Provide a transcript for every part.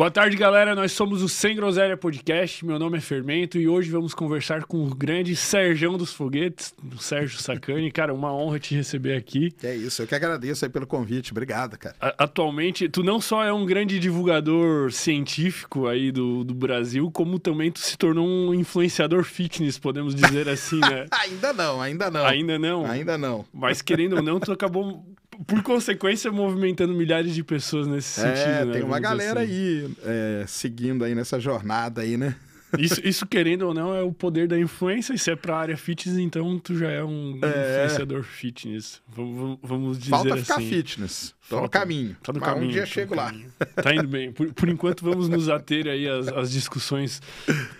Boa tarde, galera. Nós somos o Sem Groselha Podcast. Meu nome é Fermento e hoje vamos conversar com o grande Sérgio dos Foguetes, o Sérgio Sacani. Cara, uma honra te receber aqui. É isso, eu que agradeço aí pelo convite. Obrigado, cara. A atualmente, tu não só é um grande divulgador científico aí do, do Brasil, como também tu se tornou um influenciador fitness, podemos dizer assim, né? ainda não, ainda não. Ainda não? Ainda não. Mas querendo ou não, tu acabou por consequência, movimentando milhares de pessoas nesse é, sentido. Né, tem uma galera assim. aí é, seguindo aí nessa jornada aí, né? Isso, isso, querendo ou não, é o poder da influência. isso se é para área fitness, então tu já é um é. influenciador fitness. Vamos, vamos dizer Falta assim. Falta ficar fitness. Tô Falta, no caminho. Tá no Mas caminho. um dia tá chego lá. Caminho. Tá indo bem. Por, por, enquanto, vamos nos ater aí às, às discussões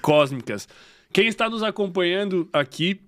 cósmicas. Quem está nos acompanhando aqui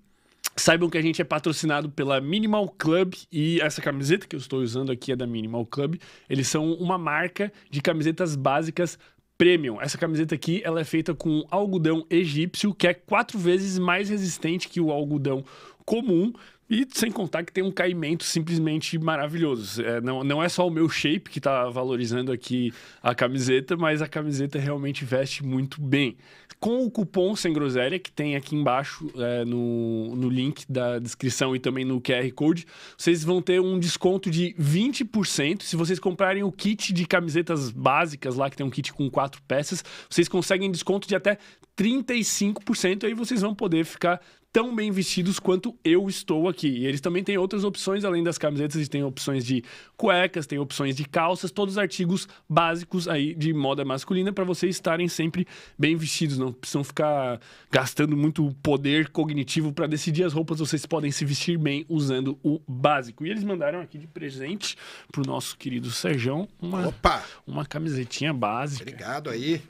Saibam que a gente é patrocinado pela Minimal Club e essa camiseta que eu estou usando aqui é da Minimal Club. Eles são uma marca de camisetas básicas premium. Essa camiseta aqui, ela é feita com algodão egípcio, que é quatro vezes mais resistente que o algodão comum. E sem contar que tem um caimento simplesmente maravilhoso. É, não, não é só o meu shape que está valorizando aqui a camiseta, mas a camiseta realmente veste muito bem com o cupom Sem Groselha, que tem aqui embaixo é, no, no link da descrição e também no QR Code, vocês vão ter um desconto de 20%. Se vocês comprarem o kit de camisetas básicas lá, que tem um kit com quatro peças, vocês conseguem desconto de até 35%. Aí vocês vão poder ficar tão bem vestidos quanto eu estou aqui. E eles também têm outras opções além das camisetas, eles têm opções de cuecas, têm opções de calças, todos artigos básicos aí de moda masculina para vocês estarem sempre bem vestidos, não precisam ficar gastando muito poder cognitivo para decidir as roupas, vocês podem se vestir bem usando o básico. E eles mandaram aqui de presente pro nosso querido Serjão uma Opa! uma camisetinha básica. Obrigado aí.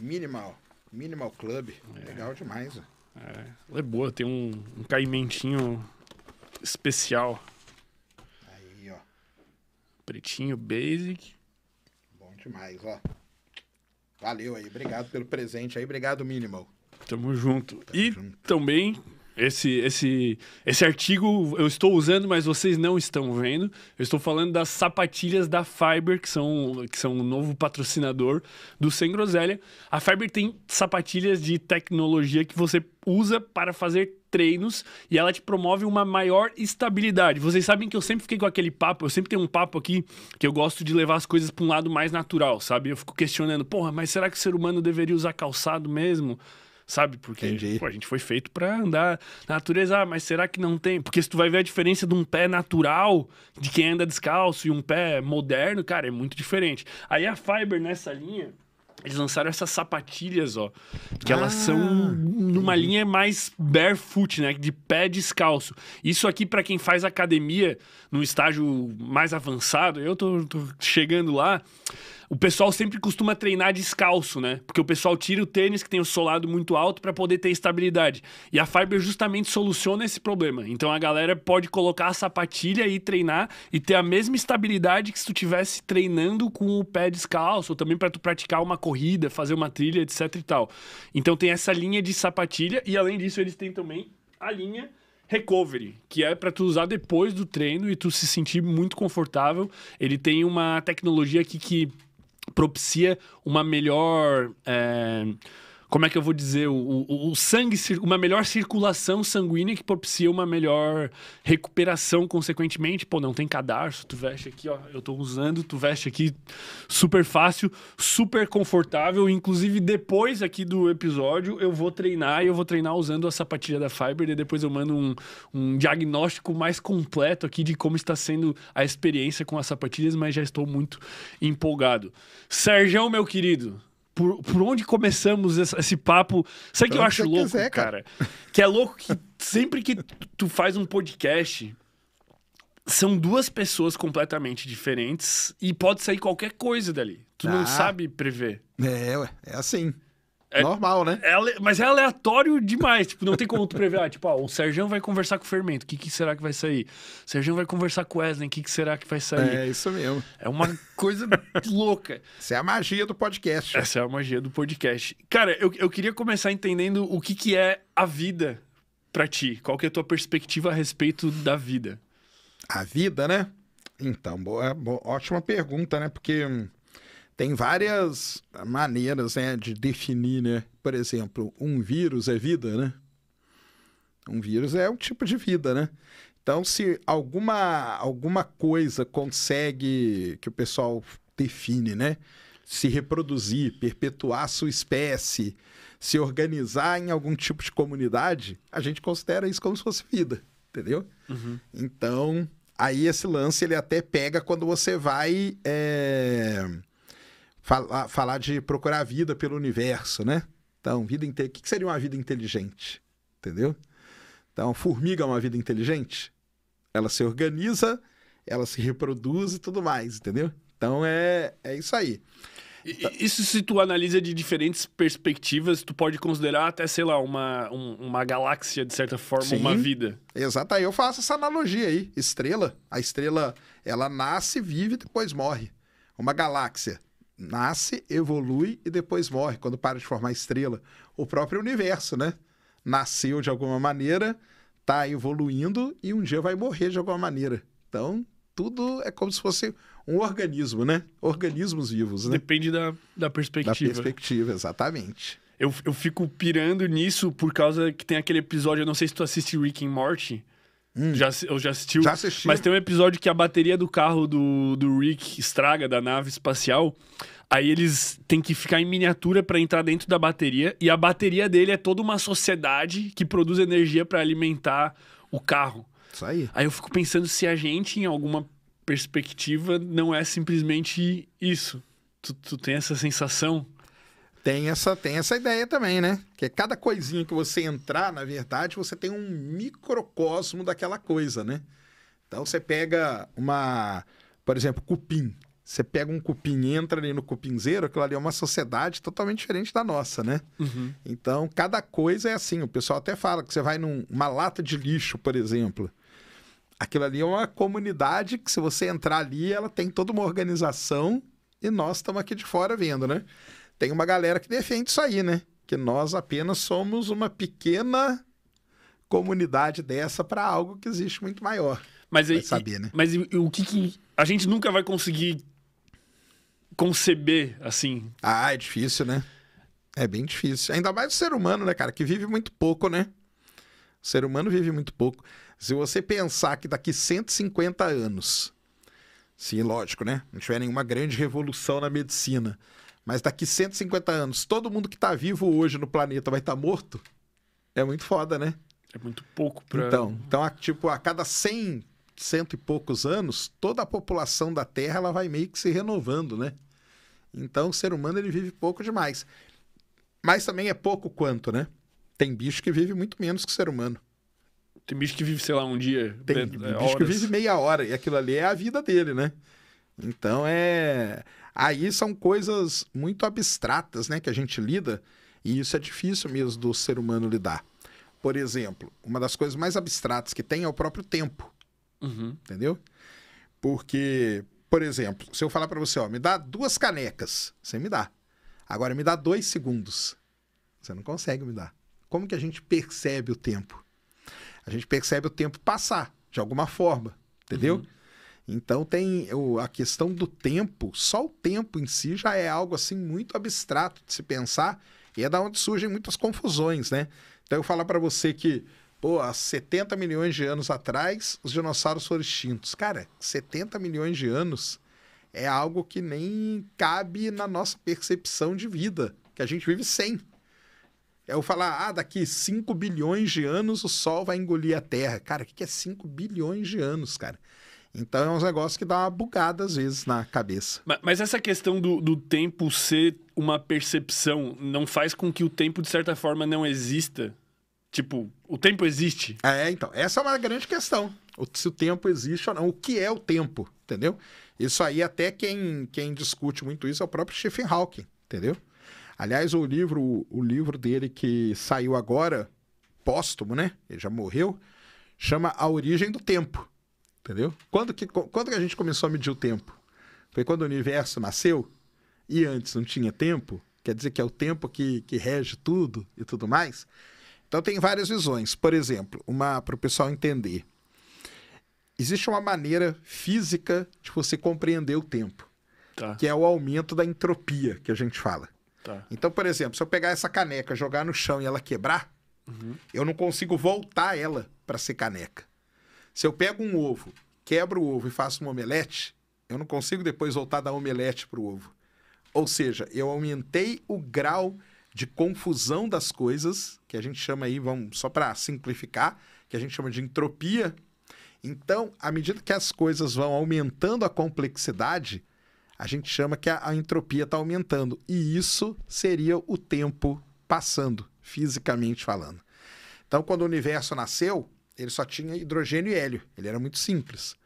Minimal, Minimal Club. É. Legal demais. Ó. É, ela é boa, tem um, um caimentinho especial. Aí, ó. Pretinho basic. Bom demais, ó. Valeu aí, obrigado pelo presente aí, obrigado Minimal. Tamo junto. Tamo e junto. também esse, esse, esse artigo eu estou usando, mas vocês não estão vendo. Eu estou falando das sapatilhas da Fiber, que são, que são um novo patrocinador do Sem Groselha. A Fiber tem sapatilhas de tecnologia que você usa para fazer treinos e ela te promove uma maior estabilidade. Vocês sabem que eu sempre fiquei com aquele papo, eu sempre tenho um papo aqui que eu gosto de levar as coisas para um lado mais natural, sabe? Eu fico questionando, porra, mas será que o ser humano deveria usar calçado mesmo? sabe? Porque pô, a gente foi feito para andar na natureza, ah, mas será que não tem? Porque se tu vai ver a diferença de um pé natural, de quem anda descalço, e um pé moderno, cara, é muito diferente. Aí a Fiber nessa linha, eles lançaram essas sapatilhas, ó. Que ah, elas são ah, numa linha mais barefoot, né? De pé descalço. Isso aqui, para quem faz academia num estágio mais avançado, eu tô, tô chegando lá. O pessoal sempre costuma treinar descalço, né? Porque o pessoal tira o tênis que tem o solado muito alto para poder ter estabilidade. E a Fiber justamente soluciona esse problema. Então a galera pode colocar a sapatilha e treinar e ter a mesma estabilidade que se tu tivesse treinando com o pé descalço, ou também para tu praticar uma corrida, fazer uma trilha, etc e tal. Então tem essa linha de sapatilha e além disso eles têm também a linha recovery, que é para tu usar depois do treino e tu se sentir muito confortável. Ele tem uma tecnologia aqui que propicia uma melhor. É, como é que eu vou dizer, o, o, o, sangue, uma melhor circulação sanguínea que propicia uma melhor recuperação, consequentemente. Pô, não tem cadarço, tu veste aqui, ó, eu tô usando, tu veste aqui super fácil, super confortável. Inclusive, depois aqui do episódio, eu vou treinar e eu vou treinar usando a sapatilha da Fiber e depois eu mando um, um diagnóstico mais completo aqui de como está sendo a experiência com as sapatilhas, mas já estou muito empolgado. Sérgio, meu querido, por, por onde começamos esse, esse papo. Sabe o que eu acho louco, quiser, cara? cara? Que é louco que sempre que tu faz um podcast, são duas pessoas completamente diferentes e pode sair qualquer coisa dali. Tu ah. não sabe prever. É, é assim. É, Normal, né? É, mas é aleatório demais. tipo, não tem como tu prever. Ah, tipo, ó, ah, o Sérgio vai conversar com o Fermento. O que, que será que vai sair? O Sérgio vai conversar com o Wesley. O que, que será que vai sair? É isso mesmo. É uma coisa louca. Essa é a magia do podcast. Essa é a magia do podcast. Cara, eu, eu queria começar entendendo o que, que é a vida para ti. Qual que é a tua perspectiva a respeito da vida? A vida, né? Então, boa, boa, ótima pergunta, né? Porque hum, tem várias maneiras né, de definir, né? Por exemplo, um vírus é vida, né? Um vírus é um tipo de vida, né? Então, se alguma, alguma coisa consegue, que o pessoal define, né? Se reproduzir, perpetuar sua espécie, se organizar em algum tipo de comunidade, a gente considera isso como se fosse vida, entendeu? Uhum. Então, aí esse lance ele até pega quando você vai. É falar, ah, falar de procurar a vida pelo universo, né? Então, vida inte... o que seria uma vida inteligente? Entendeu? Então, formiga é uma vida inteligente? Ela se organiza, ela se reproduz e tudo mais, entendeu? Então, é, é isso aí. Isso se tu analisa de diferentes perspectivas, tu pode considerar até, sei lá, uma, um, uma galáxia, de certa forma, Sim, uma vida. Exato, aí eu faço essa analogia aí. Estrela, a estrela, ela nasce, vive e depois morre. Uma galáxia, nasce, evolui e depois morre, quando para de formar estrela. O próprio universo, né? Nasceu de alguma maneira, tá evoluindo e um dia vai morrer de alguma maneira. Então, tudo é como se fosse um organismo, né? Organismos vivos, né? Depende da, da perspectiva. Da né? perspectiva, exatamente. Eu, eu fico pirando nisso por causa que tem aquele episódio, eu não sei se tu assiste Rick and Morty, Hum. Já, eu já assisti. Já assisti. Mas tem um episódio que a bateria do carro do, do Rick estraga, da nave espacial. Aí eles têm que ficar em miniatura para entrar dentro da bateria. E a bateria dele é toda uma sociedade que produz energia para alimentar o carro. Isso aí. Aí eu fico pensando se a gente, em alguma perspectiva, não é simplesmente isso. Tu, tu tem essa sensação? Tem essa, tem essa ideia também, né? Que é cada coisinha que você entrar, na verdade, você tem um microcosmo daquela coisa, né? Então você pega uma, por exemplo, cupim. Você pega um cupim, entra ali no cupinzeiro, aquilo ali é uma sociedade totalmente diferente da nossa, né? Uhum. Então cada coisa é assim. O pessoal até fala que você vai numa lata de lixo, por exemplo. Aquilo ali é uma comunidade que, se você entrar ali, ela tem toda uma organização e nós estamos aqui de fora vendo, né? tem uma galera que defende isso aí, né? Que nós apenas somos uma pequena comunidade dessa para algo que existe muito maior. Mas saber, né? Mas o que, que, a gente nunca vai conseguir conceber assim? Ah, é difícil, né? É bem difícil. Ainda mais o ser humano, né, cara, que vive muito pouco, né? O ser humano vive muito pouco. Se você pensar que daqui 150 anos, sim, lógico, né? Não tiver nenhuma grande revolução na medicina, mas daqui 150 anos, todo mundo que está vivo hoje no planeta vai estar tá morto? É muito foda, né? É muito pouco para. Então, então, tipo, a cada 100, cento e poucos anos, toda a população da Terra ela vai meio que se renovando, né? Então, o ser humano ele vive pouco demais. Mas também é pouco quanto, né? Tem bicho que vive muito menos que o ser humano. Tem bicho que vive, sei lá, um dia. Tem né, bicho horas. que vive meia hora. E aquilo ali é a vida dele, né? Então é. Aí são coisas muito abstratas, né, que a gente lida, e isso é difícil mesmo do ser humano lidar. Por exemplo, uma das coisas mais abstratas que tem é o próprio tempo. Uhum. Entendeu? Porque, por exemplo, se eu falar para você, ó, me dá duas canecas, você me dá. Agora me dá dois segundos. Você não consegue me dar. Como que a gente percebe o tempo? A gente percebe o tempo passar, de alguma forma, entendeu? Uhum. Então tem a questão do tempo, só o tempo em si já é algo assim muito abstrato de se pensar e é da onde surgem muitas confusões, né? Então eu falar para você que, pô, há 70 milhões de anos atrás os dinossauros foram extintos. Cara, 70 milhões de anos é algo que nem cabe na nossa percepção de vida, que a gente vive sem. É eu falar, ah, daqui 5 bilhões de anos o Sol vai engolir a Terra. Cara, o que é 5 bilhões de anos, cara? Então é uns negócios que dá uma bugada às vezes na cabeça. Mas, mas essa questão do, do, tempo ser uma percepção não faz com que o tempo, de certa forma, não exista? Tipo, o tempo existe? É, então. Essa é uma grande questão. se o tempo existe ou não. O que é o tempo, entendeu? Isso aí, até quem, quem discute muito isso é o próprio Stephen Hawking, entendeu? Aliás, o livro, o livro dele que saiu agora, póstumo, né? Ele já morreu, chama A Origem do Tempo. Entendeu? Quando que, quando que a gente começou a medir o tempo? Foi quando o universo nasceu e antes não tinha tempo, quer dizer que é o tempo que, que rege tudo e tudo mais. Então tem várias visões. Por exemplo, uma para o pessoal entender. Existe uma maneira física de você compreender o tempo, tá. que é o aumento da entropia que a gente fala. Tá. Então, por exemplo, se eu pegar essa caneca, jogar no chão e ela quebrar, uhum. eu não consigo voltar ela para ser caneca. Se eu pego um ovo, quebro o ovo e faço uma omelete, eu não consigo depois voltar da omelete para o ovo. Ou seja, eu aumentei o grau de confusão das coisas, que a gente chama aí, vamos só para simplificar, que a gente chama de entropia. Então, à medida que as coisas vão aumentando a complexidade, a gente chama que a, a entropia está aumentando. E isso seria o tempo passando, fisicamente falando. Então, quando o universo nasceu, ele só tinha hidrogênio e hélio. Ele era muito simples.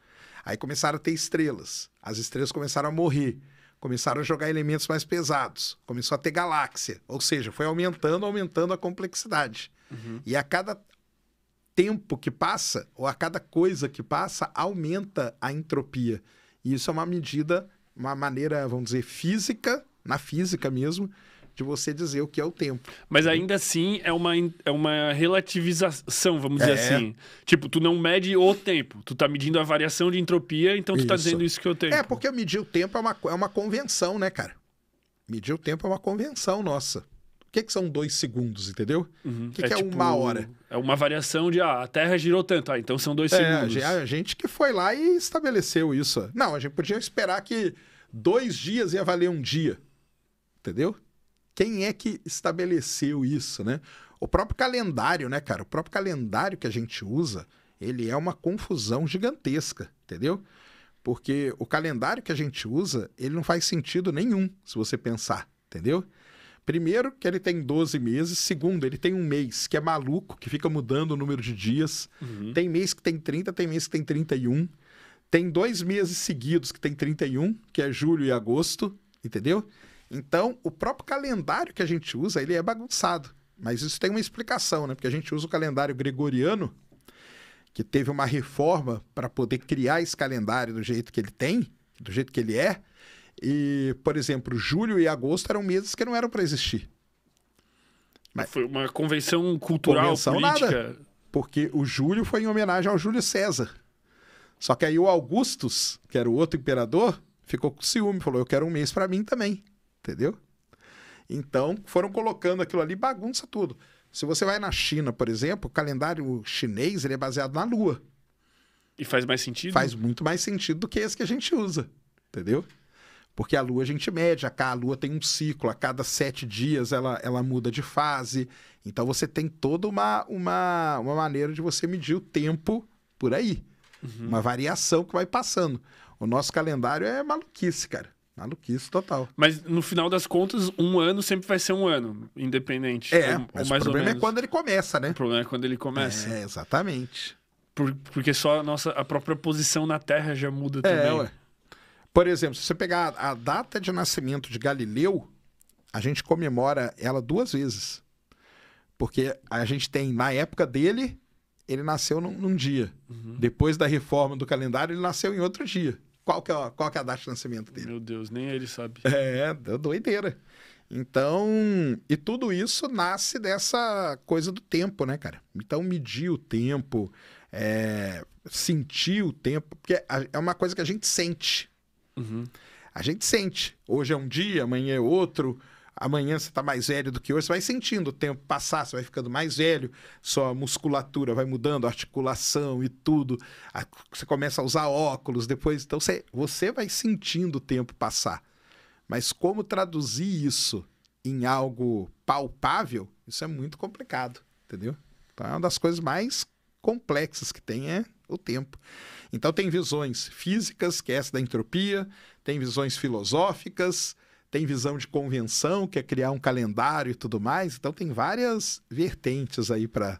Aí começaram a ter estrelas. As estrelas começaram a morrer. Começaram a jogar elementos mais pesados. Começou a ter galáxia. Ou seja, foi aumentando, aumentando a complexidade. Uhum. E a cada tempo que passa, ou a cada coisa que passa, aumenta a entropia. E isso é uma medida, uma maneira, vamos dizer, física, na física mesmo, de você dizer o que é o tempo. Mas uhum. ainda assim é uma, é uma relativização, vamos é. dizer assim. Tipo, tu não mede o tempo, tu tá medindo a variação de entropia, então tu tá isso. tá dizendo isso que é o tempo. É, porque medir o tempo é uma, é uma convenção, né, cara? Medir o tempo é uma convenção nossa. O que, que são dois segundos, entendeu? Uhum. O que, é, que é tipo, uma hora? É uma variação de ah, a Terra girou tanto, ah, então são dois é, segundos. É a gente que foi lá e estabeleceu isso. Não, a gente podia esperar que dois dias ia valer um dia. Entendeu? Quem é que estabeleceu isso, né? O próprio calendário, né, cara? O próprio calendário que a gente usa, ele é uma confusão gigantesca, entendeu? Porque o calendário que a gente usa, ele não faz sentido nenhum, se você pensar, entendeu? Primeiro, que ele tem 12 meses. Segundo, ele tem um mês que é maluco, que fica mudando o número de dias. Uhum. Tem mês que tem 30, tem mês que tem 31. Tem dois meses seguidos que tem 31, que é julho e agosto, entendeu? Então, o próprio calendário que a gente usa, ele é bagunçado. Mas isso tem uma explicação, né? Porque a gente usa o calendário gregoriano, que teve uma reforma para poder criar esse calendário do jeito que ele tem, do jeito que ele é. E, por exemplo, julho e agosto eram meses que não eram para existir. Mas foi uma convenção cultural, convenção política. Nada, porque o julho foi em homenagem ao Júlio César. Só que aí o Augustus, que era o outro imperador, ficou com ciúme, falou: "Eu quero um mês para mim também" entendeu? Então, foram colocando aquilo ali, bagunça tudo. Se você vai na China, por exemplo, o calendário chinês ele é baseado na Lua. E faz mais sentido? Faz muito mais sentido do que esse que a gente usa, entendeu? Porque a Lua a gente mede, a Lua tem um ciclo, a cada sete dias ela, ela muda de fase. Então você tem toda uma, uma, uma maneira de você medir o tempo por aí. Uhum. Uma variação que vai passando. O nosso calendário é maluquice, cara. Maluquice total. Mas no final das contas, um ano sempre vai ser um ano, independente. É, ou, mas o problema é quando ele começa, né? O problema é quando ele começa. É, exatamente. Por, porque só a nossa a própria posição na Terra já muda é, também. Ué. Por exemplo, se você pegar a, a data de nascimento de Galileu, a gente comemora ela duas vezes. Porque a gente tem, na época dele, ele nasceu num, num dia. Uhum. Depois da reforma do calendário, ele nasceu em outro dia qual que é, qual que é a data é de nascimento dele. Meu Deus, nem ele sabe. É, é, doideira. Então, e tudo isso nasce dessa coisa do tempo, né, cara? Então, medir o tempo, é, sentir o tempo, porque é uma coisa que a gente sente. Uhum. A gente sente. Hoje é um dia, amanhã é outro. Amanhã você está mais velho do que hoje, você vai sentindo o tempo passar, você vai ficando mais velho, sua musculatura vai mudando, articulação e tudo. Você começa a usar óculos depois, então você, você vai sentindo o tempo passar. Mas como traduzir isso em algo palpável, isso é muito complicado, entendeu? Então é uma das coisas mais complexas que tem é o tempo. Então tem visões físicas, que é essa da entropia, tem visões filosóficas, tem visão de convenção, quer criar um calendário e tudo mais. Então tem várias vertentes aí para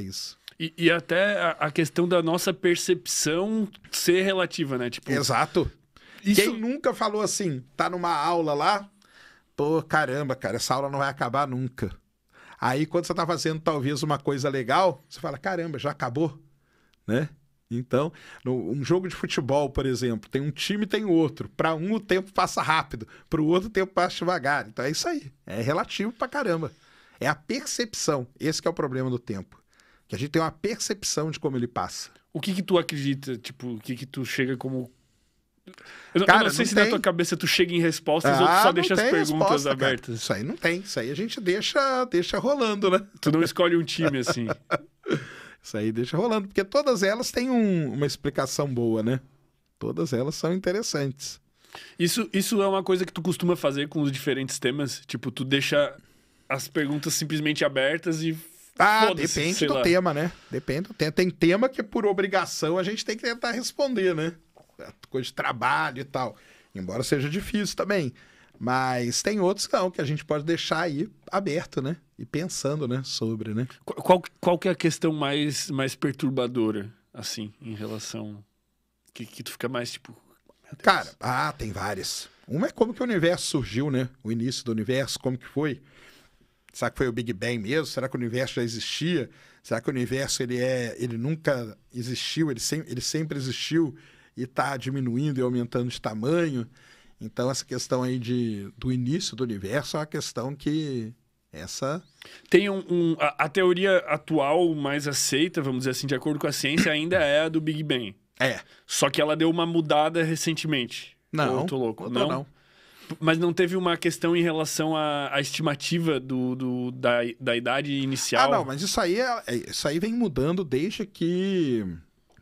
isso. E, e até a, a, questão da nossa percepção ser relativa, né? Tipo, Exato. Isso... Quem nunca falou assim, tá numa aula lá, pô, caramba, cara, essa aula não vai acabar nunca. Aí quando você tá fazendo talvez uma coisa legal, você fala, caramba, já acabou, né? Então, um jogo de futebol, por exemplo, tem um time e tem outro. Para um o tempo passa rápido, para o outro o tempo passa devagar. Então é isso aí. É relativo pra caramba. É a percepção. Esse é o problema do tempo. Que a gente tem uma percepção de como ele passa. O que que tu acredita? Tipo, o que que tu chega como... Eu, cara, eu não sei não se tem. na tua cabeça tu chega em respostas ah, ou tu ah, só deixa as perguntas resposta, abertas. Cara. Isso aí não tem. Isso aí a gente deixa, deixa rolando, né? Tu não escolhe um time assim. Isso aí deixa rolando, porque todas elas têm um, uma explicação boa, né? Todas elas são interessantes. Isso, isso é uma coisa que tu costuma fazer com os diferentes temas? Tipo, tu deixa as perguntas simplesmente abertas e. Ah, depende do lá. tema, né? Depende do tema. Tem tema que por obrigação a gente tem que tentar responder, né? Coisa de trabalho e tal. Embora seja difícil também. Mas tem outros não, que a gente pode deixar aí aberto, né? E pensando, né? Sobre, né? Qual, qual, que é a questão mais, mais perturbadora, assim, em relação... Que, que tu fica mais, tipo... Cara, ah, tem várias. Uma é como que o universo surgiu, né? O início do universo, como que foi? Será que foi o Big Bang mesmo? Será que o universo já existia? Será que o universo ele é, ele nunca existiu, ele, sem, ele sempre existiu e está diminuindo e aumentando de tamanho? Então, essa questão aí de, do início do universo é uma questão que essa tem um, um a, a, teoria atual mais aceita vamos dizer assim de acordo com a ciência ainda é a do Big Bang é só que ela deu uma mudada recentemente não eu tô louco eu tô não? não mas não teve uma questão em relação à, à estimativa do, do da, da, idade inicial ah não mas isso aí é, é isso aí vem mudando desde que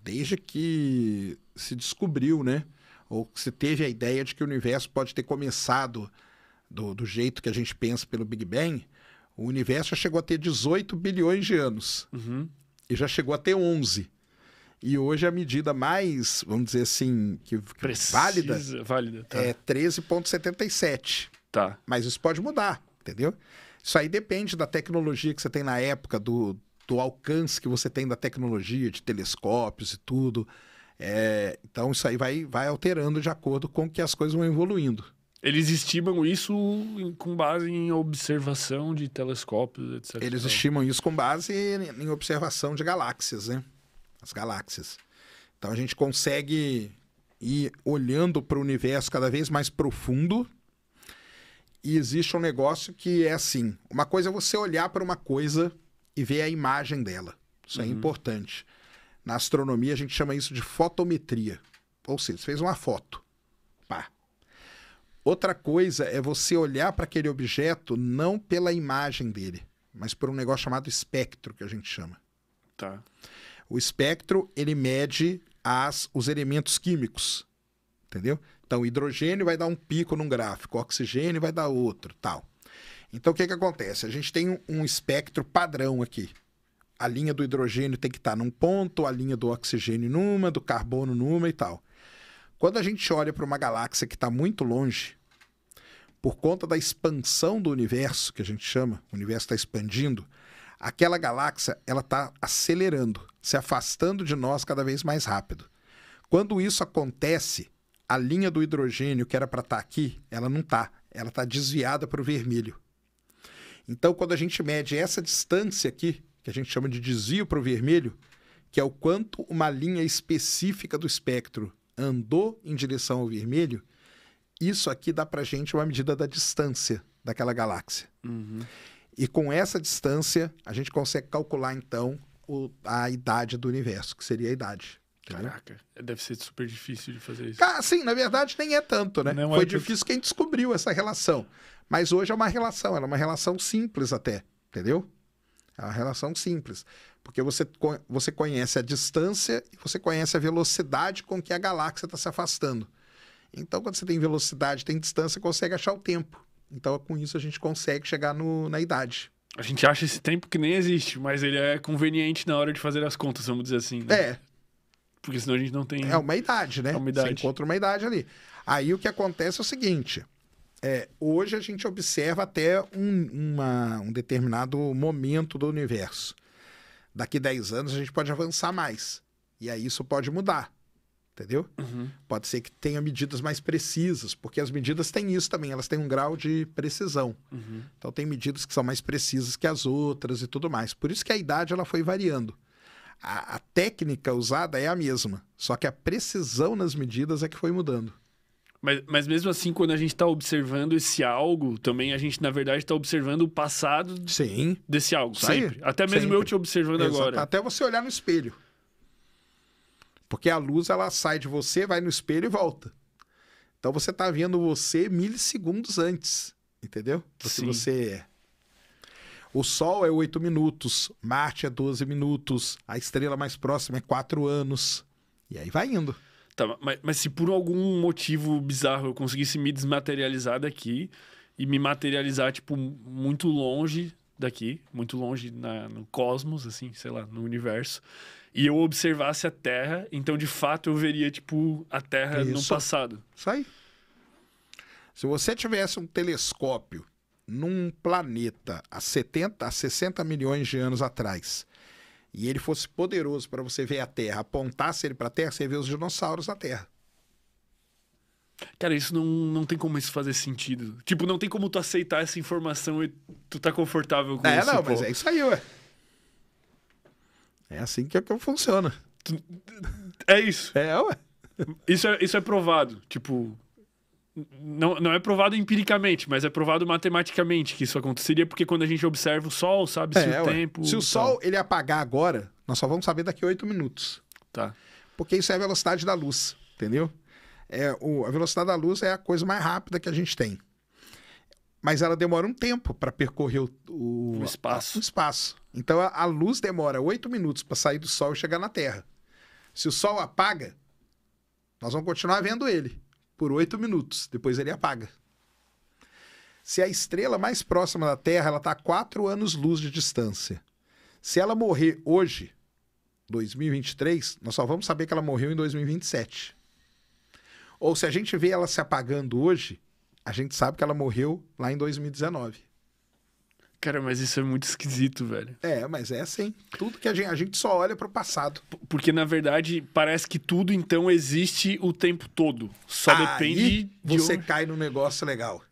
desde que se descobriu né ou se teve a ideia de que o universo pode ter começado do, do jeito que a gente pensa pelo Big Bang, o universo já chegou a ter 18 bilhões de anos. Uhum. E já chegou a ter 11. E hoje a medida mais, vamos dizer assim, que, é Precisa, válida, válida tá. é 13,77. Tá. Mas isso pode mudar, entendeu? Isso aí depende da tecnologia que você tem na época, do, do alcance que você tem da tecnologia, de telescópios e tudo. É, então isso aí vai, vai alterando de acordo com que as coisas vão evoluindo. Eles estimam isso com base em observação de telescópios, etc. Eles estimam isso com base em observação de galáxias, né? As galáxias. Então a gente consegue ir olhando para o universo cada vez mais profundo. E existe um negócio que é assim: uma coisa é você olhar para uma coisa e ver a imagem dela. Isso é uhum. é importante. Na astronomia a gente chama isso de fotometria. Ou seja, você fez uma foto. Pá. Outra coisa é você olhar para aquele objeto não pela imagem dele, mas por um negócio chamado espectro, que a gente chama. Tá. O espectro, ele mede as, os elementos químicos, entendeu? Então, hidrogênio vai dar um pico num gráfico, oxigênio vai dar outro, tal. Então, o que, que acontece? A gente tem um espectro padrão aqui, a linha do hidrogênio tem que estar tá num ponto, a linha do oxigênio numa, do carbono numa e tal. Quando a gente olha para uma galáxia que está muito longe, por conta da expansão do universo, que a gente chama, o universo está expandindo, aquela galáxia ela está acelerando, se afastando de nós cada vez mais rápido. Quando isso acontece, a linha do hidrogênio que era para estar tá aqui, ela não está, ela está desviada para o vermelho. Então, quando a gente mede essa distância aqui, que a gente chama de desvio para o vermelho, que é o quanto uma linha específica do espectro andou em direção ao vermelho, isso aqui dá para a gente uma medida da distância daquela galáxia. Uhum. E com essa distância, a gente consegue calcular, então, o, a idade do universo, que seria a idade. Caraca, deve ser super difícil de fazer isso. Ah, sim, na verdade nem é tanto, né? Não é Foi é difícil quem descobriu essa relação. Mas hoje é uma relação, ela é uma relação simples até, entendeu? É uma relação simples, porque você, você conhece a distância e você conhece a velocidade com que a galáxia está se afastando. Então, quando você tem velocidade, tem distância, consegue achar o tempo. Então, com isso, a gente consegue chegar no, na idade. A gente acha esse tempo que nem existe, mas ele é conveniente na hora de fazer as contas, vamos dizer assim. Né? É. Porque senão a gente não tem. É uma idade, né? É uma idade. Você encontra uma idade ali. Aí o que acontece é o seguinte: é, hoje a gente observa até um, uma, um determinado momento do universo. Daqui 10 anos a gente pode avançar mais. E aí isso pode mudar. Entendeu? Uhum. Pode ser que tenha medidas mais precisas, porque as medidas têm isso também, elas têm um grau de precisão. Uhum. Então tem medidas que são mais precisas que as outras e tudo mais. Por isso que a idade ela foi variando. a, a técnica usada é a mesma, só que a precisão nas medidas é que foi mudando. Mas, mas mesmo assim, quando a gente está observando esse algo, também a gente, na verdade, está observando o passado Sim. desse algo, Sim. sempre. Até mesmo sempre. eu te observando Exato. agora. Até você olhar no espelho. Porque a luz, ela sai de você, vai no espelho e volta. Então você está vendo você milissegundos antes, entendeu? se você é. O Sol é 8 minutos, Marte é 12 minutos, a estrela mais próxima é 4 anos. E aí vai indo. Tá, mas, mas se por algum motivo bizarro eu conseguisse me desmaterializar daqui e me materializar, tipo, muito longe daqui, muito longe na, no cosmos, assim, sei lá, no universo, e eu observasse a Terra, então de fato eu veria, tipo, a Terra Isso. no passado. Isso aí. Se você tivesse um telescópio num planeta há 70, há 60 milhões de anos atrás e ele fosse poderoso para você ver a Terra, apontasse ele para a Terra, você vê os dinossauros na Terra. Cara, isso não, não tem como isso fazer sentido. Tipo, não tem como tu aceitar essa informação e tu tá confortável com é, isso. É, não, pô. mas é isso aí, ué. É assim que, é que funciona. É isso. É, ué. Isso é, isso é provado. Tipo, não, não é provado empiricamente, mas é provado matematicamente que isso aconteceria, porque quando a gente observa o Sol, sabe, se é, o ué. tempo. Se o Sol ele apagar agora, nós só vamos saber daqui a 8 minutos. Tá. Porque isso é a velocidade da luz, entendeu? É, o, a velocidade da luz é a coisa mais rápida que a gente tem. Mas ela demora um tempo para percorrer o, o, o espaço. A, o espaço. Então a, a luz demora 8 minutos para sair do Sol e chegar na Terra. Se o Sol apaga, nós vamos continuar vendo ele por oito minutos, depois ele apaga. Se a estrela mais próxima da Terra ela está a quatro anos-luz de distância, se ela morrer hoje, 2023, nós só vamos saber que ela morreu em 2027. Ou se a gente vê ela se apagando hoje, a gente sabe que ela morreu lá em 2019. Cara, mas isso é muito esquisito, velho. É, mas é assim. Tudo que a gente, a gente só olha para o passado. Porque, na verdade, parece que tudo então existe o tempo todo. Só Aí depende de. Você cai num negócio legal.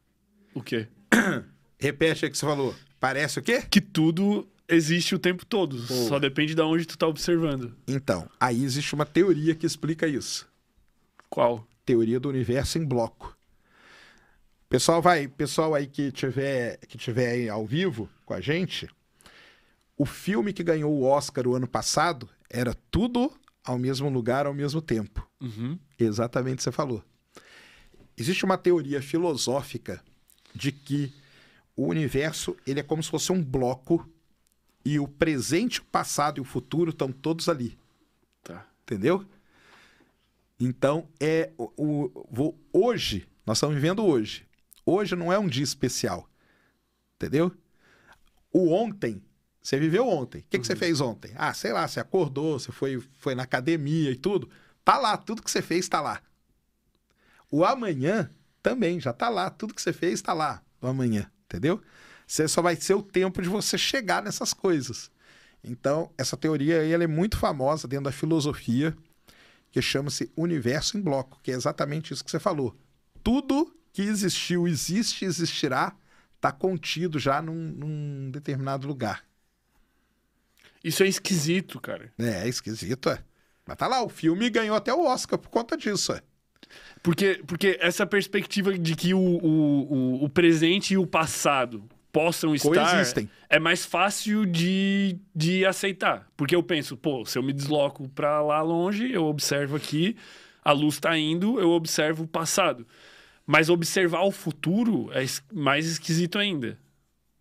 O quê? Repete o que você falou. Parece o quê? Que tudo existe o tempo todo. Pô. Só depende de onde tu tá observando. Então, aí existe uma teoria que explica isso. Qual? Teoria do universo em bloco. Pessoal, vai, pessoal aí que tiver, que tiver aí ao vivo com a gente, o filme que ganhou o Oscar o ano passado era tudo ao mesmo lugar, ao mesmo tempo. Uhum. Exatamente o que você falou. Existe uma teoria filosófica de que o universo ele é como se fosse um bloco e o presente, o passado e o futuro estão todos ali. Tá. Entendeu? Então, é o, o, hoje, nós estamos vivendo hoje. Hoje não é um dia especial. Entendeu? O ontem, você viveu ontem. O que, uhum. que você uhum. fez ontem? Ah, sei lá, você acordou, você foi, foi na academia e tudo. Tá lá, tudo que você fez tá lá. O amanhã também já tá lá, tudo que você fez tá lá. O amanhã, entendeu? Você só vai ser o tempo de você chegar nessas coisas. Então, essa teoria aí, ela é muito famosa dentro da filosofia, que chama-se universo em bloco, que é exatamente isso que você falou. Tudo que existiu, existe, existirá, está contido já num, num, determinado lugar. Isso é esquisito, cara. É, é esquisito, é. Mas tá lá, o filme ganhou até o Oscar por conta disso, é. Porque, porque essa perspectiva de que o, o, o, o presente e o passado possam estar Coexistem. é mais fácil de, de aceitar. Porque eu penso, pô, se eu me desloco para lá longe, eu observo aqui, a luz está indo, eu observo o passado. Mas observar o futuro é mais esquisito ainda.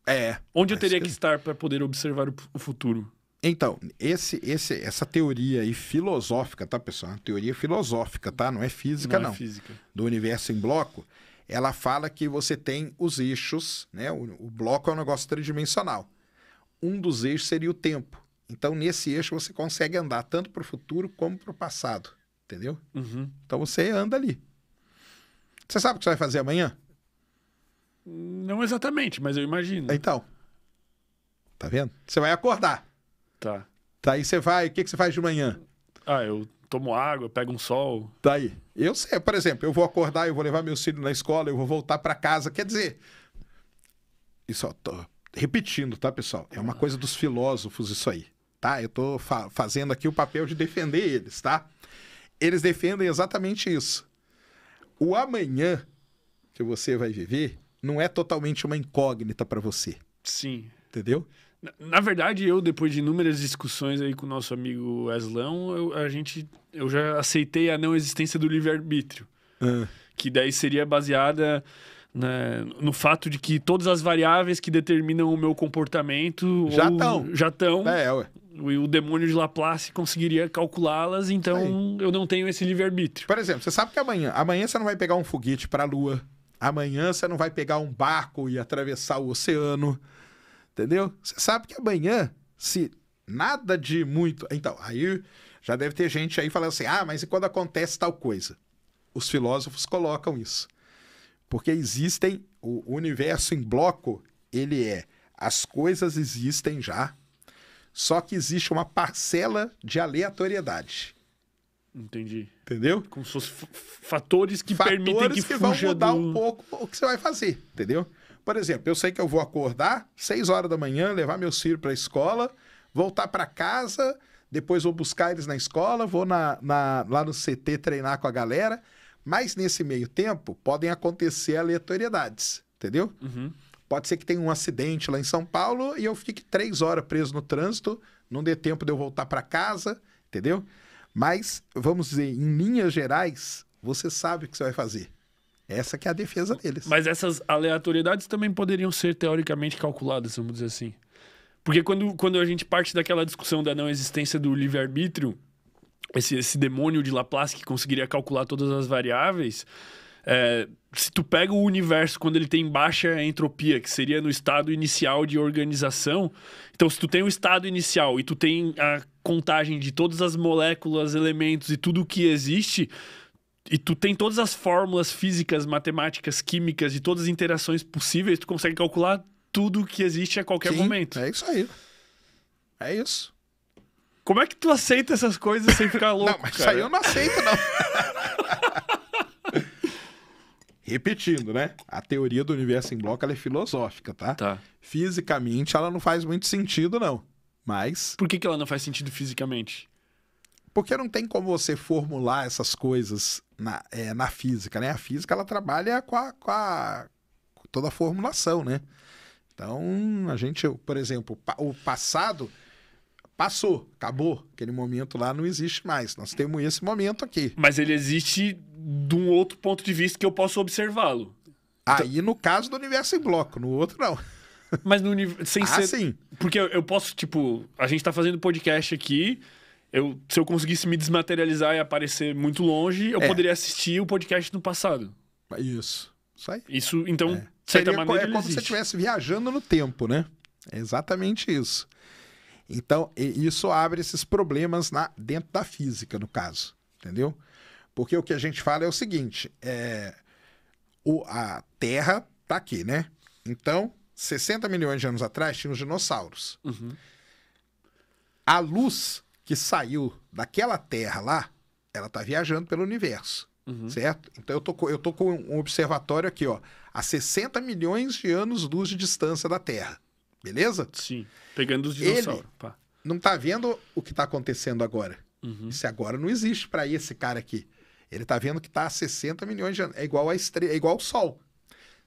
É. Onde eu teria que, que estar para poder observar o futuro? Então, esse, esse, essa teoria aí filosófica, tá, pessoal? É teoria filosófica, tá? Não é física, não. É não. É física. Do universo em bloco, ela fala que você tem os eixos, né? O, o bloco é um negócio tridimensional. Um dos eixos seria o tempo. Então, nesse eixo, você consegue andar tanto para o futuro como para o passado, entendeu? Uhum. Então, você anda ali. Você sabe o que você vai fazer amanhã? Não exatamente, mas eu imagino. Então. Tá vendo? Você vai acordar. Tá. Tá aí você vai, o que, que você faz de manhã? Ah, eu tomo água, pego um sol. Tá aí. Eu sei, por exemplo, eu vou acordar, eu vou levar meus filhos na escola, eu vou voltar para casa. Quer dizer, isso ó, tô repetindo, tá, pessoal? É uma coisa dos filósofos isso aí, tá? Eu tô fa fazendo aqui o papel de defender eles, tá? Eles defendem exatamente isso o amanhã que você vai viver não é totalmente uma incógnita para você. Sim. Entendeu? Na, verdade, eu, depois de inúmeras discussões aí com o nosso amigo Eslão, eu, a gente, eu já aceitei a não existência do livre-arbítrio. Ah. Que daí seria baseada né, no fato de que todas as variáveis que determinam o meu comportamento já estão. Já estão. É, ué o, demônio de Laplace conseguiria calculá-las, então Aí. eu não tenho esse livre-arbítrio. Por exemplo, você sabe que amanhã, amanhã você não vai pegar um foguete para a Lua. Amanhã você não vai pegar um barco e atravessar o oceano. Entendeu? Você sabe que amanhã, se nada de muito. Então, aí já deve ter gente aí falando assim: ah, mas e quando acontece tal coisa? Os filósofos colocam isso. Porque existem. O universo em bloco, ele é. As coisas existem já, só que existe uma parcela de aleatoriedade. Entendi. Entendeu? Com seus fatores que fatores permitem que, que vão mudar do... um pouco o que você vai fazer, entendeu? Por exemplo, eu sei que eu vou acordar 6 horas da manhã, levar meus filhos para a escola, voltar para casa, depois vou buscar eles na escola, vou na, na, lá no CT treinar com a galera. Mas nesse meio tempo podem acontecer aleatoriedades, entendeu? Uhum. Pode ser que tenha um acidente lá em São Paulo e eu fique três horas preso no trânsito, não dê tempo de eu voltar para casa, entendeu? Mas, vamos dizer, em linhas gerais, você sabe o que você vai fazer. Essa que é a defesa deles. Mas essas aleatoriedades também poderiam ser teoricamente calculadas, vamos dizer assim. Porque quando, quando a gente parte daquela discussão da não existência do livre-arbítrio, esse, esse demônio de Laplace que conseguiria calcular todas as variáveis, é, se tu pega o universo quando ele tem baixa entropia, que seria no estado inicial de organização, então se tu tem o estado inicial e tu tem a contagem de todas as moléculas, elementos e tudo o que existe, e tu tem todas as fórmulas físicas, matemáticas, químicas, e todas as interações possíveis, tu consegue calcular tudo que existe a qualquer Sim, momento. É isso aí. É isso. Como é que tu aceita essas coisas sem ficar louco? Não, mas cara? isso aí eu não aceito, não. Repetindo, né? A teoria do universo em bloco é filosófica, tá? Tá. Fisicamente ela não faz muito sentido, não. Mas. Por que, que ela não faz sentido fisicamente? Porque não tem como você formular essas coisas na, é, na física, né? A física ela trabalha com, a, com, a, com toda a formulação, né? Então, a gente, por exemplo, o passado passou, acabou. Aquele momento lá não existe mais. Nós temos esse momento aqui. Mas ele existe de um outro ponto de vista que eu posso observá-lo. Aí no caso do universo em bloco, no outro não. Mas no universo. Sem ah, ser... sim. Porque eu, posso, tipo, a gente tá fazendo podcast aqui. Eu, se eu conseguisse me desmaterializar e aparecer muito longe, eu é. poderia assistir o podcast no passado. Isso. Isso aí. Isso, então, é. de certa Seria, maneira. É como se você estivesse viajando no tempo, né? É exatamente isso. Então, isso abre esses problemas na, dentro da física, no caso, entendeu? Porque o que a gente fala é o seguinte: é, o, a Terra está aqui, né? Então, 60 milhões de anos atrás, tinha os dinossauros. Uhum. A luz que saiu daquela Terra lá, ela está viajando pelo universo. Uhum. Certo? Então eu tô, eu tô com um observatório aqui, ó, a 60 milhões de anos-luz de distância da Terra. Beleza? Sim. Pegando os dinossauros. Ele não tá vendo o que tá acontecendo agora. Uhum. Isso agora não existe para esse cara aqui. Ele tá vendo que tá a 60 milhões de anos. É igual a estrela, é igual o Sol.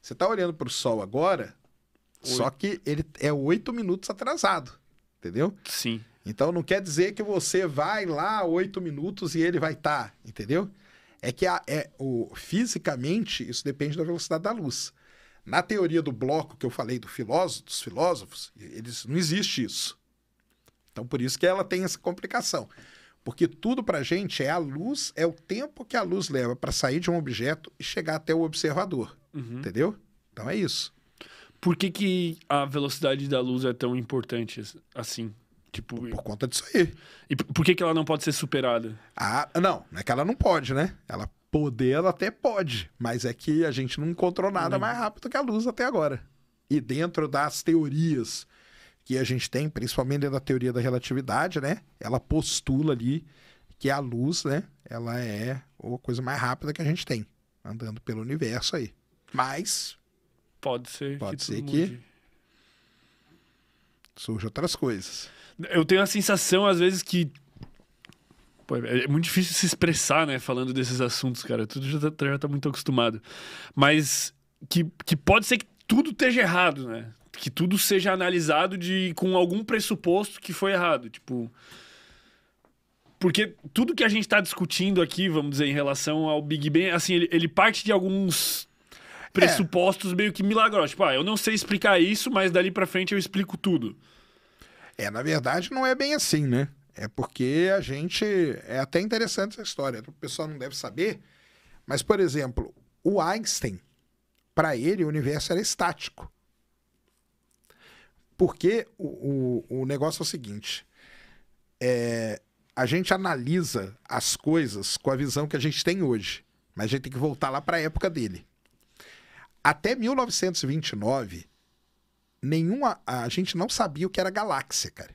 Você tá olhando para o Sol agora, só que ele é oito minutos atrasado. Entendeu? Sim. Então não quer dizer que você vai lá oito minutos e ele vai estar, tá, entendeu? É que a, é, o, fisicamente isso depende da velocidade da luz. Na teoria do bloco que eu falei do filósofo, dos filósofos, eles não existe isso. Então por isso que ela tem essa complicação. Porque tudo para a gente é a luz, é o tempo que a luz leva para sair de um objeto e chegar até o observador. Uhum. Entendeu? Então é isso. Por que, que a velocidade da luz é tão importante assim? Tipo, por, conta disso aí. E por que, que ela não pode ser superada? Ah, não, não é que ela não pode, né? Ela Poder até pode, mas é que a gente não encontrou nada uhum. mais rápido que a luz até agora. E dentro das teorias que a gente tem, principalmente dentro da teoria da relatividade, né? Ela postula ali que a luz, né? Ela é a coisa mais rápida que a gente tem, andando pelo universo aí. Mas. Pode ser. Pode que ser que. surjam outras coisas. Eu tenho a sensação, às vezes, que Pô, é, é muito difícil se expressar, né, falando desses assuntos, cara. Tudo já tá, já tá muito acostumado. Mas que, que pode ser que tudo esteja errado, né? Que tudo seja analisado de com algum pressuposto que foi errado. Tipo. Porque tudo que a gente está discutindo aqui, vamos dizer, em relação ao Big Bang, assim, ele, ele parte de alguns é. pressupostos é. meio que milagrosos. Tipo, ah, eu não sei explicar isso, mas dali para frente eu explico tudo. É, na verdade, não é bem assim, né? É porque a gente. É até interessante essa história, o pessoal não deve saber. Mas, por exemplo, o Einstein, para ele, o universo era estático. Porque o, o, o negócio é o seguinte: é, a gente analisa as coisas com a visão que a gente tem hoje, mas a gente tem que voltar lá para a época dele. Até 1929, nenhuma, a gente não sabia o que era galáxia, cara.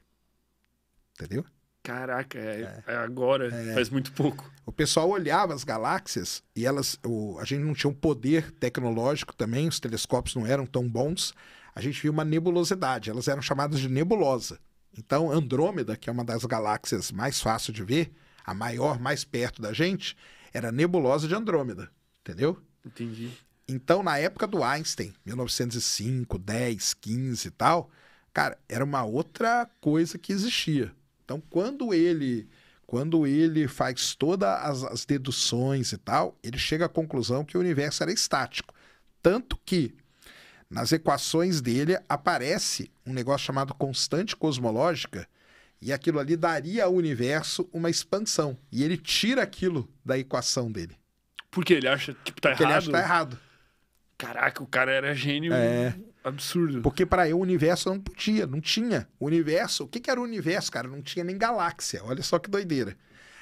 Entendeu? Caraca, é, é, é. agora, é. faz muito pouco. O pessoal olhava as galáxias e elas. O, a gente não tinha um poder tecnológico também, os telescópios não eram tão bons. A gente via uma nebulosidade, elas eram chamadas de nebulosa. Então, Andrômeda, que é uma das galáxias mais fácil de ver, a maior, mais perto da gente, era a nebulosa de Andrômeda, entendeu? Entendi. Então, na época do Einstein, 1905, 10, 15 e tal, cara, era uma outra coisa que existia. Então, quando ele quando ele faz todas as, as deduções e tal, ele chega à conclusão que o universo era estático. Tanto que nas equações dele aparece um negócio chamado constante cosmológica, e aquilo ali daria ao universo uma expansão. E ele tira aquilo da equação dele. Porque ele acha que tipo, tá Porque errado. Ele acha que tá errado. Caraca, o cara era gênio é. absurdo. Porque para eu o universo não podia, não tinha. O universo, o que, que era o universo, cara? Não tinha nem galáxia. Olha só que doideira.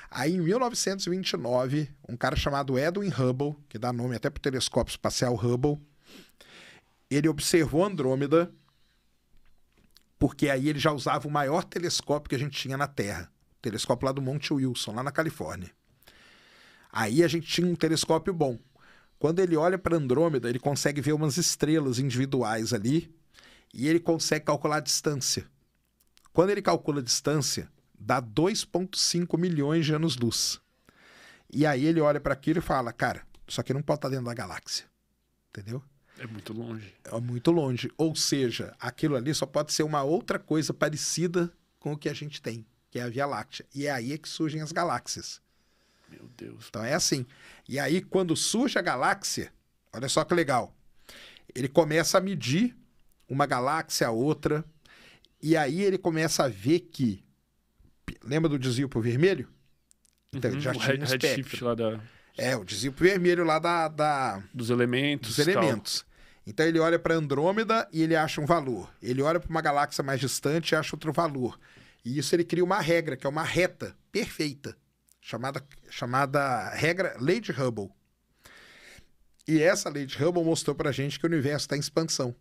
Aí em 1929, um cara chamado Edwin Hubble, que dá nome até pro telescópio espacial Hubble, ele observou Andrômeda, porque aí ele já usava o maior telescópio que a gente tinha na Terra, o telescópio lá do Monte Wilson, lá na Califórnia. Aí a gente tinha um telescópio bom. Quando ele olha para Andrômeda, ele consegue ver umas estrelas individuais ali e ele consegue calcular a distância. Quando ele calcula a distância, dá 2,5 milhões de anos-luz. E aí ele olha para aquilo e fala: cara, isso aqui não pode estar tá dentro da galáxia. Entendeu? É muito longe. É muito longe. Ou seja, aquilo ali só pode ser uma outra coisa parecida com o que a gente tem, que é a Via Láctea. E é aí é que surgem as galáxias. Meu Deus. Então é assim. E aí, quando surge a galáxia, olha só que legal. Ele começa a medir uma galáxia a outra, e aí ele começa a ver que. Lembra do desvio pro vermelho? Então, uhum, já tinha um redshift lá da. É, o desvio pro vermelho lá da. da... Dos elementos. Dos elementos. Tal. Então ele olha para Andrômeda e ele acha um valor. Ele olha para uma galáxia mais distante e acha outro valor. E isso ele cria uma regra, que é uma reta perfeita chamada, chamada regra Lei de Hubble. E essa Lei de Hubble mostrou para a gente que o universo está em expansão.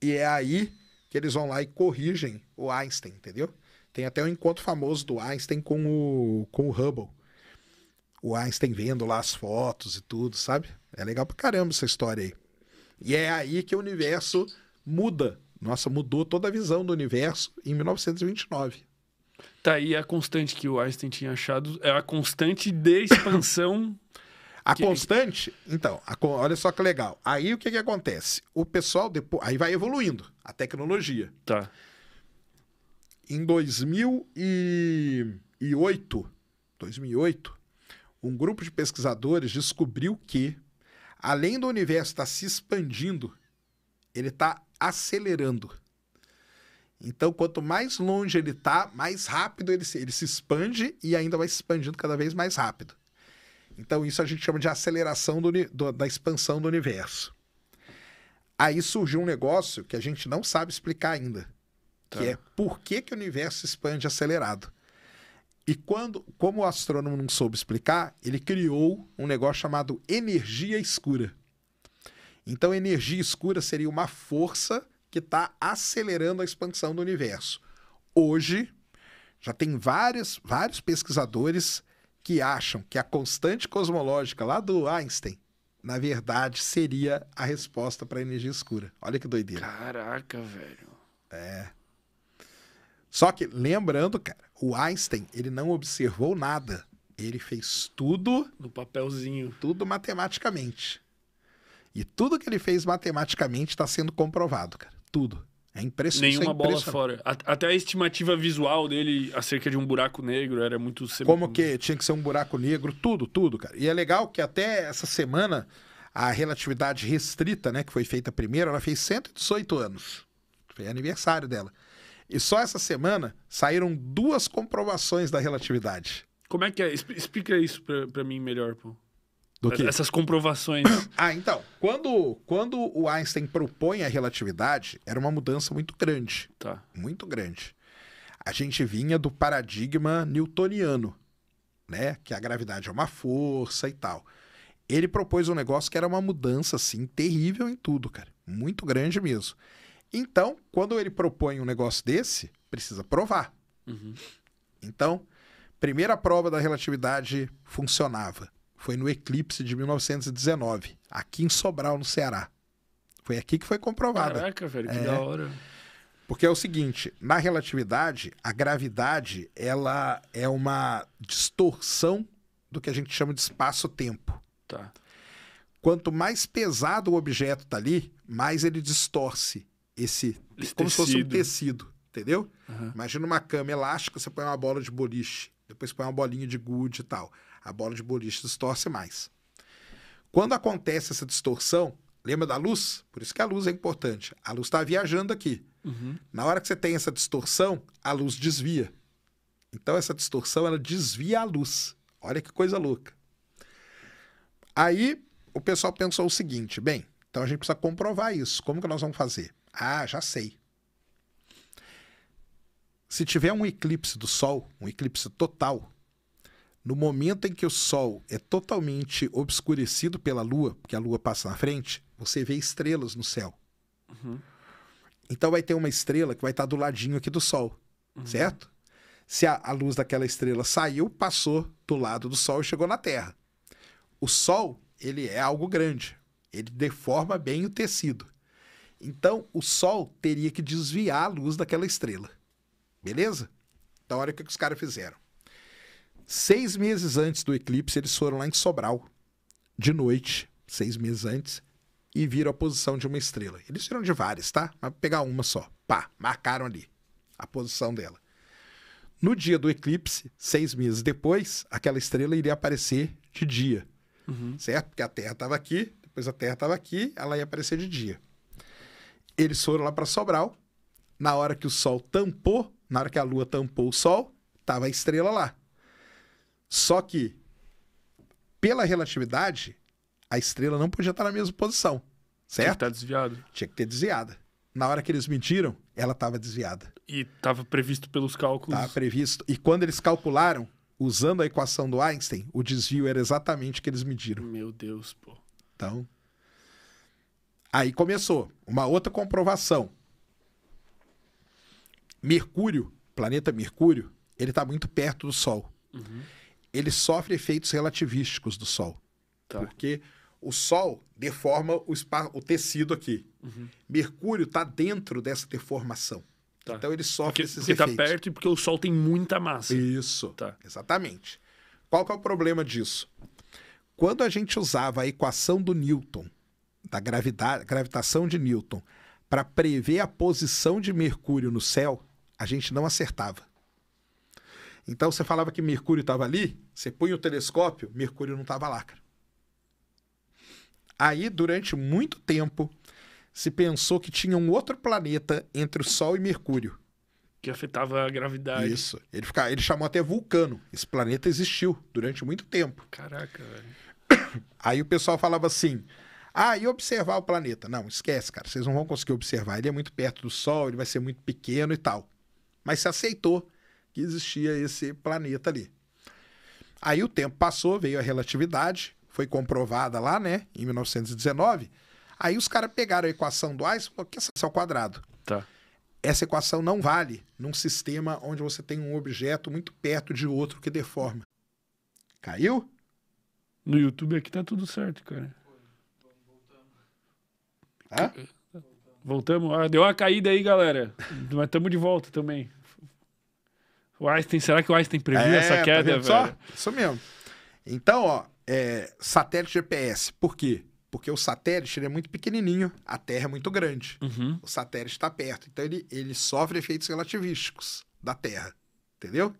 E é aí que eles vão lá e corrigem o Einstein, entendeu? Tem até um encontro famoso do Einstein com o, com o Hubble. O Einstein vendo lá as fotos e tudo, sabe? É legal pra caramba essa história aí. E é aí que o universo muda. Nossa, mudou toda a visão do universo em 1929. Tá, e a constante que o Einstein tinha achado é a constante de expansão. a que... constante, então, a, olha só que legal. Aí o que, que acontece? O pessoal depois. Aí vai evoluindo a tecnologia. Tá. Em 2008, 2008, um grupo de pesquisadores descobriu que, além do universo estar tá se expandindo, ele está acelerando. Então, quanto mais longe ele está, mais rápido ele se, ele se expande e ainda vai se expandindo cada vez mais rápido. Então, isso a gente chama de aceleração do, do, da expansão do universo. Aí surgiu um negócio que a gente não sabe explicar ainda, tá. que é por que, que o universo se expande acelerado. E quando, como o astrônomo não soube explicar, ele criou um negócio chamado energia escura. Então, energia escura seria uma força que está acelerando a expansão do universo. Hoje, já tem vários, vários pesquisadores que acham que a constante cosmológica lá do Einstein, na verdade, seria a resposta para a energia escura. Olha que doideira. Caraca, velho. É. Só que, lembrando, cara, o Einstein, ele não observou nada. Ele fez tudo. No papelzinho. Tudo matematicamente. E tudo que ele fez matematicamente está sendo comprovado, cara. Tudo. É, é impressionante. Nenhuma é bola fora. Até a estimativa visual dele acerca de um buraco negro era muito semelhante. Como que tinha que ser um buraco negro, tudo, tudo, cara. E é legal que até essa semana a relatividade restrita, né, que foi feita primeiro, ela fez 118 anos. Foi aniversário dela. E só essa semana saíram duas comprovações da relatividade. Como é que é? Explica isso pra, pra mim melhor, pô. Do que... Essas comprovações. Ah, então. Quando, quando o Einstein propõe a relatividade, era uma mudança muito grande. Tá. Muito grande. A gente vinha do paradigma newtoniano, né? Que a gravidade é uma força e tal. Ele propôs um negócio que era uma mudança, assim, terrível em tudo, cara. Muito grande mesmo. Então, quando ele propõe um negócio desse, precisa provar. Uhum. Então, primeira prova da relatividade funcionava foi no eclipse de 1919, aqui em Sobral, no Ceará. Foi aqui que foi comprovada. Caraca, velho, que é... da hora. Porque é o seguinte, na relatividade, a gravidade, ela é uma distorção do que a gente chama de espaço-tempo. Tá. Quanto mais pesado o objeto tá ali, mais ele distorce esse, esse como tecido. se fosse um tecido, entendeu? Uhum. Imagina uma cama elástica, você põe uma bola de boliche, depois põe uma bolinha de gude e tal a bola de boliche distorce mais. Quando acontece essa distorção, lembra da luz? Por isso que a luz é importante. A luz está viajando aqui. Uhum. Na hora que você tem essa distorção, a luz desvia. Então essa distorção ela desvia a luz. Olha que coisa louca. Aí o pessoal pensou o seguinte: bem, então a gente precisa comprovar isso. Como que nós vamos fazer? Ah, já sei. Se tiver um eclipse do Sol, um eclipse total, no momento em que o Sol é totalmente obscurecido pela Lua, porque a Lua passa na frente, você vê estrelas no céu. Uhum. Então vai ter uma estrela que vai estar do ladinho aqui do Sol, uhum. certo? Se a, a, luz daquela estrela saiu, passou do lado do Sol e chegou na Terra. O Sol, ele é algo grande. Ele deforma bem o tecido. Então, o Sol teria que desviar a luz daquela estrela. Beleza? Então, olha o que os caras fizeram. Seis meses antes do eclipse, eles foram lá em Sobral, de noite, seis meses antes, e viram a posição de uma estrela. Eles viram de várias, tá? Mas pegar uma só. Pá, marcaram ali a posição dela. No dia do eclipse, seis meses depois, aquela estrela iria aparecer de dia. Uhum. Certo? Porque a Terra estava aqui, depois a Terra estava aqui, ela ia aparecer de dia. Eles foram lá para Sobral. Na hora que o Sol tampou, na hora que a Lua tampou o Sol, estava a estrela lá. Só que, pela relatividade, a estrela não podia estar na mesma posição. Certo? Tinha que estar tá desviado. Tinha que ter desviada. Na hora que eles mediram, ela estava desviada. E estava previsto pelos cálculos. Estava previsto. E quando eles calcularam, usando a equação do Einstein, o desvio era exatamente o que eles mediram. Meu Deus, pô. Então. Aí começou uma outra comprovação. Mercúrio, planeta Mercúrio, ele está muito perto do Sol. Uhum ele sofre efeitos relativísticos do Sol. Tá. Porque o Sol deforma o, o tecido aqui. Uhum. Mercúrio está dentro dessa deformação. Tá. Então ele sofre porque, esses porque tá efeitos. Porque está perto e porque o Sol tem muita massa. Isso, tá. exatamente. Qual que é o problema disso? Quando a gente usava a equação do Newton, da gravidade, gravitação de Newton, para prever a posição de Mercúrio no céu, a gente não acertava. Então você falava que Mercúrio estava ali, você punha o telescópio, Mercúrio não estava lá, cara. Aí, durante muito tempo, se pensou que tinha um outro planeta entre o Sol e Mercúrio. Que afetava a gravidade. Isso. Ele, fica, ele chamou até Vulcano. Esse planeta existiu durante muito tempo. Caraca, velho. Aí o pessoal falava assim: ah, e observar o planeta? Não, esquece, cara. Vocês não vão conseguir observar. Ele é muito perto do Sol, ele vai ser muito pequeno e tal. Mas se aceitou que existia esse planeta ali. Aí o tempo passou, veio a relatividade, foi comprovada lá, né, em 1919. Aí os caras pegaram a equação do Einstein, que é ao quadrado. Tá. Essa equação não vale num sistema onde você tem um objeto muito perto de outro que deforma. Caiu? No YouTube aqui tá tudo certo, cara. Hã? Voltamos. Ah, deu uma caída aí, galera. Mas estamos de volta também. O Einstein, será que o Einstein previu é, essa tá queda, tá velho? Só? Isso mesmo. Então, ó, é, satélite GPS. Por quê? Porque o satélite é muito pequenininho, a Terra é muito grande. Uhum. O satélite está perto, então ele, ele sofre efeitos relativísticos da Terra, entendeu?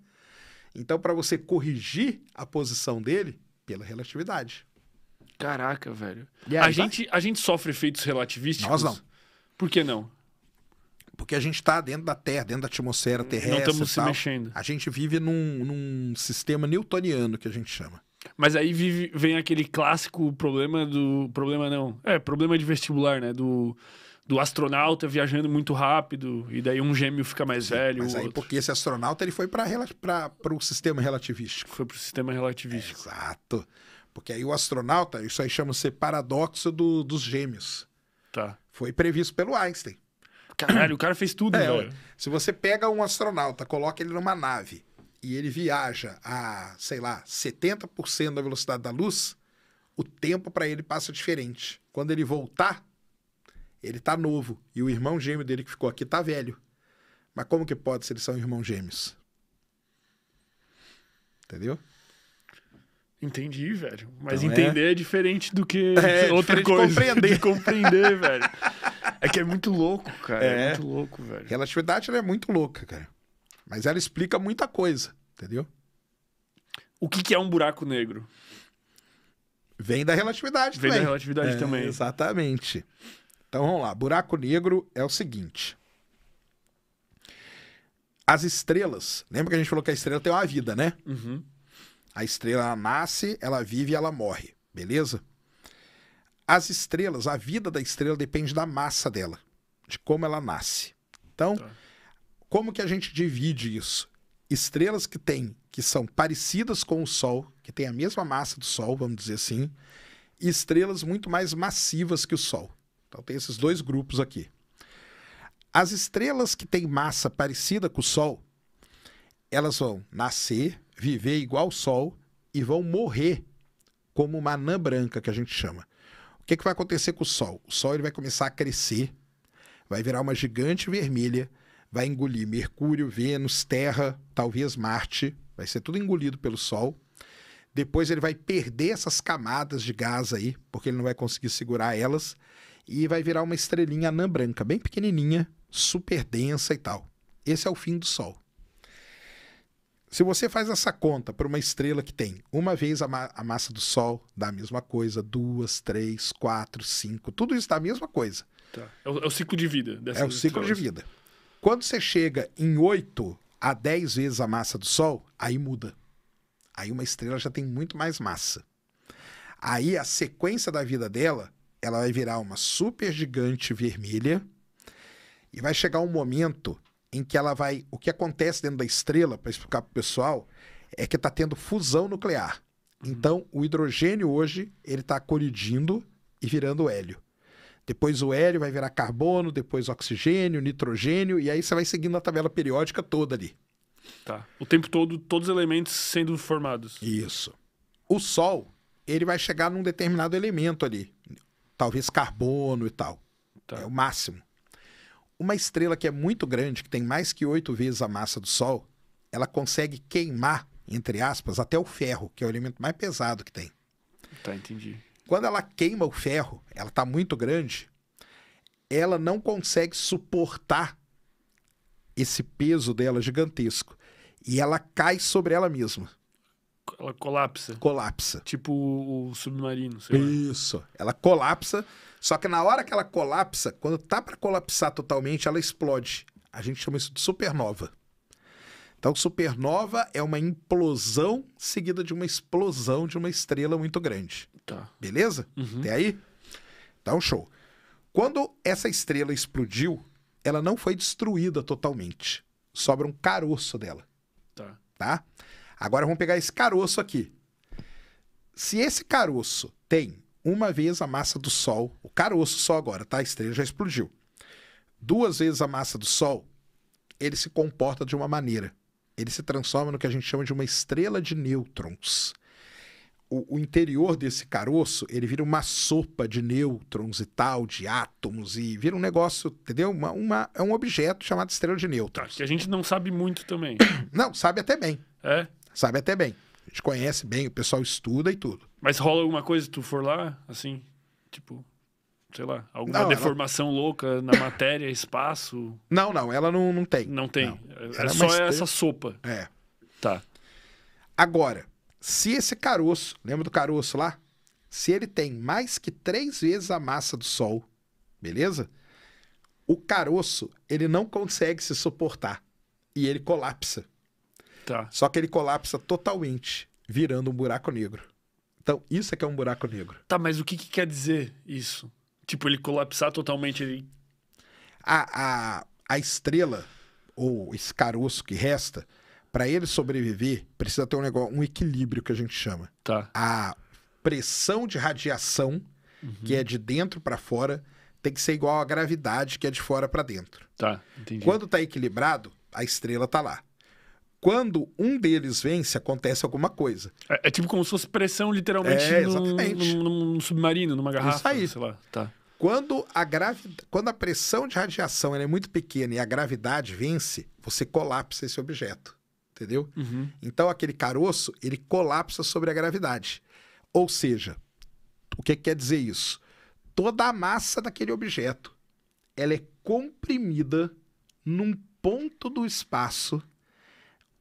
Então, para você corrigir a posição dele pela relatividade. Caraca, velho. Aí, a, tá? gente, a gente sofre efeitos relativísticos? Nós não. Por que não? porque a gente está dentro da Terra, dentro da atmosfera terrestre. Não estamos se mexendo. A gente vive num, num sistema newtoniano que a gente chama. Mas aí vive, vem aquele clássico problema do. Problema não. É, problema de vestibular, né? Do, do astronauta viajando muito rápido e daí um gêmeo fica mais Sim, velho. Mas aí, outro. porque esse astronauta ele foi para o sistema relativístico. Foi para o sistema relativístico. É, exato. Porque aí o astronauta, isso aí chama-se paradoxo do, dos gêmeos. Tá. Foi previsto pelo Einstein. Caralho, o cara fez tudo, é, velho. Se você pega um astronauta, coloca ele numa nave e ele viaja a, sei lá, 70% da velocidade da luz, o tempo para ele passa diferente. Quando ele voltar, ele tá novo e o irmão gêmeo dele que ficou aqui tá velho. Mas como que pode se eles são irmãos gêmeos? Entendeu? Entendi, velho. Mas então é. entender é... é... diferente do que é, outra coisa. De compreender. De compreender, velho. É que é muito louco, cara. É, é muito louco, velho. Relatividade é muito louca, cara. Mas ela explica muita coisa, entendeu? O que, que é um buraco negro? Vem da relatividade Vem também. Vem da relatividade é, também. Exatamente. Então vamos lá. Buraco negro é o seguinte. As estrelas. Lembra que a gente falou que a estrela tem uma vida, né? Uhum. A estrela nasce, ela vive e ela morre. Beleza? as estrelas, a vida da estrela depende da massa dela, de como ela nasce. Então, tá. como que a gente divide isso? Estrelas que têm, que são parecidas com o Sol, que têm a mesma massa do Sol, vamos dizer assim, e estrelas muito mais massivas que o Sol. Então tem esses dois grupos aqui. As estrelas que têm massa parecida com o Sol, elas vão nascer, viver igual o Sol e vão morrer como uma anã branca que a gente chama que, que vai acontecer com o Sol? O Sol ele vai começar a crescer, vai virar uma gigante vermelha, vai engolir Mercúrio, Vênus, Terra, talvez Marte, vai ser tudo engolido pelo Sol. Depois ele vai perder essas camadas de gás aí, porque ele não vai conseguir segurar elas, e vai virar uma estrelinha anã branca, bem pequenininha, super densa e tal. Esse é o fim do Sol. Se você faz essa conta para uma estrela que tem uma vez a, ma a, massa do Sol, dá a mesma coisa, duas, três, quatro, cinco, tudo isso dá a mesma coisa. Tá. É, o, é, o, ciclo de vida dessas É o ciclo estrelas. de vida. Quando você chega em oito a dez vezes a massa do Sol, aí muda. Aí uma estrela já tem muito mais massa. Aí a sequência da vida dela, ela vai virar uma supergigante vermelha e vai chegar um momento em que ela vai. O que acontece dentro da estrela, para explicar para o pessoal, é que está tendo fusão nuclear. Uhum. Então, o hidrogênio hoje ele está colidindo e virando hélio. Depois o hélio vai virar carbono, depois oxigênio, nitrogênio, e aí você vai seguindo a tabela periódica toda ali. Tá. O tempo todo, todos os elementos sendo formados. Isso. O Sol, ele vai chegar num determinado elemento ali. Talvez carbono e tal. Tá. É o máximo. Uma estrela que é muito grande, que tem mais que oito vezes a massa do Sol, ela consegue queimar, entre aspas, até o ferro, que é o elemento mais pesado que tem. Tá, entendi. Quando ela queima o ferro, ela está muito grande, ela não consegue suportar esse peso dela gigantesco. E ela cai sobre ela mesma. Ela colapsa. Colapsa. Tipo o submarino. Isso. Lá. Ela colapsa. Só que na hora que ela colapsa, quando tá para colapsar totalmente, ela explode. A gente chama isso de supernova. Então, supernova é uma implosão seguida de uma explosão de uma estrela muito grande. Tá. Beleza? Uhum. Até aí? Então, show. Quando essa estrela explodiu, ela não foi destruída totalmente. Sobra um caroço dela. Tá. Tá? Agora vamos pegar esse caroço aqui. Se esse caroço tem uma vez a massa do Sol, o caroço só agora, tá? A estrela já explodiu. Duas vezes a massa do Sol, ele se comporta de uma maneira. Ele se transforma no que a gente chama de uma estrela de nêutrons. O, o interior desse caroço, ele vira uma sopa de nêutrons e tal, de átomos, e vira um negócio, entendeu? Uma, uma, é um objeto chamado estrela de nêutrons. Que a gente não sabe muito também. Não, sabe até bem. É? Sabe até bem. A gente conhece bem, o pessoal estuda e tudo. Mas rola alguma coisa se tu for lá, assim? Tipo, sei lá, alguma não, deformação ela... louca na matéria, espaço? Não, não, ela não, não tem. Não tem. Não. É, é só essa sopa. É. Tá. Agora, se esse caroço, lembra do caroço lá? Se ele tem mais que três vezes a massa do Sol, beleza? O caroço, ele não consegue se suportar e ele colapsa. Tá. Só que ele colapsa totalmente, virando um buraco negro. Então, isso é que é um buraco negro. Tá, mas o que, que quer dizer isso? Tipo, ele colapsar totalmente. A, a, a estrela, ou esse caroço que resta, para ele sobreviver, precisa ter um negócio, um equilíbrio que a gente chama. Tá. A pressão de radiação, uhum. que é de dentro para fora, tem que ser igual à gravidade, que é de fora para dentro. Tá, entendi. Quando tá equilibrado, a estrela tá lá quando um deles vence, acontece alguma coisa. É, é tipo como se fosse pressão, literalmente, é, exatamente. Num, num, num, submarino, numa garrafa, Isso aí. sei lá. Tá. Quando a, gravi... quando a pressão de radiação é muito pequena e a gravidade vence, você colapsa esse objeto, entendeu? Uhum. Então, aquele caroço, ele colapsa sobre a gravidade. Ou seja, o que quer dizer isso? Toda a massa daquele objeto, ela é comprimida num ponto do espaço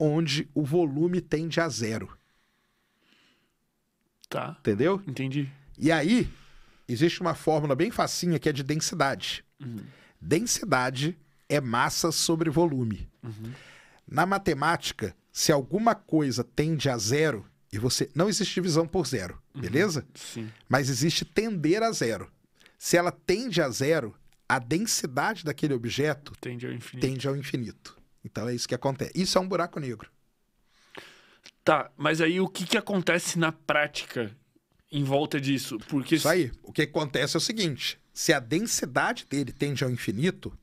onde o volume tende a zero. Tá. Entendeu? Entendi. E aí, existe uma fórmula bem facinha que é de densidade. Uhum. Densidade é massa sobre volume. Uhum. Na matemática, se alguma coisa tende a zero, e você. Não existe divisão por zero, uhum. beleza? Sim. Mas existe tender a zero. Se ela tende a zero, a densidade daquele objeto tende ao infinito. Tende ao infinito. Então é isso que acontece. Isso é um buraco negro. Tá, mas aí o que, que acontece na prática em volta disso? Porque... Isso aí. O que acontece é o seguinte: se a densidade dele tende ao infinito,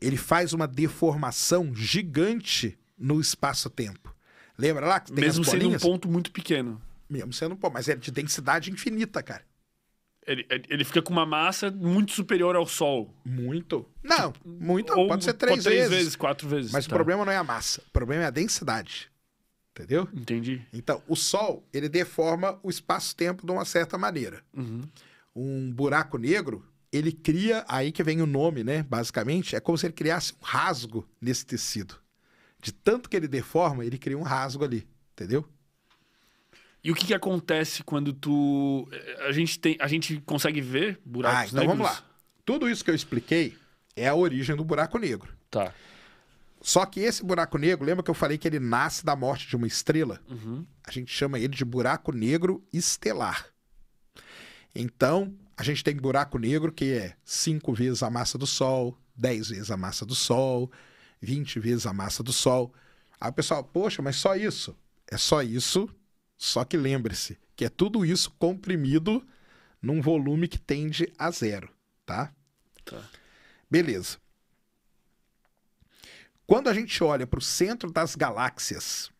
ele faz uma deformação gigante no espaço-tempo. Lembra lá que tem Mesmo sendo um ponto muito pequeno. Mesmo sendo um ponto, mas é de densidade infinita, cara ele, ele fica com uma massa muito superior ao Sol. Muito? Não, muito. Ou, pode ser três, pode três vezes. vezes. quatro vezes. Mas tá. o problema não é a massa, o problema é a densidade. Entendeu? Entendi. Então, o Sol, ele deforma o espaço-tempo de uma certa maneira. Uhum. Um buraco negro, ele cria, aí que vem o nome, né? Basicamente, é como se ele criasse um rasgo nesse tecido. De tanto que ele deforma, ele cria um rasgo ali, entendeu? E o que, que acontece quando tu. Eh, a gente, tem, a gente consegue ver buracos ah, então negros? vamos lá. Tudo isso que eu expliquei é a origem do buraco negro. Tá. Só que esse buraco negro, lembra que eu falei que ele nasce da morte de uma estrela? Uhum. A gente chama ele de buraco negro estelar. Então, a gente tem buraco negro que é 5 vezes a massa do Sol, 10 vezes a massa do Sol, 20 vezes a massa do Sol. Aí o pessoal, poxa, mas só isso? É só isso só que lembre-se que é tudo isso comprimido num volume que tende a zero, tá? Tá. Beleza. Quando a gente olha para o centro das galáxias,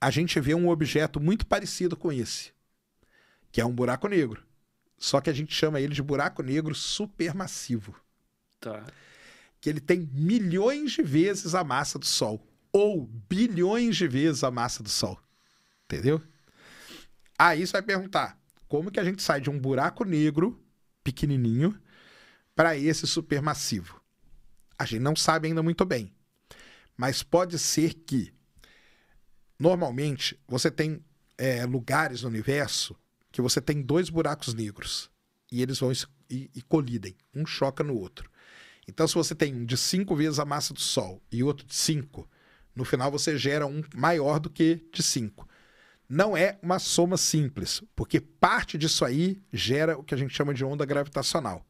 a gente vê um objeto muito parecido com esse, que é um buraco negro. Só que a gente chama ele de buraco negro supermassivo. Tá. Que ele tem milhões de vezes a massa do Sol, ou bilhões de vezes a massa do Sol. Entendeu? Aí você vai perguntar: como que a gente sai de um buraco negro, pequenininho, para esse supermassivo? A gente não sabe ainda muito bem. Mas pode ser que, normalmente, você tem é, lugares no universo que você tem dois buracos negros e eles vão e, e colidem, um choca no outro. Então, se você tem um de cinco vezes a massa do Sol e outro de cinco, no final você gera um maior do que de cinco não é uma soma simples, porque parte disso aí gera o que a gente chama de onda gravitacional.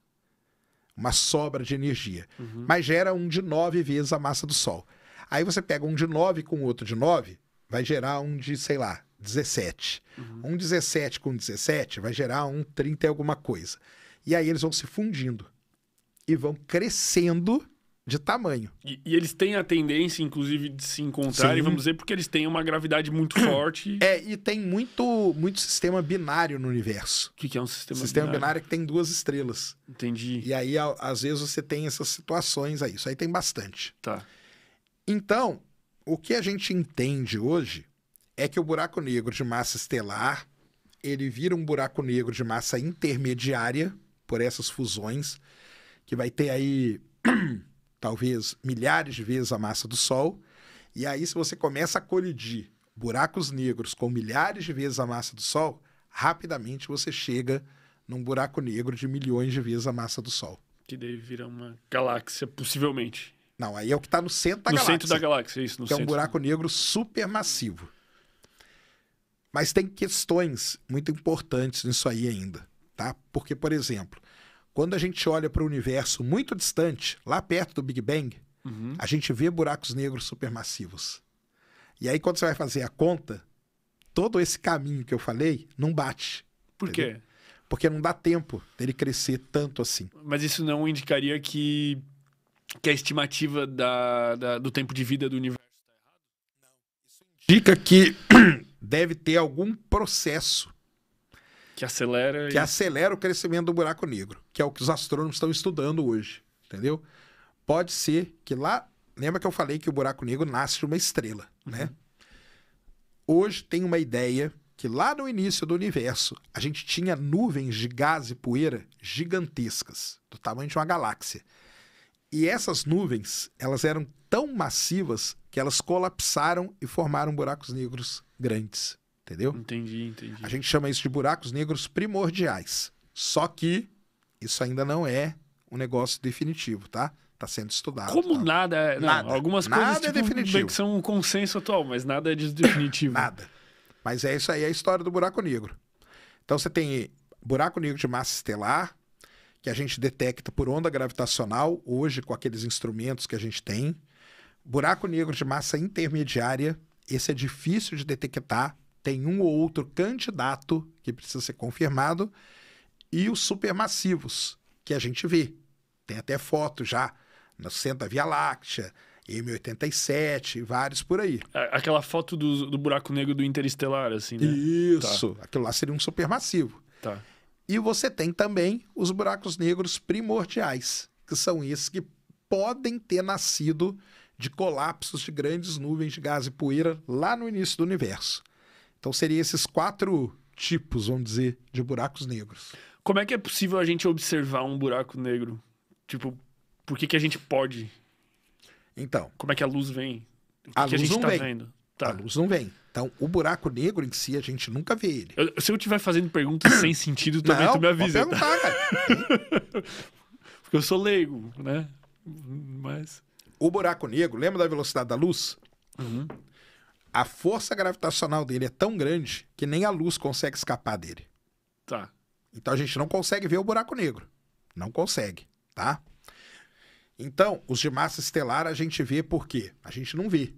Uma sobra de energia. Uhum. Mas gera um de 9 vezes a massa do Sol. Aí você pega um de 9 com outro de 9, vai gerar um de, sei lá, 17. Uhum. Um 17 com 17 vai gerar um 30 e alguma coisa. E aí eles vão se fundindo e vão crescendo de tamanho. E, e, eles têm a tendência, inclusive, de se encontrarem, e vamos dizer, porque eles têm uma gravidade muito forte. É, e tem muito, muito sistema binário no universo. O que, que, é um sistema, sistema binário? Sistema binário é que tem duas estrelas. Entendi. E aí, a, às vezes, você tem essas situações aí. Isso aí tem bastante. Tá. Então, o que a gente entende hoje é que o buraco negro de massa estelar, ele vira um buraco negro de massa intermediária por essas fusões, que vai ter aí talvez milhares de vezes a massa do Sol. E aí, se você começa a colidir buracos negros com milhares de vezes a massa do Sol, rapidamente você chega num buraco negro de milhões de vezes a massa do Sol. Que deve virar uma galáxia, possivelmente. Não, aí é o que está no centro da no galáxia. No centro da galáxia, isso. No que é um buraco negro supermassivo. Mas tem questões muito importantes nisso aí ainda, tá? Porque, por exemplo, quando a gente olha para o universo muito distante, lá perto do Big Bang, uhum. a gente vê buracos negros supermassivos. E aí, quando você vai fazer a conta, todo esse caminho que eu falei não bate. Por entendeu? quê? Porque não dá tempo dele crescer tanto assim. Mas isso não indicaria que, que a estimativa da, da do tempo de vida do universo está errada? Não. Isso indica que deve ter algum processo que acelera. Que e... acelera o crescimento do buraco negro, que é o que os astrônomos estão estudando hoje, entendeu? Pode ser que lá. Lembra que eu falei que o buraco negro nasce de uma estrela, uhum. né? Hoje tem uma ideia que lá no início do universo a gente tinha nuvens de gás e poeira gigantescas, do tamanho de uma galáxia. E essas nuvens, elas eram tão massivas que elas colapsaram e formaram buracos negros grandes. Entendeu? Entendi, entendi. A gente chama isso de buracos negros primordiais. Só que isso ainda não é um negócio definitivo, tá? Está sendo estudado. Como tá? nada, é- não, nada, Algumas nada coisas é tipo, definitivo. que são um consenso atual, mas nada é definitivo. nada. Mas é isso aí, é a história do buraco negro. Então você tem buraco negro de massa estelar, que a gente detecta por onda gravitacional, hoje com aqueles instrumentos que a gente tem. Buraco negro de massa intermediária, esse é difícil de detectar tem um ou outro candidato que precisa ser confirmado e os supermassivos que a gente vê. Tem até foto já no centro da Via Láctea, M87, vários por aí. É, aquela foto do, do buraco negro do Interestelar, assim, né? Isso, tá. aquilo lá seria um supermassivo. Tá. E você tem também os buracos negros primordiais, que são esses que podem ter nascido de colapsos de grandes nuvens de gás e poeira lá no início do universo. Então seriam esses quatro tipos, vamos dizer, de buracos negros. Como é que é possível a gente observar um buraco negro? Tipo, por que, que a gente pode? Então. Como é que a luz vem? O a que luz a gente não tá vem. vendo? Tá. A luz não vem. Então, o buraco negro em si, a gente nunca vê ele. Eu, se eu estiver fazendo perguntas sem sentido, também não, tu me avisa. Pode perguntar, cara. Porque eu sou leigo, né? Mas. O buraco negro, lembra da velocidade da luz? Uhum a força gravitacional dele é tão grande que nem a luz consegue escapar dele. Tá. Então a gente não consegue ver o buraco negro. Não consegue, tá? Então, os de massa estelar a gente vê por quê? A gente não vê.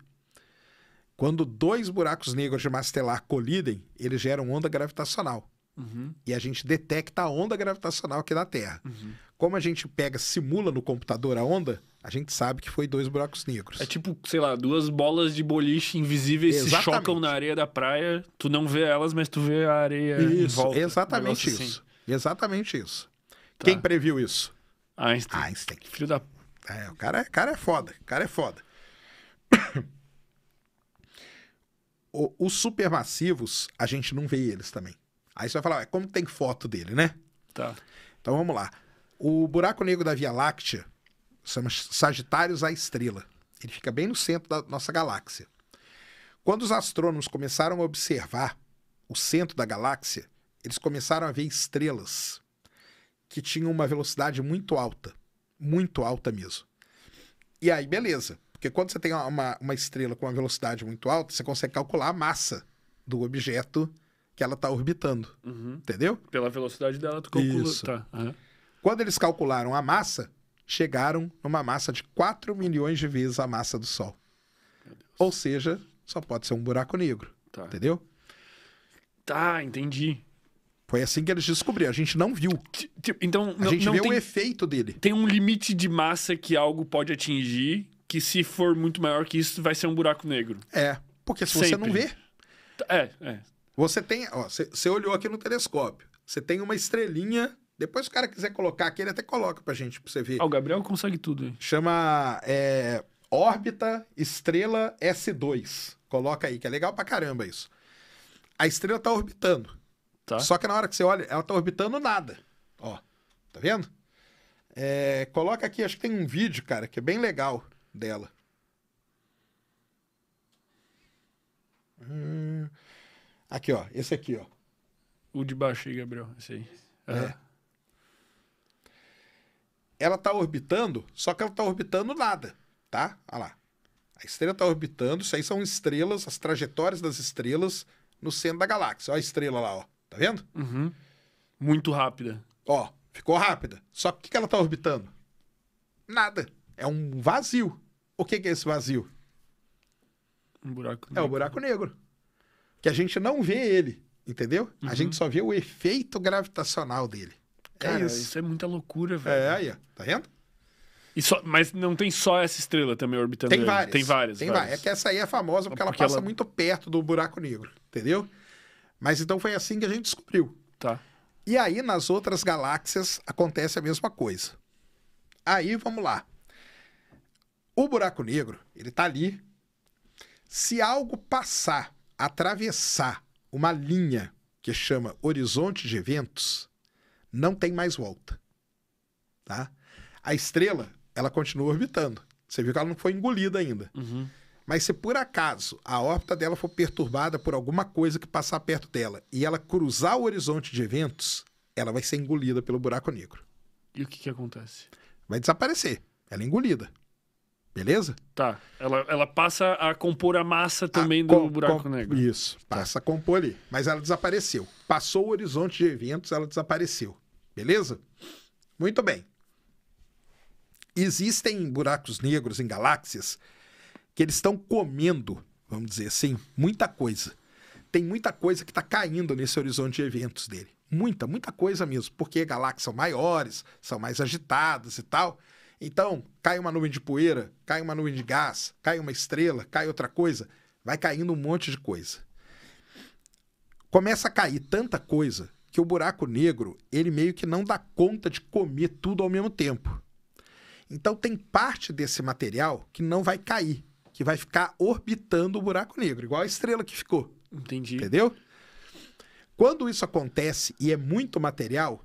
Quando dois buracos negros de massa estelar colidem, eles geram onda gravitacional. Uhum. E a gente detecta a onda gravitacional aqui da Terra. Uhum. Como a gente pega, simula no computador a onda, a gente sabe que foi dois buracos negros. É tipo, sei lá, duas bolas de boliche invisíveis exatamente. se chocam na areia da praia, tu não vê elas, mas tu vê a areia isso, em volta. Exatamente um isso. Assim. Exatamente isso. Tá. Quem previu isso? Einstein. Einstein. Filho da... É, o cara, é cara é foda, o cara é foda. o, os supermassivos, a gente não vê eles também. Aí você vai falar, como tem foto dele, né? Tá. Então vamos lá. O buraco negro da Via Láctea, Somos Sagitários a estrela. Ele fica bem no centro da nossa galáxia. Quando os astrônomos começaram a observar o centro da galáxia, eles começaram a ver estrelas que tinham uma velocidade muito alta, muito alta mesmo. E aí, beleza, porque quando você tem uma, uma estrela com uma velocidade muito alta, você consegue calcular a massa do objeto que ela está orbitando, uhum. entendeu? Pela velocidade dela, tu calcula. Isso. Tá. Uhum. Quando eles calcularam a massa, chegaram numa massa de 4 milhões de vezes a massa do Sol. Ou seja, só pode ser um buraco negro. Tá. Entendeu? Tá, entendi. Foi assim que eles descobriram. A gente não viu. Então, a não, gente não vê tem, o efeito dele. Tem um limite de massa que algo pode atingir, que se for muito maior que isso, vai ser um buraco negro. É, porque se Sempre. você não vê. É, é. Você tem. Ó, você, você olhou aqui no telescópio. Você tem uma estrelinha depois, se o cara quiser colocar aqui, ele até coloca pra gente, pra você ver. Ah, o Gabriel consegue tudo. Hein? Chama é, Órbita Estrela S2. Coloca aí, que é legal pra caramba isso. A estrela tá orbitando. Tá. Só que na hora que você olha, ela tá orbitando nada. Ó, tá vendo? É, coloca aqui, acho que tem um vídeo, cara, que é bem legal dela. Hum, aqui, ó. Esse aqui, ó. O de baixo aí, Gabriel. Esse aí. É ela está orbitando, só que ela está orbitando nada, tá? Olha lá. A estrela está orbitando, isso aí são estrelas, as trajetórias das estrelas no centro da galáxia. Olha a estrela lá, ó. Tá vendo? Uhum. Muito rápida. Ó, ficou rápida. Só que o que ela está orbitando? Nada. É um vazio. O que, é esse vazio? Um buraco negro. É o buraco negro. Que a gente não vê ele, entendeu? Uhum. A gente só vê o efeito gravitacional dele. É Cara, é isso. isso é muita loucura, velho. É, aí, tá vendo? E só, mas não tem só essa estrela também orbitando. Tem várias. Tem várias. Tem várias. É que essa aí é famosa porque, porque ela passa ela... muito perto do buraco negro, entendeu? Mas então foi assim que a gente descobriu. Tá. E aí nas outras galáxias acontece a mesma coisa. Aí vamos lá. O buraco negro, ele tá ali. Se algo passar, atravessar uma linha que chama horizonte de eventos, não tem mais volta. Tá? A estrela, ela continua orbitando. Você viu que ela não foi engolida ainda. Uhum. Mas se por acaso a órbita dela for perturbada por alguma coisa que passar perto dela e ela cruzar o horizonte de eventos, ela vai ser engolida pelo buraco negro. E o que, que acontece? Vai desaparecer. Ela é engolida. Beleza? Tá. Ela, ela passa a compor a massa também a do com, buraco com, negro. Isso, tá. passa tá. a compor ali. Mas ela desapareceu. Passou o horizonte de eventos, ela desapareceu. Beleza? Muito bem. Existem buracos negros em galáxias que eles estão comendo, vamos dizer assim, muita coisa. Tem muita coisa que está caindo nesse horizonte de eventos dele. Muita, muita coisa mesmo. Porque galáxias são maiores, são mais agitadas e tal. Então, cai uma nuvem de poeira, cai uma nuvem de gás, cai uma estrela, cai outra coisa, vai caindo um monte de coisa. Começa a cair tanta coisa que o buraco negro, ele meio que não dá conta de comer tudo ao mesmo tempo. Então tem parte desse material que não vai cair, que vai ficar orbitando o buraco negro, igual a estrela que ficou. Entendi. Entendeu? Quando isso acontece e é muito material,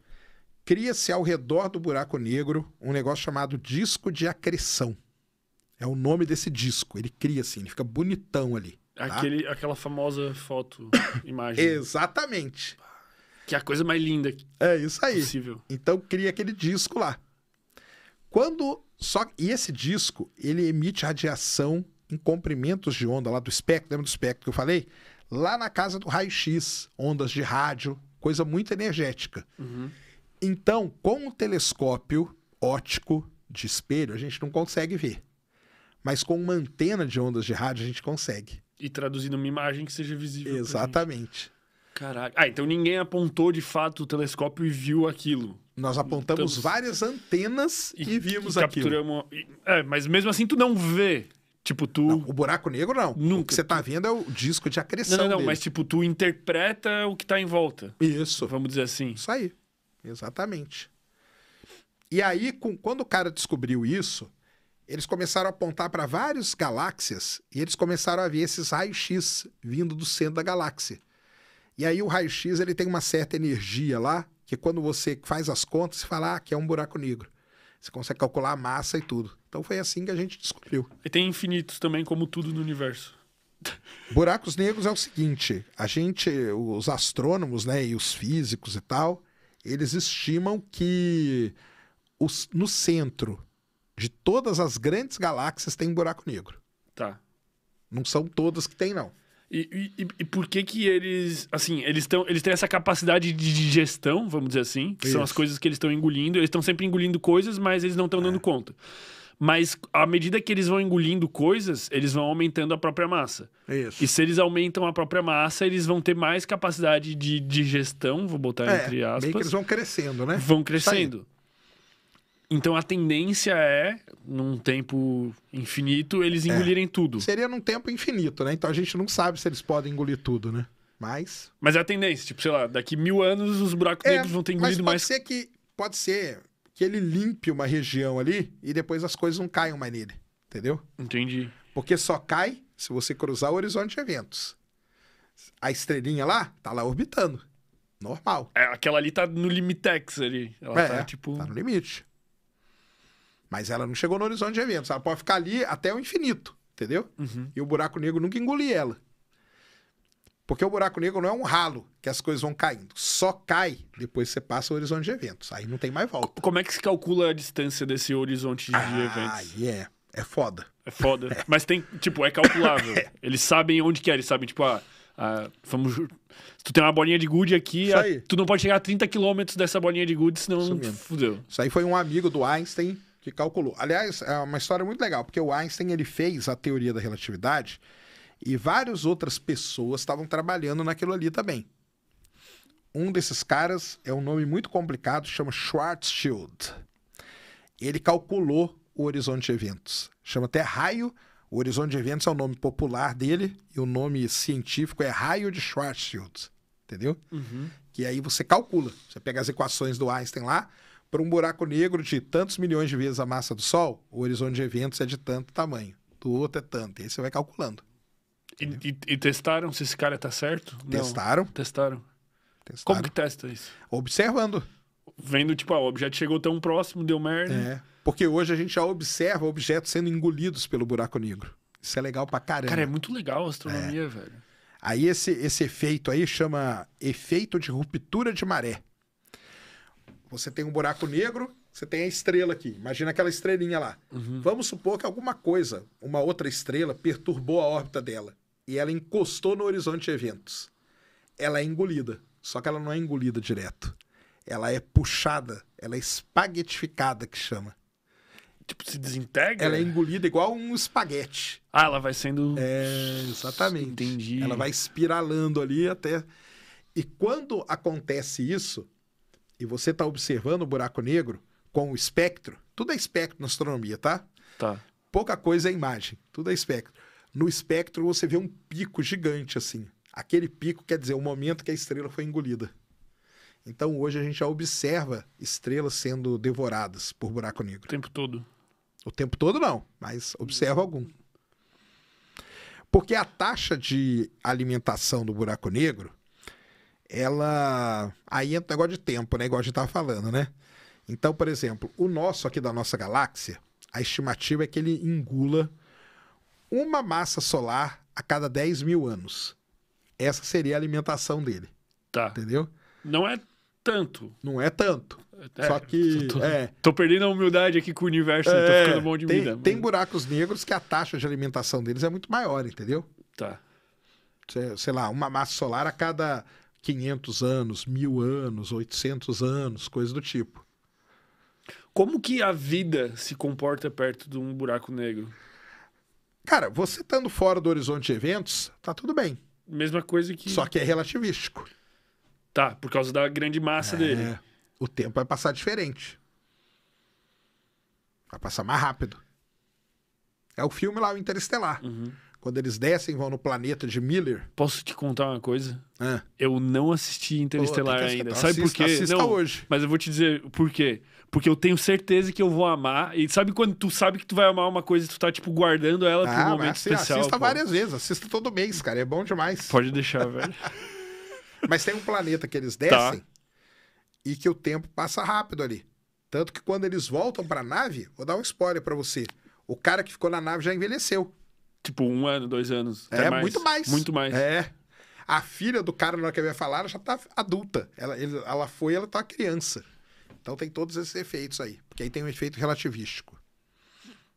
cria-se ao redor do buraco negro um negócio chamado disco de acreção. É o nome desse disco. Ele cria assim, ele fica bonitão ali. Tá? Aquele, aquela famosa foto, imagem. Né? Exatamente. Que é a coisa mais linda é isso aí. possível. Então cria aquele disco lá. Quando só e esse disco ele emite radiação em comprimentos de onda lá do espectro, lembra do espectro que eu falei? Lá na casa do raio-x, ondas de rádio, coisa muito energética. Uhum. Então, com o telescópio ótico de espelho, a gente não consegue ver. Mas com uma antena de ondas de rádio, a gente consegue. E traduzindo uma imagem que seja visível. Exatamente. Caraca. Ah, então ninguém apontou de fato o telescópio e viu aquilo. Nós apontamos Estamos... várias antenas e, e vimos e capturamos... aquilo. É, mas mesmo assim tu não vê. Tipo, tu. Não, o buraco negro não. Nunca. O que você tá vendo é o disco de acreção. Não, não, não mas tipo, tu interpreta o que tá em volta. Isso. Vamos dizer assim. Isso aí. Exatamente. E aí, com, quando o cara descobriu isso, eles começaram a apontar para várias galáxias e eles começaram a ver esses raios-x vindo do centro da galáxia. E aí o raio-x ele tem uma certa energia lá, que quando você faz as contas, você fala ah, que é um buraco negro. Você consegue calcular a massa e tudo. Então foi assim que a gente descobriu. E tem infinitos também, como tudo no universo. Buracos negros é o seguinte, a gente, os astrônomos, né, e os físicos e tal, eles estimam que os, no centro de todas as grandes galáxias tem um buraco negro. Tá. Não são todas que tem, não. E, e, e por que que eles, assim, eles, tão, eles têm essa capacidade de digestão, vamos dizer assim, que Isso. são as coisas que eles estão engolindo, eles estão sempre engolindo coisas, mas eles não estão é. dando conta. Mas à medida que eles vão engolindo coisas, eles vão aumentando a própria massa. Isso. E se eles aumentam a própria massa, eles vão ter mais capacidade de digestão, vou botar é, entre aspas. Meio que eles vão crescendo, né? Vão crescendo. Então a tendência é, num tempo infinito, eles é. engolirem é. tudo. Seria num tempo infinito, né? Então a gente não sabe se eles podem engolir tudo, né? Mas. Mas é a tendência, tipo, sei lá, daqui mil anos os buracos é, negros vão ter engolido mas pode mais. Ser que, pode ser que ele limpe uma região ali e depois as coisas não caiam mais nele. Entendeu? Entendi. Porque só cai se você cruzar o horizonte de eventos. A estrelinha lá, tá lá orbitando. Normal. É, aquela ali tá no limitex ali. Ela é, tá, tipo... tá no limite. Mas ela não chegou no horizonte de eventos. Ela pode ficar ali até o infinito, entendeu? Uhum. E o buraco negro nunca engolir ela. Porque o buraco negro não é um ralo que as coisas vão caindo. Só cai depois você passa o horizonte de eventos. Aí não tem mais volta. Como é que se calcula a distância desse horizonte de ah, eventos? Ah, yeah. é. É foda. É foda. É. Mas tem, tipo, é calculável. é. Eles sabem onde que é, eles sabem, tipo, ah, ah vamos, se tu tem uma bolinha de gude aqui, a, tu não pode chegar a 30 quilômetros dessa bolinha de gude, senão fudeu. Isso aí foi um amigo do Einstein que calculou. Aliás, é uma história muito legal, porque o Einstein ele fez a teoria da relatividade e várias outras pessoas estavam trabalhando naquilo ali também. Um desses caras é um nome muito complicado, chama Schwarzschild. Ele calculou o horizonte de eventos. Chama até raio. O horizonte de eventos é o nome popular dele e o nome científico é raio de Schwarzschild. Entendeu? Uhum. Que aí você calcula. Você pega as equações do Einstein lá, para um buraco negro de tantos milhões de vezes a massa do Sol, o horizonte de eventos é de tanto tamanho, do outro é tanto. E aí você vai calculando. E, né? e, e, testaram se esse cara tá certo? Testaram? Não. Testaram. Testaram. Como que testa isso? Observando. Vendo, tipo, ah, o objeto chegou tão próximo, deu merda. É. Porque hoje a gente já observa objetos sendo engolidos pelo buraco negro. Isso é legal pra caramba. Cara, é muito legal a astronomia, é. velho. Aí esse, esse efeito aí chama efeito de ruptura de maré. Você tem um buraco negro, você tem a estrela aqui. Imagina aquela estrelinha lá. Uhum. Vamos supor que alguma coisa, uma outra estrela, perturbou a órbita dela e ela encostou no horizonte de eventos. Ela é engolida, só que ela não é engolida direto. Ela é puxada, ela é espaguetificada, que chama. Tipo, se desintegra? Ela é engolida igual um espaguete. Ah, ela vai sendo. É, exatamente. Entendi. Ela vai espiralando ali até. E quando acontece isso, e você está observando o buraco negro com o espectro, tudo é espectro na astronomia, tá? Tá. Pouca coisa é imagem, tudo é espectro. No espectro você vê um pico gigante assim. Aquele pico quer dizer o momento que a estrela foi engolida. Então hoje a gente já observa estrelas sendo devoradas por buraco negro. O tempo todo. O tempo todo não, mas observa algum. Porque a taxa de alimentação do buraco negro, ela. Aí entra o um negócio de tempo, né? Igual a gente estava falando, né? Então, por exemplo, o nosso aqui da nossa galáxia, a estimativa é que ele engula uma massa solar a cada 10 mil anos. Essa seria a alimentação dele. Tá. Entendeu? Não é tanto. Não é tanto. É, Só que. Tô, é, tô, perdendo a humildade aqui com o universo, é, tô ficando bom de tem, vida. Tem buracos negros que a taxa de alimentação deles é muito maior, entendeu? Tá. Sei, sei lá, uma massa solar a cada 500 anos, mil anos, 800 anos, coisa do tipo. Como que a vida se comporta perto de um buraco negro? Cara, você estando fora do horizonte de eventos, tá tudo bem. Mesma coisa que. Só que é relativístico. Tá, por causa da grande massa é... dele. O tempo vai passar diferente. Vai passar mais rápido. É o filme lá, o Interestelar. Uhum. Quando eles descem vão no planeta de Miller. Posso te contar uma coisa? É. Eu não assisti Interestelar oh, ainda. Então Sabe assista, por quê? Assista não, hoje. Mas eu vou te dizer por quê. Porque eu tenho certeza que eu vou amar. E sabe quando tu sabe que tu vai amar uma coisa e tu tá, tipo, guardando ela ah, pra um ah, momento assim, especial? Assista pô. várias vezes, assista todo mês, cara. É bom demais. Pode deixar, velho. mas tem um planeta que eles tá. descem tá. e que o tempo passa rápido ali. Tanto que quando eles voltam pra nave, vou dar um spoiler para você. O cara que ficou na nave já envelheceu. Tipo, um ano, dois anos. É, mais. muito mais. Muito mais. É. A filha do cara, na hora que eu ia falar, ela já tá adulta. Ela, ele, ela foi, ela tá criança. Então tem todos esses efeitos aí, porque aí tem um efeito relativístico.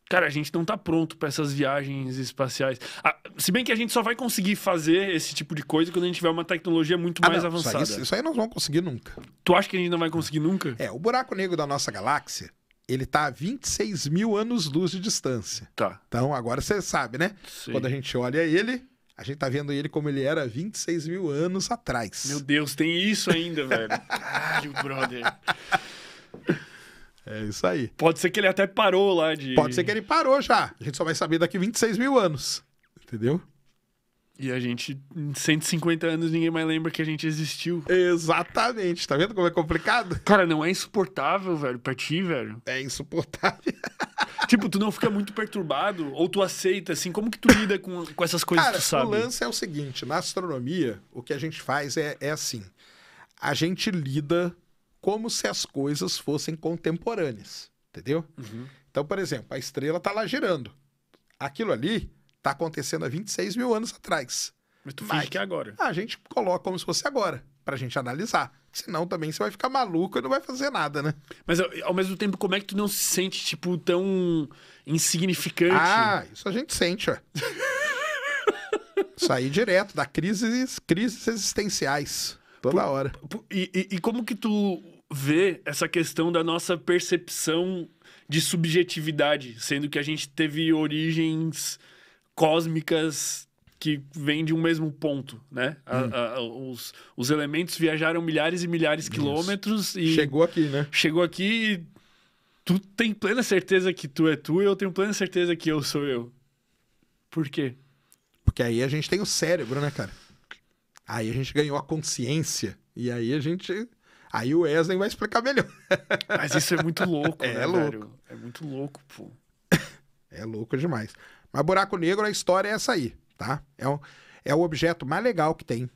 Cara, a gente não está pronto para essas viagens espaciais. Ah, se bem que a gente só vai conseguir fazer esse tipo de coisa quando a gente tiver uma tecnologia muito ah, mais não, avançada. Isso aí, isso aí nós vamos conseguir nunca. Tu acha que a gente não vai conseguir nunca? É, o buraco negro da nossa galáxia, ele tá a 26 mil anos-luz de distância. Tá. Então agora você sabe, né? Sim. Quando a gente olha ele, a gente tá vendo ele como ele era 26 mil anos atrás. Meu Deus, tem isso ainda, velho. Caralho, brother. É isso aí. Pode ser que ele até parou lá de. Pode ser que ele parou já. A gente só vai saber daqui 26 mil anos. Entendeu? E a gente, em 150 anos, ninguém mais lembra que a gente existiu. Exatamente. Tá vendo como é complicado? Cara, não é insuportável, velho, pra ti, velho. É insuportável. tipo, tu não fica muito perturbado? Ou tu aceita, assim? Como que tu lida com, com essas coisas Cara, que tu sabe? O lance é o seguinte: na astronomia, o que a gente faz é, é assim. A gente lida como se as coisas fossem contemporâneas, entendeu? Uhum. Então, por exemplo, a estrela está lá girando. Aquilo ali está acontecendo há 26 mil anos atrás. Mas tu Mas finge que é agora. A gente coloca como se fosse agora, para a gente analisar. Senão também você vai ficar maluco e não vai fazer nada, né? Mas ao mesmo tempo, como é que tu não se sente, tipo, tão insignificante? Ah, isso a gente sente, ó. Sair direto da crises, crises existenciais. Toda por, hora. Por, e, e como que tu ver essa questão da nossa percepção de subjetividade, sendo que a gente teve origens cósmicas que vêm de um mesmo ponto, né? A, hum. a, os, os elementos viajaram milhares e milhares de quilômetros e... Chegou aqui, né? Chegou aqui e... Tu tem plena certeza que tu é tu e eu tenho plena certeza que eu sou eu. Por quê? Porque aí a gente tem o cérebro, né, cara? Aí a gente ganhou a consciência. E aí a gente Aí o Wesley vai explicar melhor. Mas isso é muito louco, é, né, é louco. Velho? É muito louco, pô. É louco demais. Mas buraco negro, a história é essa aí, tá? É, o é o objeto mais legal que tem.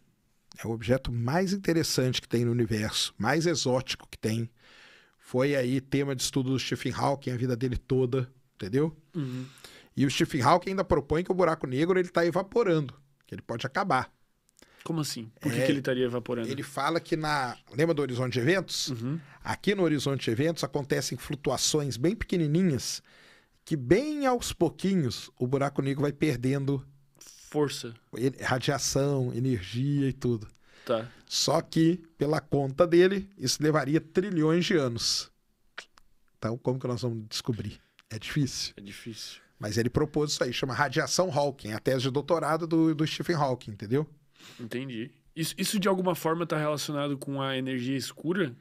É o objeto mais interessante que tem no universo, mais exótico que tem. Foi aí tema de estudo do Stephen Hawking, a vida dele toda, entendeu? Uhum. E o Stephen Hawking ainda propõe que o buraco negro ele está evaporando, que ele pode acabar. Como assim? Por que, é, que ele estaria evaporando? Ele fala que na. Lembra do horizonte de eventos? Uhum. Aqui no horizonte de eventos acontecem flutuações bem pequenininhas que, bem aos pouquinhos, o buraco negro vai perdendo força, radiação, energia e tudo. Tá. Só que, pela conta dele, isso levaria trilhões de anos. Então, como que nós vamos descobrir? É difícil. É difícil. Mas ele propôs isso aí, chama radiação Hawking, a tese de doutorado do, do Stephen Hawking, entendeu? Entendi. Isso, isso de alguma forma está relacionado com a energia escura?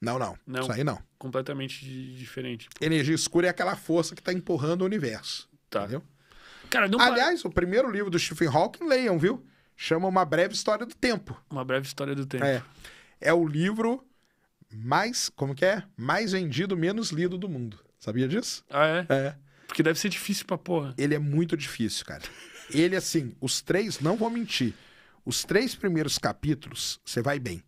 Não, não, não. Isso aí não. Completamente diferente. Energia escura é aquela força que está empurrando o universo. Tá. Entendeu? Cara, Aliás, o primeiro livro do Stephen Hawking, leiam, viu? Chama Uma Breve História do Tempo. Uma Breve História do Tempo. É. É o livro mais, como que é? Mais vendido, menos lido do mundo. Sabia disso? Ah, é? É. Porque deve ser difícil pra porra. Ele é muito difícil, cara. Ele, assim, os três, não vou mentir, os três primeiros capítulos, você vai bem.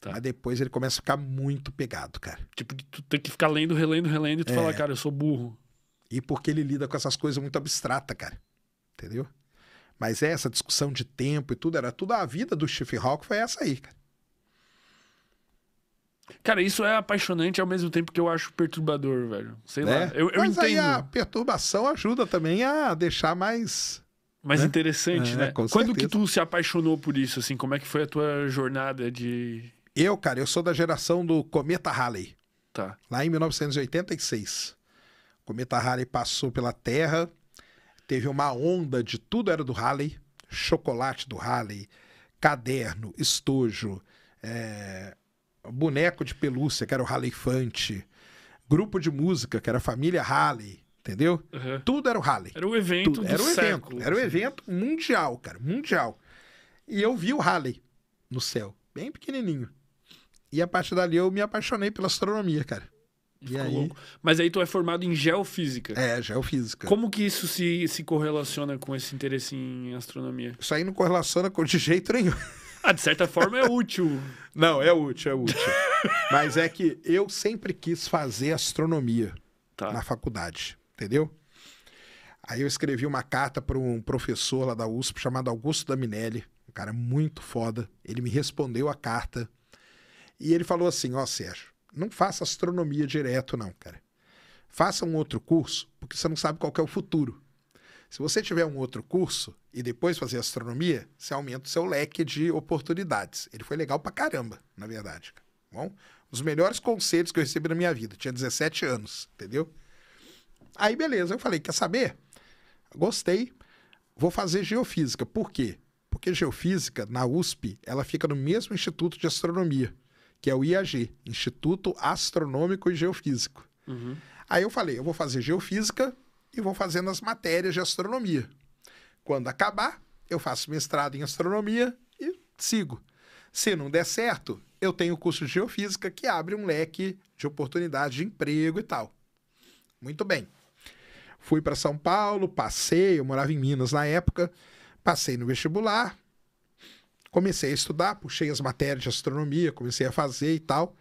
Tá. Mas depois ele começa a ficar muito pegado, cara. Tipo, tu tem que ficar lendo, relendo, relendo e tu é. cara, eu sou burro. E porque ele lida com essas coisas muito abstratas, cara. Entendeu? Mas é essa discussão de tempo e tudo, era tudo a vida do Chief Rock foi essa aí, cara. Cara, isso é apaixonante ao mesmo tempo que eu acho perturbador, velho. Sei né? lá. É? Eu, eu Mas entendo. aí a perturbação ajuda também a deixar mais mas né? interessante, é, né? Quando certeza. que tu se apaixonou por isso, assim? Como é que foi a tua jornada de... Eu, cara, eu sou da geração do Cometa Halley. Tá. Lá em 1986. O Cometa Halley passou pela Terra, teve uma onda de tudo era do Halley. Chocolate do Halley, caderno, estojo, é... boneco de pelúcia, que era o Halley Fante, grupo de música, que era a família Halley. Entendeu? Uhum. Tudo era o Halley. Era o evento Tudo. do Era o evento. era o assim. evento mundial, cara. Mundial. E eu vi o Halley no céu. Bem pequenininho. E a partir dali eu me apaixonei pela astronomia, cara. E aí... Mas aí tu é formado em geofísica. É, geofísica. Como que isso se, se correlaciona com esse interesse em astronomia? Isso aí não correlaciona com de jeito nenhum. Ah, de certa forma é útil. Não, é útil, é útil. Mas é que eu sempre quis fazer astronomia tá. na faculdade entendeu? Aí eu escrevi uma carta para um professor lá da USP chamado Augusto Daminelli, um cara muito foda. Ele me respondeu a carta e ele falou assim: Ó, oh, Sérgio, não faça astronomia direto, não, cara. Faça um outro curso, porque você não sabe qual é o futuro. Se você tiver um outro curso e depois fazer astronomia, você aumenta o seu leque de oportunidades. Ele foi legal pra caramba, na verdade. Tá bom, os melhores conselhos que eu recebi na minha vida. Tinha 17 anos, entendeu? Aí, beleza, eu falei: quer saber? Gostei, vou fazer geofísica. Por quê? Porque geofísica, na USP, ela fica no mesmo Instituto de Astronomia, que é o IAG Instituto Astronômico e Geofísico. Uhum. Aí eu falei: eu vou fazer geofísica e vou fazendo as matérias de astronomia. Quando acabar, eu faço mestrado em astronomia e sigo. Se não der certo, eu tenho o curso de geofísica que abre um leque de oportunidade de emprego e tal. Muito bem. Fui para São Paulo, passei, eu morava em Minas na época, passei no vestibular, comecei a estudar, puxei as matérias de astronomia, comecei a fazer e tal.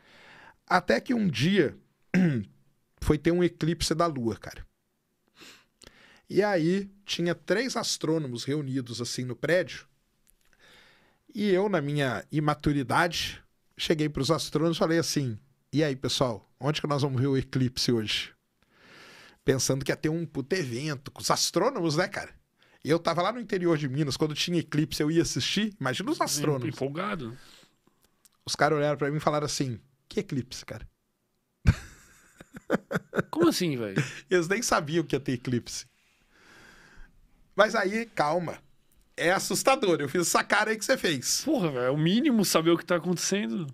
Até que um dia foi ter um eclipse da Lua, cara. E aí tinha três astrônomos reunidos assim no prédio. E eu, na minha imaturidade, cheguei para os astrônomos e falei assim: e aí, pessoal, onde que nós vamos ver o eclipse hoje? pensando que ia ter um puto evento com os astrônomos, né, cara? Eu tava lá no interior de Minas, quando tinha eclipse, eu ia assistir. Imagina os astrônomos. Empolgado. Os caras olharam para mim e falaram assim: que eclipse, cara? Como assim, velho? Eles nem sabiam que ia ter eclipse. Mas aí, calma. É assustador. Eu fiz essa cara aí que você fez. Porra, velho, é o mínimo saber o que tá acontecendo.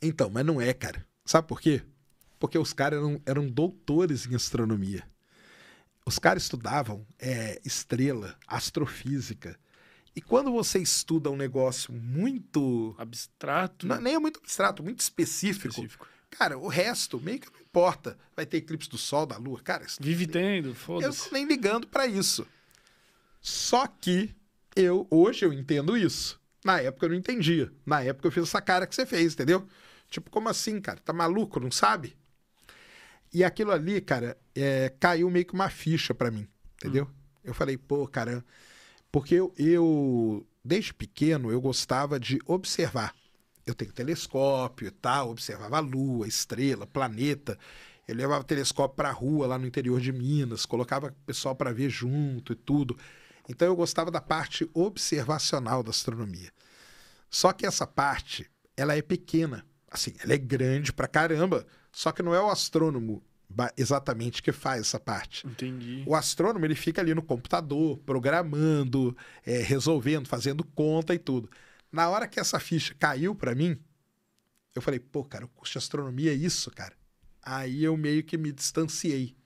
Então, mas não é, cara. Sabe por quê? Porque os caras eram, eram doutores em astronomia os caras estudavam é, estrela, astrofísica. E quando você estuda um negócio muito. Abstrato. Não, nem é muito abstrato, muito específico, específico. Cara, o resto meio que não importa. Vai ter eclipse do Sol, da Lua, cara. Vive tendo, foda-se. Eu tô nem ligando para isso. Só que eu hoje eu entendo isso. Na época eu não entendia. Na época eu fiz essa cara que você fez, entendeu? Tipo, como assim, cara? Tá maluco, não sabe? E aquilo ali, cara, é, caiu meio que uma ficha para mim, entendeu? Hum. Eu falei, pô, cara, porque eu, eu, desde pequeno, eu gostava de observar. Eu tenho telescópio e tal, observava a lua, estrela, planeta. Eu levava telescópio pra rua lá no interior de Minas, colocava o pessoal para ver junto e tudo. Então eu gostava da parte observacional da astronomia. Só que essa parte, ela é pequena. Assim, ela é grande pra caramba, só que não é o astrônomo exatamente que faz essa parte. Entendi. O astrônomo ele fica ali no computador, programando, é, resolvendo, fazendo conta e tudo. Na hora que essa ficha caiu para mim, eu falei, pô, cara, o curso de astronomia é isso, cara. Aí eu meio que me distanciei,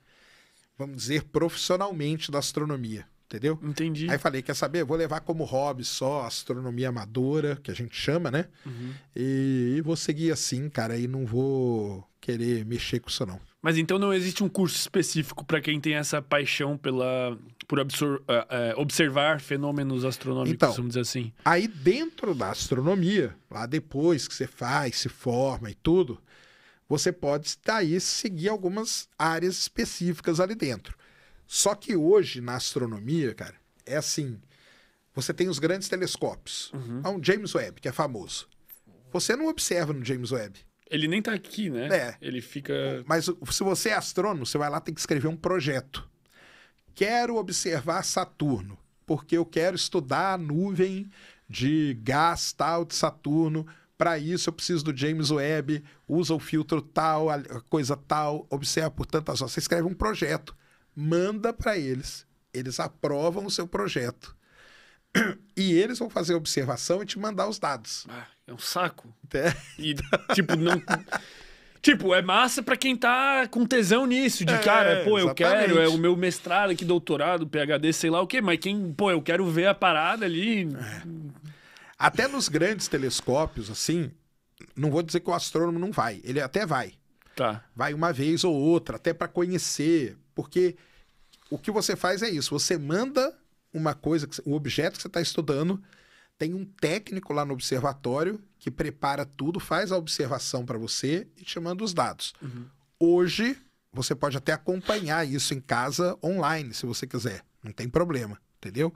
vamos dizer, profissionalmente da astronomia entendeu? Entendi. Aí falei, quer saber? Vou levar como hobby só astronomia amadora, que a gente chama, né? Uhum. E, vou seguir assim, cara, e não vou querer mexer com isso não. Mas então não existe um curso específico para quem tem essa paixão pela por absor, uh, uh, observar fenômenos astronômicos, então, vamos dizer assim. Aí dentro da astronomia, lá depois que você faz, se forma e tudo, você pode daí tá seguir algumas áreas específicas ali dentro. Só que hoje, na astronomia, cara, é assim: você tem os grandes telescópios. Uhum. Há um James Webb, que é famoso. Você não observa no James Webb. Ele nem tá aqui, né? É. Ele fica. Mas se você é astrônomo, você vai lá tem que escrever um projeto. Quero observar Saturno, porque eu quero estudar a nuvem de gás tal de Saturno. Para isso, eu preciso do James Webb, usa o filtro tal, a coisa tal, observa por tantas horas. Você escreve um projeto manda para eles. Eles aprovam o seu projeto. E eles vão fazer a observação e te mandar os dados. Ah, é um saco. É. E, tipo, não. Tipo, é massa para quem tá com tesão nisso, de é, cara, pô, exatamente. eu quero, é o meu mestrado aqui, doutorado, PhD, sei lá o quê, mas quem, pô, eu quero ver a parada ali. É. Até nos grandes telescópios, assim, não vou dizer que o astrônomo não vai, ele até vai. Tá. Vai uma vez ou outra, até para conhecer, porque o que você faz é isso: você manda uma coisa, um objeto que você está estudando, tem um técnico lá no observatório que prepara tudo, faz a observação para você e te manda os dados. Uhum. Hoje, você pode até acompanhar isso em casa online, se você quiser, não tem problema, entendeu?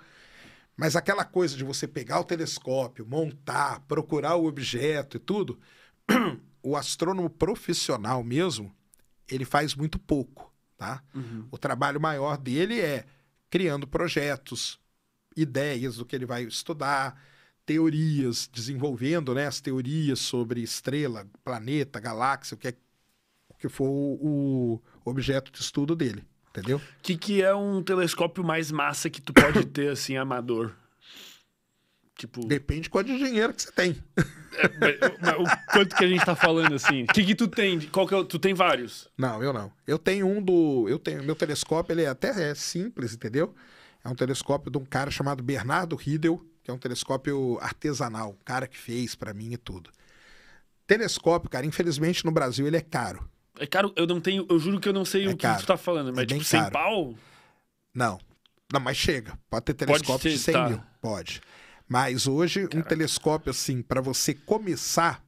Mas aquela coisa de você pegar o telescópio, montar, procurar o objeto e tudo, o astrônomo profissional mesmo, ele faz muito pouco tá? Uhum. O trabalho maior dele é criando projetos, ideias do que ele vai estudar, teorias, desenvolvendo né, as teorias sobre estrela, planeta, galáxia, o que, é, o que for o, objeto de estudo dele, entendeu? O que, que é um telescópio mais massa que tu pode ter, assim, amador? Tipo... Depende quanto de dinheiro que você tem. É, mas, mas o quanto que a gente tá falando, assim? O que, que tu tem? Qual que é, tu tem vários? Não, eu não. Eu tenho um do... Eu tenho... Meu telescópio, ele é até é simples, entendeu? É um telescópio de um cara chamado Bernardo Riedel, que é um telescópio artesanal. cara que fez para mim e tudo. Telescópio, cara, infelizmente no Brasil ele é caro. É caro? Eu não tenho... Eu juro que eu não sei é o que tu tá falando. Mas, é tipo, sem pau? Não. Não, mas chega. Pode ter telescópio Pode de 100 tá. mil. Pode. Mas hoje, Caraca. um telescópio assim, para você começar,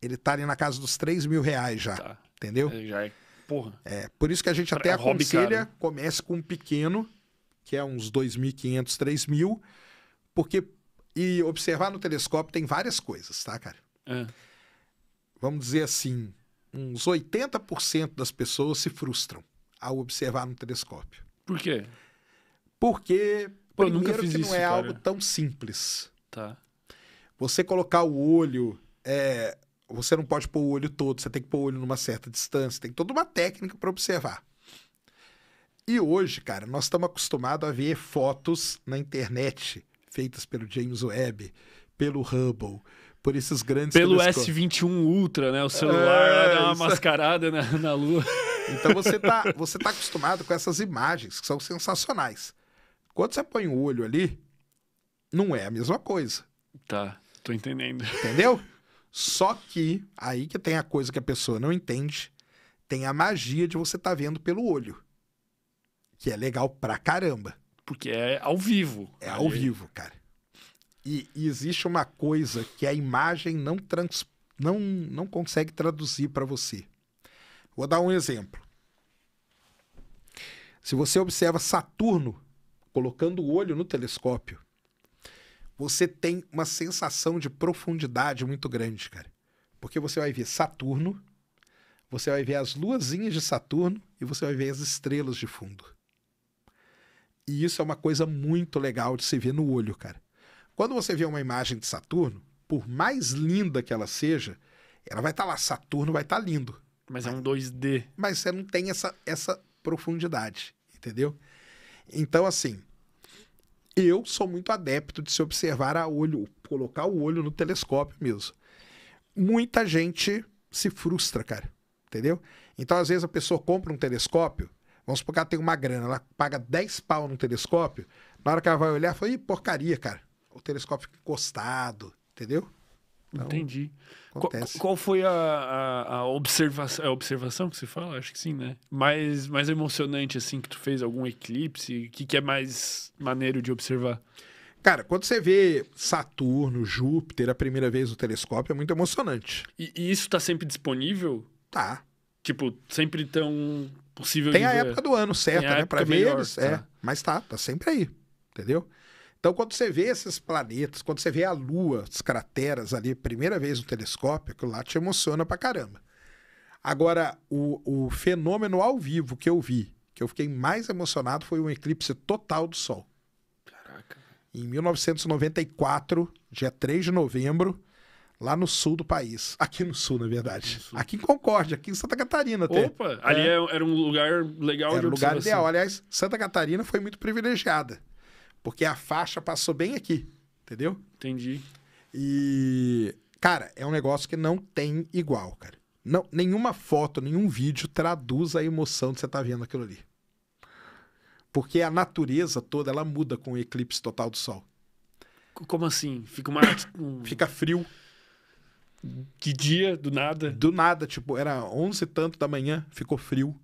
ele tá ali na casa dos 3 mil reais já. Tá. Entendeu? É, já é. Porra. É, por isso que a gente até é aconselha, né? comece com um pequeno, que é uns 2.500, 3.000, porque. E observar no telescópio tem várias coisas, tá, cara? É. Vamos dizer assim, uns 80% das pessoas se frustram ao observar no telescópio. Por quê? Porque Pô, Primeiro que não isso, é cara. algo tão simples. Tá. Você colocar o olho. É, você não pode pôr o olho todo, você tem que pôr o olho numa certa distância, tem toda uma técnica para observar. E hoje, cara, nós estamos acostumados a ver fotos na internet feitas pelo James Webb, pelo Hubble, por esses grandes Pelo telescópios. S21 Ultra, né? O é, celular é, dá uma mascarada na, na Lua. Então você está, você tá acostumado com essas imagens que são sensacionais. Quando você põe o olho ali, não é a mesma coisa. Tá, tô entendendo. Entendeu? Só que aí que tem a coisa que a pessoa não entende, tem a magia de você estar tá vendo pelo olho. Que é legal pra caramba. Porque é ao vivo. É ao vivo, cara. E, e, existe uma coisa que a imagem não, trans, não, não consegue traduzir para você. Vou dar um exemplo. Se você observa Saturno, colocando o olho no telescópio, você tem uma sensação de profundidade muito grande, cara. Porque você vai ver Saturno, você vai ver as luazinhas de Saturno e você vai ver as estrelas de fundo. E isso é uma coisa muito legal de se ver no olho, cara. Quando você vê uma imagem de Saturno, por mais linda que ela seja, ela vai estar tá lá, Saturno vai estar tá lindo. Mas é um 2D. Mas você não tem essa, essa profundidade, entendeu? Então, assim, eu sou muito adepto de se observar a olho, colocar o olho no telescópio mesmo. Muita gente se frustra, cara. Entendeu? Então, às vezes, a pessoa compra um telescópio, vamos supor que ela tem uma grana, ela paga 10 pau no telescópio, na hora que ela vai olhar, fala, ih, porcaria, cara. O telescópio fica encostado, entendeu? Então, Entendi. Qual, qual, foi a, a, a, observação, é a observação que você fala? Acho que sim, né? Mais, mais emocionante, assim, que tu fez algum eclipse? O que, que é mais maneiro de observar? Cara, quando você vê Saturno, Júpiter, a primeira vez no telescópio, é muito emocionante. E, e isso tá sempre disponível? Tá. Tipo, sempre tão possível Tem a ver. época do ano certa, né? Pra ver melhor, eles. É, tá. É, mas tá, tá sempre aí. Entendeu? Então, quando você vê esses planetas, quando você vê a Lua, os crateras ali, primeira vez no telescópio, aquilo lá te emociona pra caramba. Agora, o, o fenômeno ao vivo que eu vi, que eu fiquei mais emocionado, foi um eclipse total do Sol. Caraca. Em 1994, dia 3 de novembro, lá no sul do país. Aqui no sul, na verdade. Sul. Aqui em Concórdia, aqui em Santa Catarina até. Opa, ali é. é era um lugar legal era de um lugar ideal. Aliás, Santa Catarina foi muito privilegiada. Porque a faixa passou bem aqui, entendeu? Entendi. E, cara, é um negócio que não tem igual, cara. Não, nenhuma foto, nenhum vídeo traduz a emoção que você tá vendo aquilo ali. Porque a natureza toda, ela muda com o eclipse total do sol. Como assim? Fica uma... Fica frio. De dia, do nada? Do nada, tipo, era onze e tanto da manhã, ficou frio.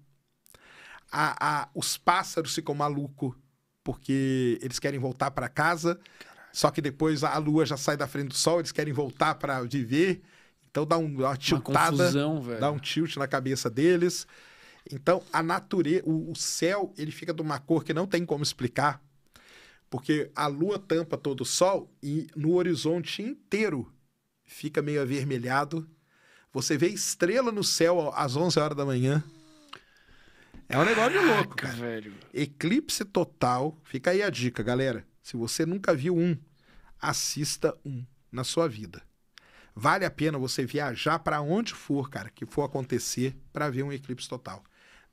A, a, os pássaros ficam malucos porque eles querem voltar para casa, Caraca. só que depois a lua já sai da frente do sol, eles querem voltar para viver. Então dá, um, uma tiltada, uma confusão, dá um tilt na cabeça deles. Então a natureza, o, o céu, ele fica de uma cor que não tem como explicar, porque a lua tampa todo o sol e no horizonte inteiro fica meio avermelhado. Você vê estrela no céu às 11 horas da manhã. É um negócio de louco. Cara. Velho. Eclipse total. Fica aí a dica, galera. Se você nunca viu um, assista um na sua vida. Vale a pena você viajar para onde for, cara, que for acontecer para ver um eclipse total.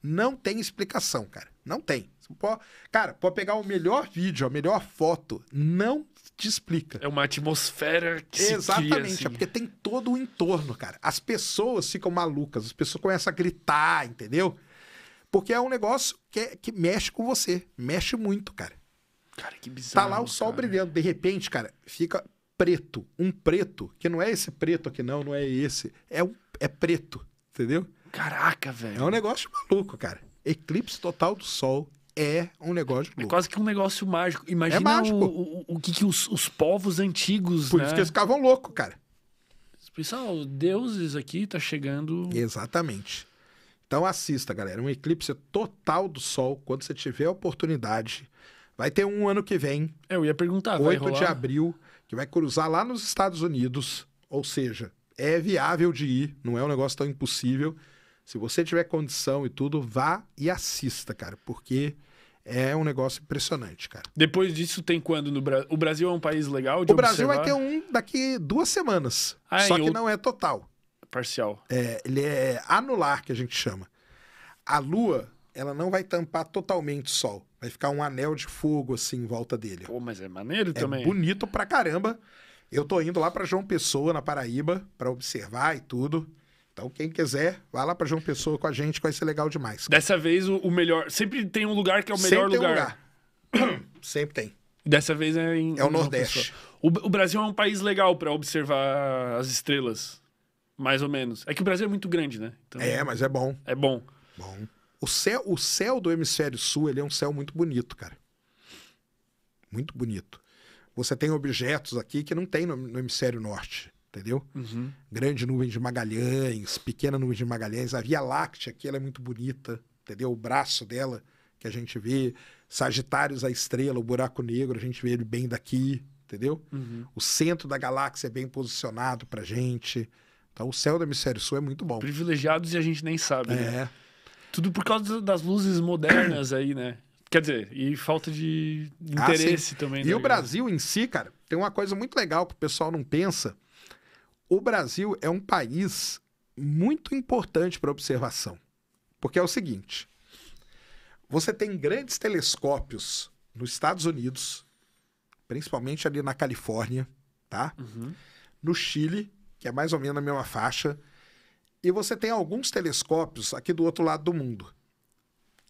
Não tem explicação, cara. Não tem. Pode... Cara, pode pegar o melhor vídeo, a melhor foto. Não te explica. É uma atmosfera que Exatamente, se cria, assim. é porque tem todo o entorno, cara. As pessoas ficam malucas, as pessoas começam a gritar, entendeu? Porque é um negócio que, é, que mexe com você. Mexe muito, cara. Cara, que tá bizarro. Tá lá o sol cara. brilhando. De repente, cara, fica preto. Um preto, que não é esse preto aqui, não, não é esse. É, um, é preto, entendeu? Caraca, velho. É um negócio maluco, cara. Eclipse total do sol é um negócio louco. É quase que um negócio mágico. Imagina é mágico. O, o, o que, que os, os, povos antigos. Por né? isso que eles ficavam loucos, cara. Pessoal, deuses aqui tá chegando. Exatamente. Então assista, galera. Um eclipse total do Sol, quando você tiver a oportunidade. Vai ter um ano que vem. É, eu ia perguntar, 8 de abril, que vai cruzar lá nos Estados Unidos. Ou seja, é viável de ir, não é um negócio tão impossível. Se você tiver condição e tudo, vá e assista, cara, porque é um negócio impressionante, cara. Depois disso, tem quando no Brasil? O Brasil é um país legal de O observar. Brasil vai ter um daqui duas semanas, ah, só que não é total. Parcial. É, ele é anular, que a gente chama. A Lua, ela não vai tampar totalmente o Sol. Vai ficar um anel de fogo, assim, em volta dele. Pô, mas é maneiro é também. bonito pra caramba. Eu tô indo lá para João Pessoa, na Paraíba, para observar e tudo. Então, quem quiser, vá lá para João Pessoa com a gente, que vai ser legal demais. Dessa vez, o, melhor... Sempre tem um lugar que é o melhor Sempre lugar. Tem um lugar. Sempre tem. Dessa vez é em... É o Nordeste. O, o Brasil é um país legal para observar as estrelas. Mais ou menos. É que o Brasil é muito grande, né? Então, é, mas é bom. É bom. Bom. O céu, o céu do hemisfério sul, ele é um céu muito bonito, cara. Muito bonito. Você tem objetos aqui que não tem no, no hemisfério norte, entendeu? Uhum. Grande nuvem de Magalhães, pequena nuvem de Magalhães, a Via Láctea aqui, ela é muito bonita, entendeu? O braço dela que a gente vê, Sagitários, a estrela, o buraco negro, a gente vê ele bem daqui, entendeu? Uhum. O centro da galáxia é bem posicionado pra gente. Então o céu do hemisfério sul é muito bom. Privilegiados e a gente nem sabe, né? é. né? Tudo por causa das luzes modernas aí, né? Quer dizer, e falta de ah, interesse ah, também. E né? o Brasil em si, cara, tem uma coisa muito legal que o pessoal não pensa. O Brasil é um país muito importante para observação. Porque é o seguinte: você tem grandes telescópios nos Estados Unidos, principalmente ali na Califórnia, tá? Uhum. No Chile que é mais ou menos a mesma faixa, e você tem alguns telescópios aqui do outro lado do mundo.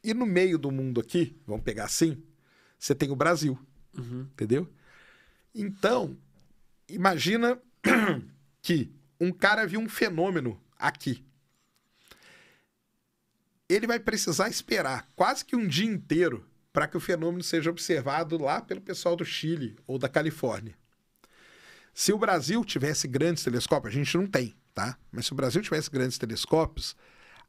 E no meio do mundo aqui, vamos pegar assim, você tem o Brasil. Uhum. Entendeu? Então, imagina que um cara viu um fenômeno aqui. Ele vai precisar esperar quase que um dia inteiro para que o fenômeno seja observado lá pelo pessoal do Chile ou da Califórnia. Se o Brasil tivesse grandes telescópios, a gente não tem, tá? Mas se o Brasil tivesse grandes telescópios,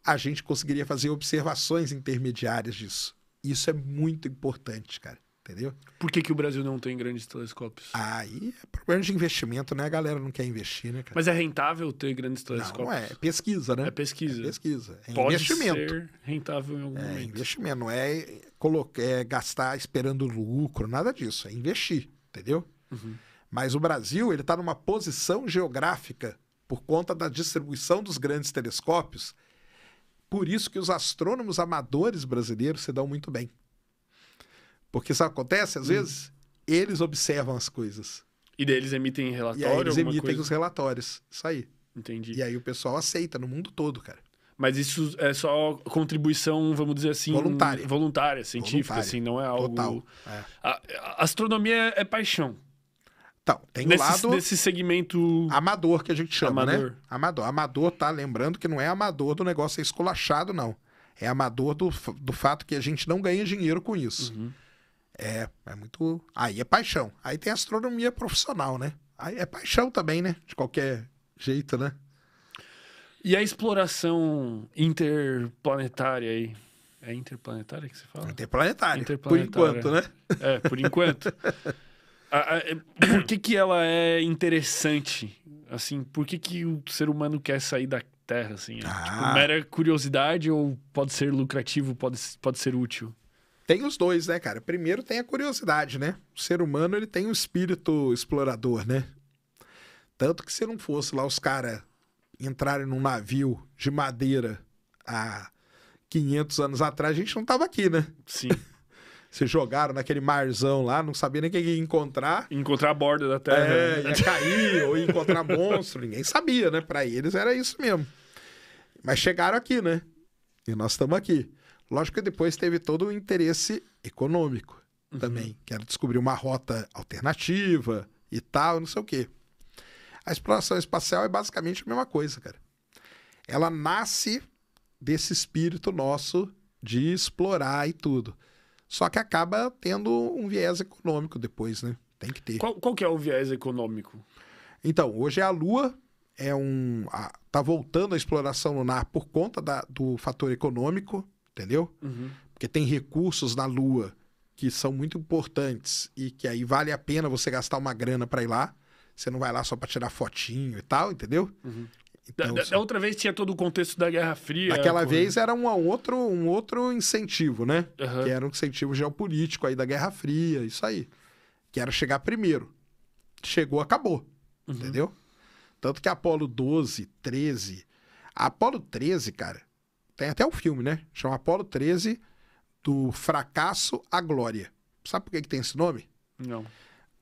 a gente conseguiria fazer observações intermediárias disso. Isso é muito importante, cara. Entendeu? Por que, que o Brasil não tem grandes telescópios? Aí é problema de investimento, né? A galera não quer investir, né, cara? Mas é rentável ter grandes telescópios? Não, é, é pesquisa, né? É pesquisa. É pesquisa. É Pode investimento. ser rentável em algum é momento. investimento, não é, colocar, é gastar esperando lucro, nada disso. É investir, entendeu? Uhum. Mas o Brasil ele está numa posição geográfica por conta da distribuição dos grandes telescópios. Por isso que os astrônomos amadores brasileiros se dão muito bem. Porque isso acontece, às hum. vezes, eles observam as coisas. E deles eles emitem relatório? E aí eles emitem coisa? os relatórios. Isso aí. Entendi. E aí o pessoal aceita no mundo todo, cara. Mas isso é só contribuição, vamos dizer assim. Voluntária. Voluntária, científica, voluntária. assim, não é algo. Total. É. A, a astronomia é paixão. Então, tem nesse, o lado. Nesse segmento. Amador que a gente chama, né? amador. né? Amador. Amador, tá? Lembrando que não é amador do negócio ser esculachado, não. É amador do, do fato que a gente não ganha dinheiro com isso. Uhum. É, é muito. Aí é paixão. Aí tem astronomia profissional, né? Aí é paixão também, né? De qualquer jeito, né? E a exploração interplanetária aí? É interplanetária que se fala? Interplanetária. interplanetária. Por enquanto, né? É, por enquanto. A, a, é, por que, que ela é interessante? Assim, por que, que o ser humano quer sair da Terra, assim? É, tipo, ah. tipo, mera curiosidade ou pode ser lucrativo, pode, pode ser útil? Tem os dois, né, cara? Primeiro tem a curiosidade, né? O ser humano, ele tem um espírito explorador, né? Tanto que se não fosse lá os caras entrarem num navio de madeira há 500 anos atrás, a gente não tava aqui, né? Sim se jogaram naquele marzão lá, não sabia nem o que ia encontrar. Encontrar a borda da terra. É, né? ia cair ou ia encontrar monstro, ninguém sabia, né? Para eles era isso mesmo. Mas chegaram aqui, né? E nós estamos aqui. Lógico que depois teve todo o interesse econômico uhum. também, que era descobrir uma rota alternativa e tal, não sei o quê. A exploração espacial é basicamente a mesma coisa, cara. Ela nasce desse espírito nosso de explorar e tudo. Só que acaba tendo um viés econômico depois, né? Tem que ter. Qual, qual que é o viés econômico? Então, hoje é a Lua, é um. A, tá voltando a exploração lunar por conta da, do fator econômico, entendeu? Uhum. Porque tem recursos na Lua que são muito importantes e que aí vale a pena você gastar uma grana para ir lá. Você não vai lá só para tirar fotinho e tal, entendeu? Uhum então, da, da, outra vez tinha todo o contexto da Guerra Fria. Aquela vez era um outro, um outro incentivo, né? Uhum. Que era um incentivo geopolítico aí da Guerra Fria, isso aí. Que era chegar primeiro. Chegou, acabou. Uhum. Entendeu? Tanto que Apolo 12, 13. Apolo 13, cara, tem até um filme, né? Chama Apolo 13 do fracasso à glória. Sabe por que, que tem esse nome? Não.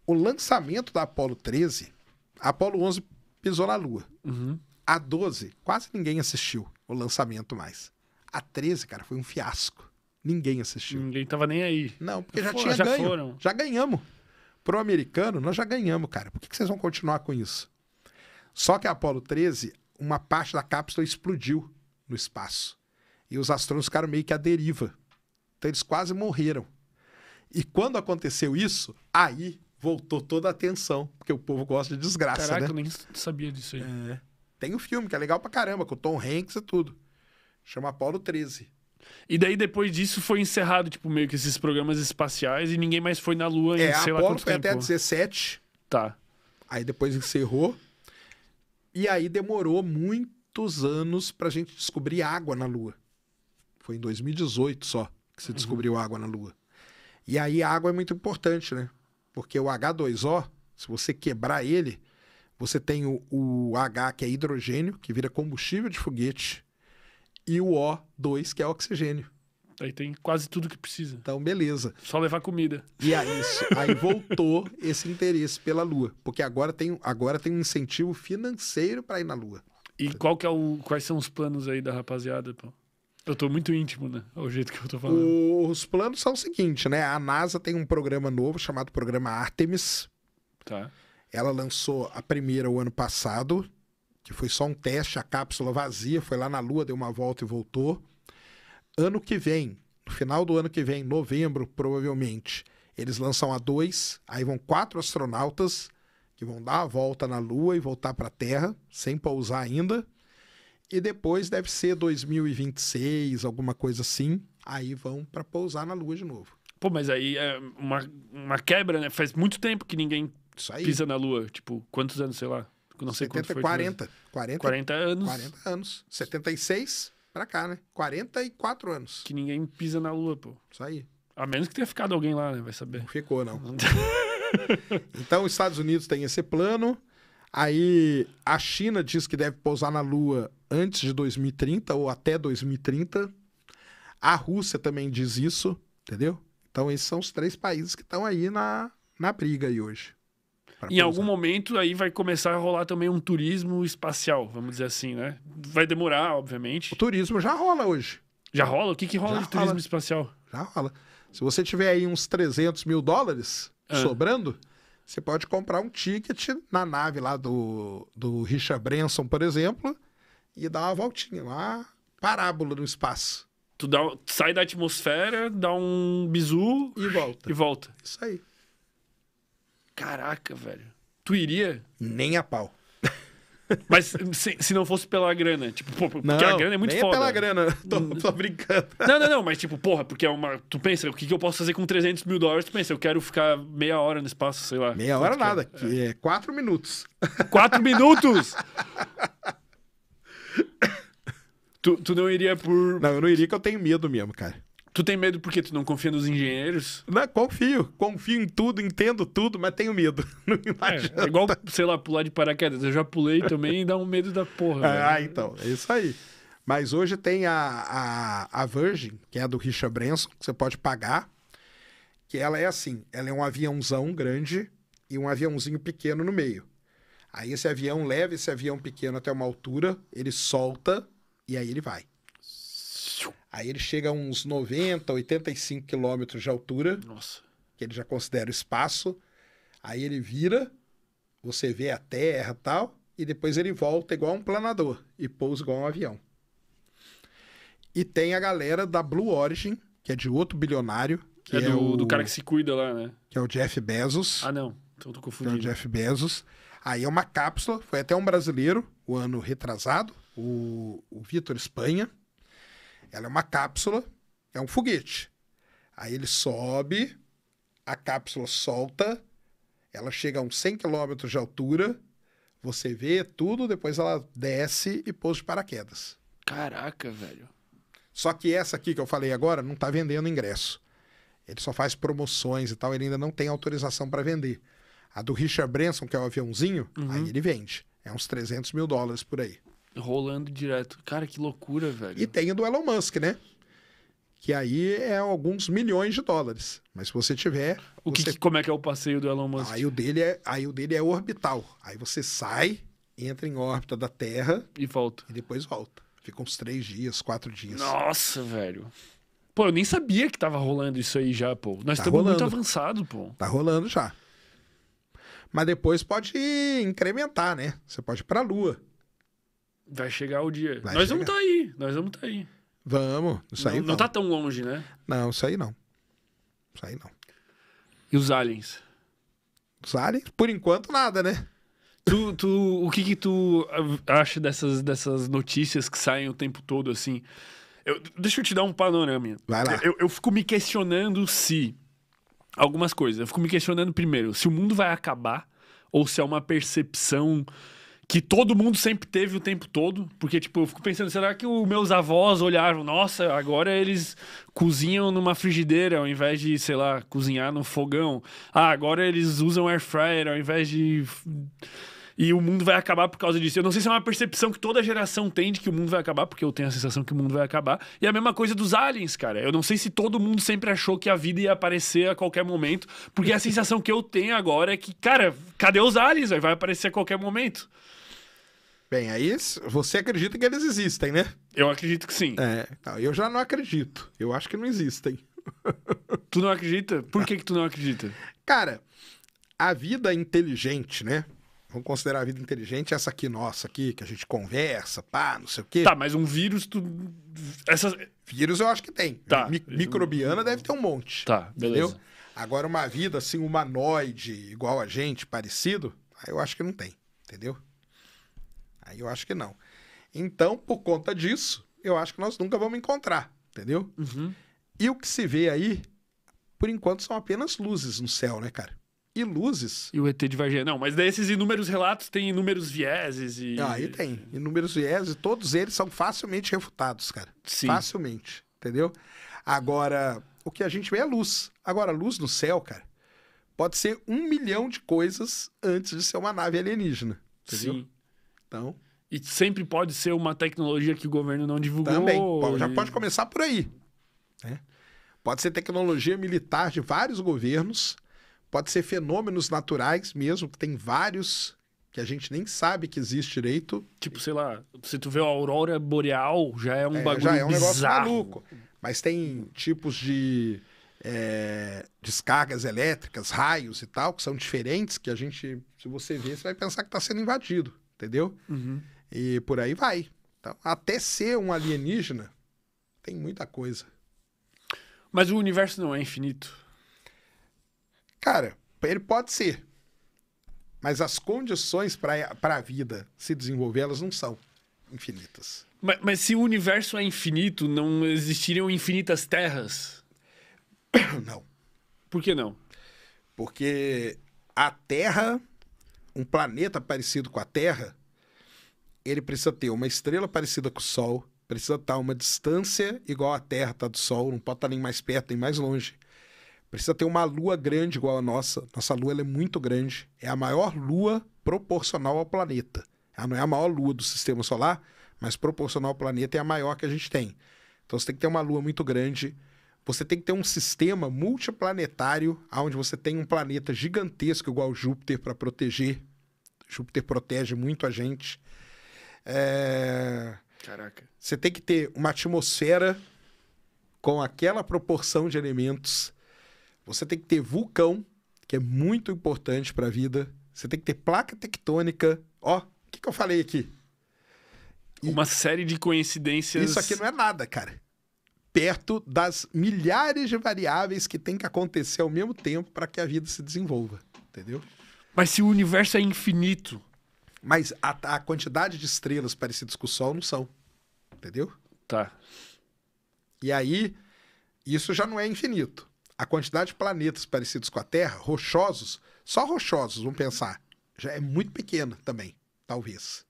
O lançamento da Apolo 13, Apolo 11 pisou na Lua. Uhum. A 12, quase ninguém assistiu o lançamento mais. A 13, cara, foi um fiasco. Ninguém assistiu. Ninguém tava nem aí. Não, porque já, já tinha já ganho. Foram. Já ganhamos. Pro americano, nós já ganhamos, cara. Por que, que vocês vão continuar com isso? Só que a Apollo 13, uma parte da cápsula explodiu no espaço. E os astrônomos ficaram meio que à deriva. Então eles quase morreram. E quando aconteceu isso, aí voltou toda a atenção, porque o povo gosta de desgraça, Caraca, né? eu nem sabia disso aí. É. Tem um filme, que é legal pra caramba, com o Tom Hanks e tudo. Chama Apolo 13. E daí, depois disso, foi encerrado, tipo, meio que esses programas espaciais e ninguém mais foi na Lua é, em sei Apolo lá quanto foi tempo. até 17. Tá. Aí depois encerrou. E aí demorou muitos anos pra gente descobrir água na Lua. Foi em 2018 só que se uhum. descobriu água na Lua. E aí a água é muito importante, né? Porque o H2O, se você quebrar ele, você tem o, o H, que é hidrogênio, que vira combustível de foguete, e o O2, que é oxigênio. Aí tem quase tudo que precisa. Então, beleza. Só levar comida. E aí, isso, aí voltou esse interesse pela Lua, porque agora tem, agora tem um incentivo financeiro para ir na Lua. E qual que é o, quais são os planos aí da rapaziada, pô? Eu tô muito íntimo, né? ao o jeito que eu tô falando. Os planos são o seguinte, né? A NASA tem um programa novo chamado Programa Artemis. Tá. Ela lançou a primeira o ano passado, que foi só um teste, a cápsula vazia, foi lá na Lua, deu uma volta e voltou. Ano que vem, no final do ano que vem, novembro, provavelmente, eles lançam a dois, aí vão quatro astronautas que vão dar a volta na Lua e voltar para a Terra, sem pousar ainda. E depois deve ser 2026, alguma coisa assim, aí vão para pousar na Lua de novo. Pô, mas aí é uma, uma quebra, né? Faz muito tempo que ninguém isso aí. Pisa na lua, tipo, quantos anos, sei lá? Não sei 70, foi 40, 40, 40 anos. 40 anos. 76 pra cá, né? 44 anos. Que ninguém pisa na lua, pô. Isso aí. A menos que tenha ficado alguém lá, né? Vai saber. Não ficou, não. então, os Estados Unidos tem esse plano. Aí, a China diz que deve pousar na lua antes de 2030 ou até 2030. A Rússia também diz isso, entendeu? Então, esses são os três países que estão aí na, na briga aí hoje em algum momento aí vai começar a rolar também um turismo espacial, vamos dizer assim, né? Vai demorar, obviamente. O turismo já rola hoje. Já rola? O que, que rola já de turismo rola. espacial? Já rola. Se você tiver aí uns 300 mil dólares ah. sobrando, você pode comprar um ticket na nave lá do, do Richard Branson, por exemplo, e dar uma voltinha lá, parábola no espaço. Tu dá, sai da atmosfera, dá um bizu e volta. E volta. Isso aí. Caraca, velho. Tu iria? Nem a pau. Mas se, se não fosse pela grana, tipo, pô, porque não, a grana é muito nem foda. É pela grana, tô, tô, hum. brincando. Não, não, não, mas tipo, porra, porque é uma. Tu pensa, o que, que eu posso fazer com 300 mil dólares? Tu pensa, eu quero ficar meia hora no espaço, sei lá. Meia hora nada, é. é quatro minutos. Quatro minutos? tu, tu não iria por. Não, eu não iria que eu tenho medo mesmo, cara. Tu tem medo porque tu não confia nos engenheiros? Não, confio. Confio em tudo, entendo tudo, mas tenho medo. É, é, igual, sei lá, pular de paraquedas. Eu já pulei também e dá um medo da porra. ah, velho. então. É isso aí. Mas hoje tem a, a, a Virgin, que é a do Richard Branson, que você pode pagar. Que ela é assim: ela é um aviãozão grande e um aviãozinho pequeno no meio. Aí esse avião leva esse avião pequeno até uma altura, ele solta e aí ele vai. Aí ele chega a uns 90, 85 quilômetros de altura. Nossa. Que ele já considera espaço. Aí ele vira, você vê a terra tal, e depois ele volta igual um planador e pousa igual um avião. E tem a galera da Blue Origin, que é de outro bilionário. Que é, é do, o... do cara que se cuida lá, né? Que é o Jeff Bezos. Ah, não. Então tô confundindo. é o Jeff Bezos. Aí é uma cápsula, foi até um brasileiro, o um ano retrasado, o, o Vitor Espanha. Ela é uma cápsula, é um foguete. Aí ele sobe, a cápsula solta, ela chega a uns 100 km de altura, você vê tudo, depois ela desce e pousa de paraquedas. Caraca, velho. Só que essa aqui que eu falei agora não está vendendo ingresso. Ele só faz promoções e tal, ele ainda não tem autorização para vender. A do Richard Branson, que é o aviãozinho, uhum. aí ele vende. É uns 300 mil dólares por aí rolando direto. Cara, que loucura, velho. E tem o do Elon Musk, né? Que aí é alguns milhões de dólares. Mas se você tiver. O que, você... que como é que é o passeio do Elon Musk? Aí o dele é, aí o dele é orbital. Aí você sai, entra em órbita da Terra. E volta. E depois volta. Fica uns três dias, quatro dias. Nossa, velho. Pô, eu nem sabia que tava rolando isso aí já, pô. Nós tá estamos rolando. muito avançados, pô. Tá rolando já. Mas depois pode incrementar, né? Você pode ir pra Lua. Vai chegar o dia. Vai nós chegar. vamos estar tá aí. Nós vamos estar tá aí. Vamos. Isso aí não, não tá tão longe, né? Não, isso aí não. Isso aí não. E os aliens? Os aliens, por enquanto, nada, né? Tu, tu, o que que tu acha dessas, dessas notícias que saem o tempo todo, assim? Eu, deixa eu te dar um panorama. Vai lá. Eu, eu fico me questionando se... Algumas coisas. Eu fico me questionando primeiro se o mundo vai acabar ou se é uma percepção que todo mundo sempre teve o tempo todo, porque tipo, eu fico pensando, será que os meus avós olharam, nossa, agora eles cozinham numa frigideira ao invés de, sei lá, cozinhar no fogão. Ah, agora eles usam air fryer ao invés de e o mundo vai acabar por causa disso. Eu não sei se é uma percepção que toda geração tem de que o mundo vai acabar, porque eu tenho a sensação que o mundo vai acabar. E é a mesma coisa dos aliens, cara. Eu não sei se todo mundo sempre achou que a vida ia aparecer a qualquer momento, porque a sensação que eu tenho agora é que, cara, cadê os aliens? Vai aparecer a qualquer momento. Bem, aí você acredita que eles existem, né? Eu acredito que sim. É, não, eu já não acredito. Eu acho que não existem. tu não acredita? Por que, que tu não acredita? Cara, a vida inteligente, né? Vamos considerar a vida inteligente essa aqui, nossa, aqui, que a gente conversa, pá, não sei o quê. Tá, mas um vírus, tu. Essa... Vírus eu acho que tem. Tá. Mi microbiana deve ter um monte. Tá, beleza. Entendeu? Agora, uma vida assim, humanoide, igual a gente, parecido, eu acho que não tem, entendeu? Aí eu acho que não. Então, por conta disso, eu acho que nós nunca vamos encontrar, entendeu? Uhum. E o que se vê aí, por enquanto, são apenas luzes no céu, né, cara? E luzes. E o ET de Varginha. Não, mas desses inúmeros relatos tem inúmeros vieses e. Ah, aí tem. Inúmeros vieses, todos eles são facilmente refutados, cara. Sim. Facilmente, entendeu? Agora, o que a gente vê é luz. Agora, luz no céu, cara, pode ser um milhão de coisas antes de ser uma nave alienígena. Entendeu? Sim. Então, e sempre pode ser uma tecnologia que o governo não divulgou. Também. E... Já pode começar por aí. Né? Pode ser tecnologia militar de vários governos, pode ser fenômenos naturais mesmo, que tem vários que a gente nem sabe que existe direito. Tipo, sei lá, se tu vê a aurora boreal, já é um é, bagulho já é um bizarro. negócio maluco. Mas tem tipos de é, descargas elétricas, raios e tal, que são diferentes, que a gente, se você ver, você vai pensar que está sendo invadido entendeu? Uhum. E por aí vai. Então, até ser um alienígena, tem muita coisa. Mas o universo não é infinito. Cara, ele pode ser. Mas as condições para a vida se desenvolver, elas não são infinitas. Mas, mas, se o universo é infinito, não existiriam infinitas terras? Não. Por que não? Porque a Terra um planeta parecido com a Terra, ele precisa ter uma estrela parecida com o Sol, precisa estar uma distância igual a Terra está do Sol, não pode estar tá nem mais perto nem mais longe. Precisa ter uma lua grande igual a nossa. Nossa lua é muito grande. É a maior lua proporcional ao planeta. Ela não é a maior lua do sistema solar, mas proporcional ao planeta é a maior que a gente tem. Então você tem que ter uma lua muito grande você tem que ter um sistema multiplanetário, onde você tem um planeta gigantesco igual Júpiter para proteger. Júpiter protege muito a gente. É... Caraca. Você tem que ter uma atmosfera com aquela proporção de elementos. Você tem que ter vulcão, que é muito importante para a vida. Você tem que ter placa tectônica. Ó, o que, que eu falei aqui? E... Uma série de coincidências. Isso aqui não é nada, cara perto das milhares de variáveis que tem que acontecer ao mesmo tempo para que a vida se desenvolva, entendeu? Mas se o universo é infinito. Mas a, a quantidade de estrelas parecidas com o Sol não são, entendeu? Tá. E aí, isso já não é infinito. A quantidade de planetas parecidos com a Terra, rochosos, só rochosos, vamos pensar, já é muito pequena também, talvez.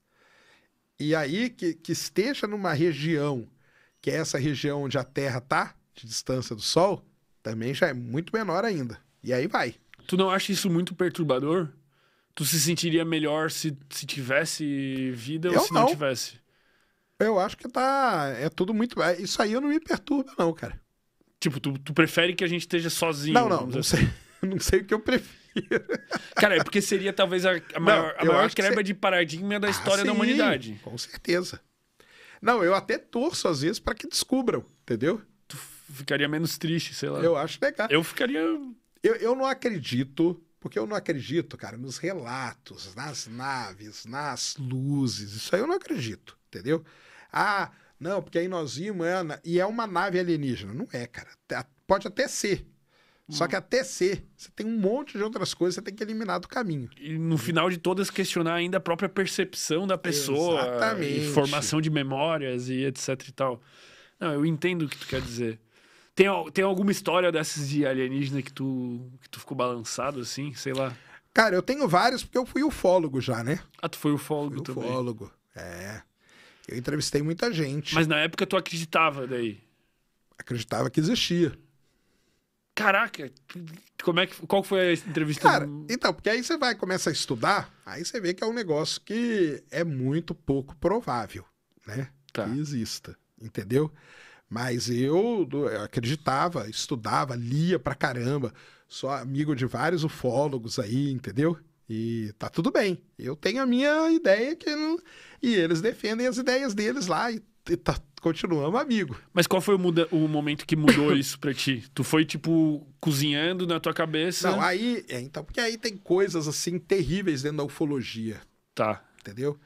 E aí, que, que esteja numa região que é essa região onde a Terra tá de distância do Sol, também já é muito menor ainda. E aí vai. Tu não acha isso muito perturbador? Tu se sentiria melhor se, se tivesse vida eu ou se não. não. tivesse? Eu acho que tá. É tudo muito. É, isso aí eu não me perturba, não, cara. Tipo, tu, tu prefere que a gente esteja sozinho? Não, não, não assim. sei. Não sei o que eu prefiro. Cara, é porque seria talvez a, a não, maior, a maior creba de paradigma da ah, história sim, da humanidade. Com certeza. Não, eu até torço às vezes para que descubram, entendeu? Tu ficaria menos triste, sei lá. Eu acho legal. Eu ficaria. Eu, eu não acredito, porque eu não acredito, cara, nos relatos, nas naves, nas luzes. Isso aí eu não acredito, entendeu? Ah, não, porque aí nós vimos. Ana, e é uma nave alienígena. Não é, cara. Tá, pode até ser, só que até ser, você tem um monte de outras coisas que você tem que eliminar do caminho. E no final de todas, questionar ainda a própria percepção da pessoa. Exatamente. formação de memórias e etc e tal. Não, eu entendo o que tu quer dizer. Tem, tem alguma história dessas de alienígena que tu, que tu ficou balançado assim? Sei lá. Cara, eu tenho várias porque eu fui ufólogo já, né? Ah, tu foi ufólogo fui também. Ufólogo, é. Eu entrevistei muita gente. Mas na época tu acreditava daí? Acreditava que existia caraca, como é que, qual foi a entrevista? Cara, então, porque aí você vai, começa a estudar, aí você vê que é um negócio que é muito pouco provável, né? Tá. Que exista, entendeu? Mas eu, eu acreditava, estudava, lia pra caramba, sou amigo de vários ufólogos aí, entendeu? E tá tudo bem. Eu tenho a minha ideia que não... e eles defendem as ideias deles lá e tá continuamos é amigos. Mas qual foi o, muda, o momento que mudou isso pra ti? Tu foi, tipo, cozinhando na tua cabeça? Não, aí. É, então, porque aí tem coisas, assim, terríveis dentro da ufologia. Tá. Entendeu?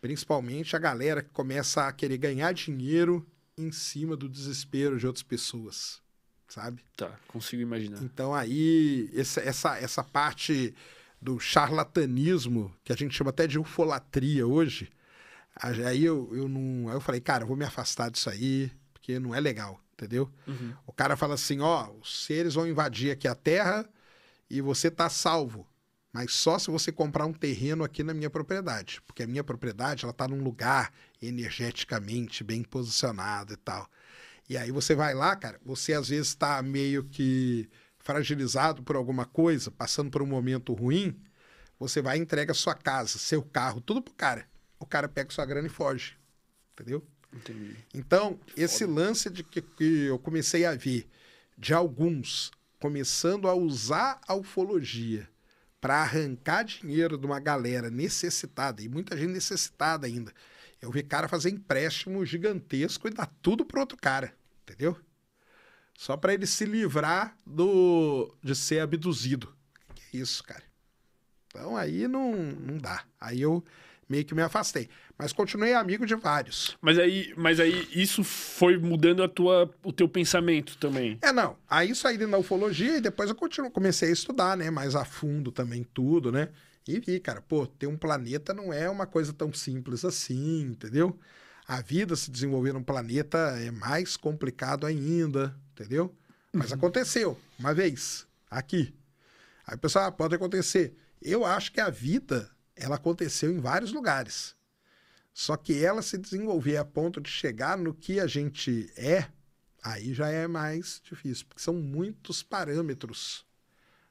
Principalmente a galera que começa a querer ganhar dinheiro em cima do desespero de outras pessoas. Sabe? Tá, consigo imaginar. Então aí, essa, essa, essa parte do charlatanismo, que a gente chama até de ufolatria hoje Aí eu, eu não. Aí eu falei, cara, eu vou me afastar disso aí, porque não é legal, entendeu? Uhum. O cara fala assim: ó, os seres vão invadir aqui a terra e você tá salvo. Mas só se você comprar um terreno aqui na minha propriedade. Porque a minha propriedade, ela tá num lugar energeticamente bem posicionado e tal. E aí você vai lá, cara, você às vezes está meio que fragilizado por alguma coisa, passando por um momento ruim, você vai e entrega sua casa, seu carro, tudo pro cara o cara pega sua grana e foge. Entendeu? Entendi. Então, Foda. esse lance de que, que eu comecei a ver de alguns começando a usar a ufologia para arrancar dinheiro de uma galera necessitada, e muita gente necessitada ainda. Eu vi cara fazer empréstimo gigantesco e dar tudo para outro cara, entendeu? Só para ele se livrar do de ser abduzido. Que isso, cara. Então aí não, não dá. Aí eu meio que me afastei. Mas continuei amigo de vários. Mas aí, mas aí isso foi mudando a tua, o teu pensamento também? É, não. Aí saí da ufologia e depois eu continuo, comecei a estudar, né? Mais a fundo também tudo, né? E vi, cara, pô, ter um planeta não é uma coisa tão simples assim, entendeu? A vida se desenvolver num planeta é mais complicado ainda, entendeu? Mas uhum. aconteceu, uma vez, aqui. Aí o pessoal, ah, pode acontecer. Eu acho que a vida ela aconteceu em vários lugares. Só que ela se desenvolver a ponto de chegar no que a gente é, aí já é mais difícil, porque são muitos parâmetros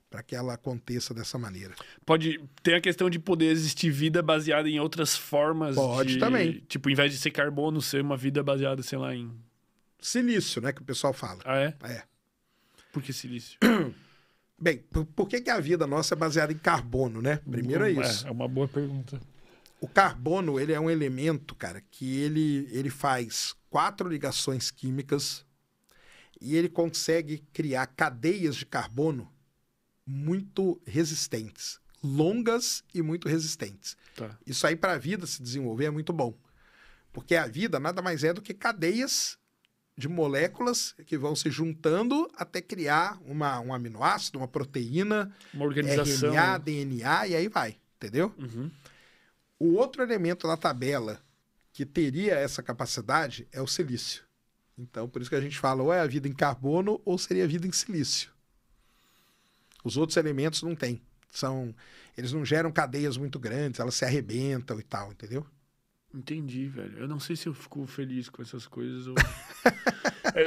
para que ela aconteça dessa maneira. Pode ter a questão de poder existir vida baseada em outras formas. Pode de, também. Tipo, em vez de ser carbono, ser uma vida baseada, sei lá, em. Silício, né? Que o pessoal fala. Ah, é? É. Por que silício? Bem, por, por que, que a vida nossa é baseada em carbono, né? Primeiro é, hum, é isso. É, uma boa pergunta. O carbono, ele é um elemento, cara, que ele, ele faz quatro ligações químicas e ele consegue criar cadeias de carbono muito resistentes, longas e muito resistentes. Tá. Isso aí para a vida se desenvolver é muito bom. Porque a vida nada mais é do que cadeias de moléculas que vão se juntando até criar uma, um aminoácido, uma proteína, uma organização, RNA, DNA e aí vai, entendeu? Uhum. O outro elemento na tabela que teria essa capacidade é o silício. Então, por isso que a gente fala ou é a vida em carbono ou seria a vida em silício. Os outros elementos não têm. São, eles não geram cadeias muito grandes, elas se arrebentam e tal, entendeu? Entendi, velho. Eu não sei se eu fico feliz com essas coisas ou. é,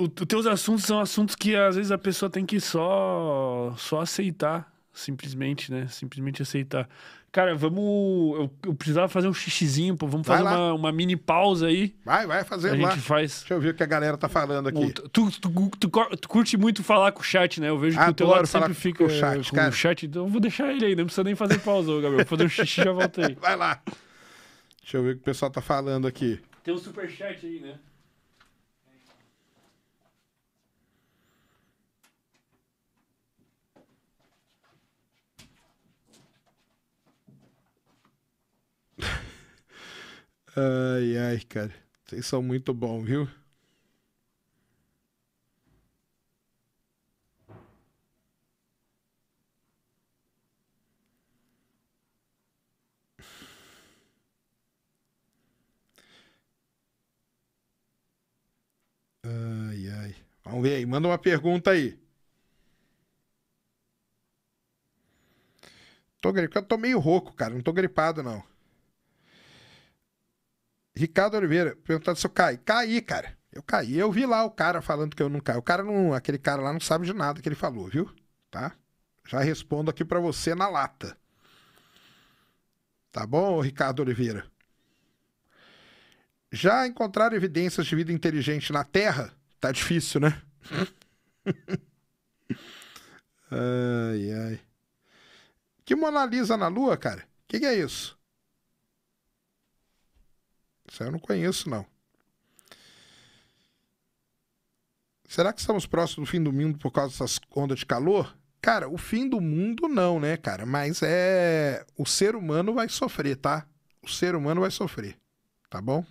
o, teus assuntos são assuntos que às vezes a pessoa tem que só, só aceitar. Simplesmente, né? Simplesmente aceitar. Cara, vamos. Eu, eu precisava fazer um xixizinho, pô. Vamos fazer uma, uma, mini pausa aí. Vai, vai fazer a lá. A gente faz. Deixa eu ver o que a galera tá falando aqui. Tu, tu, tu, tu curte muito falar com o chat, né? Eu vejo ah, que o teu lado sempre fica com o chat, com cara. o chat. Então eu vou deixar ele aí, não precisa nem fazer pausa, Gabriel. Vou fazer um xixi e já volto aí. Vai lá. Deixa eu ver o que o pessoal tá falando aqui. Tem um superchat aí, né? ai, ai, cara. Vocês são muito bons, viu? Ai, ai. Vamos ver aí. Manda uma pergunta aí. Tô gripado, tô meio rouco, cara. Não tô gripado, não. Ricardo Oliveira, perguntando se eu caí. Caí, cara. Eu caí. Eu vi lá o cara falando que eu não caí. O cara não. Aquele cara lá não sabe de nada que ele falou, viu? Tá? Já respondo aqui para você na lata. Tá bom, Ricardo Oliveira? Já encontraram evidências de vida inteligente na Terra? Tá difícil, né? ai, ai. Que Mona Lisa na Lua, cara? O que, que é isso? Isso eu não conheço, não. Será que estamos próximos do fim do mundo por causa dessas ondas de calor? Cara, o fim do mundo não, né, cara? Mas é. O ser humano vai sofrer, tá? O ser humano vai sofrer, tá bom?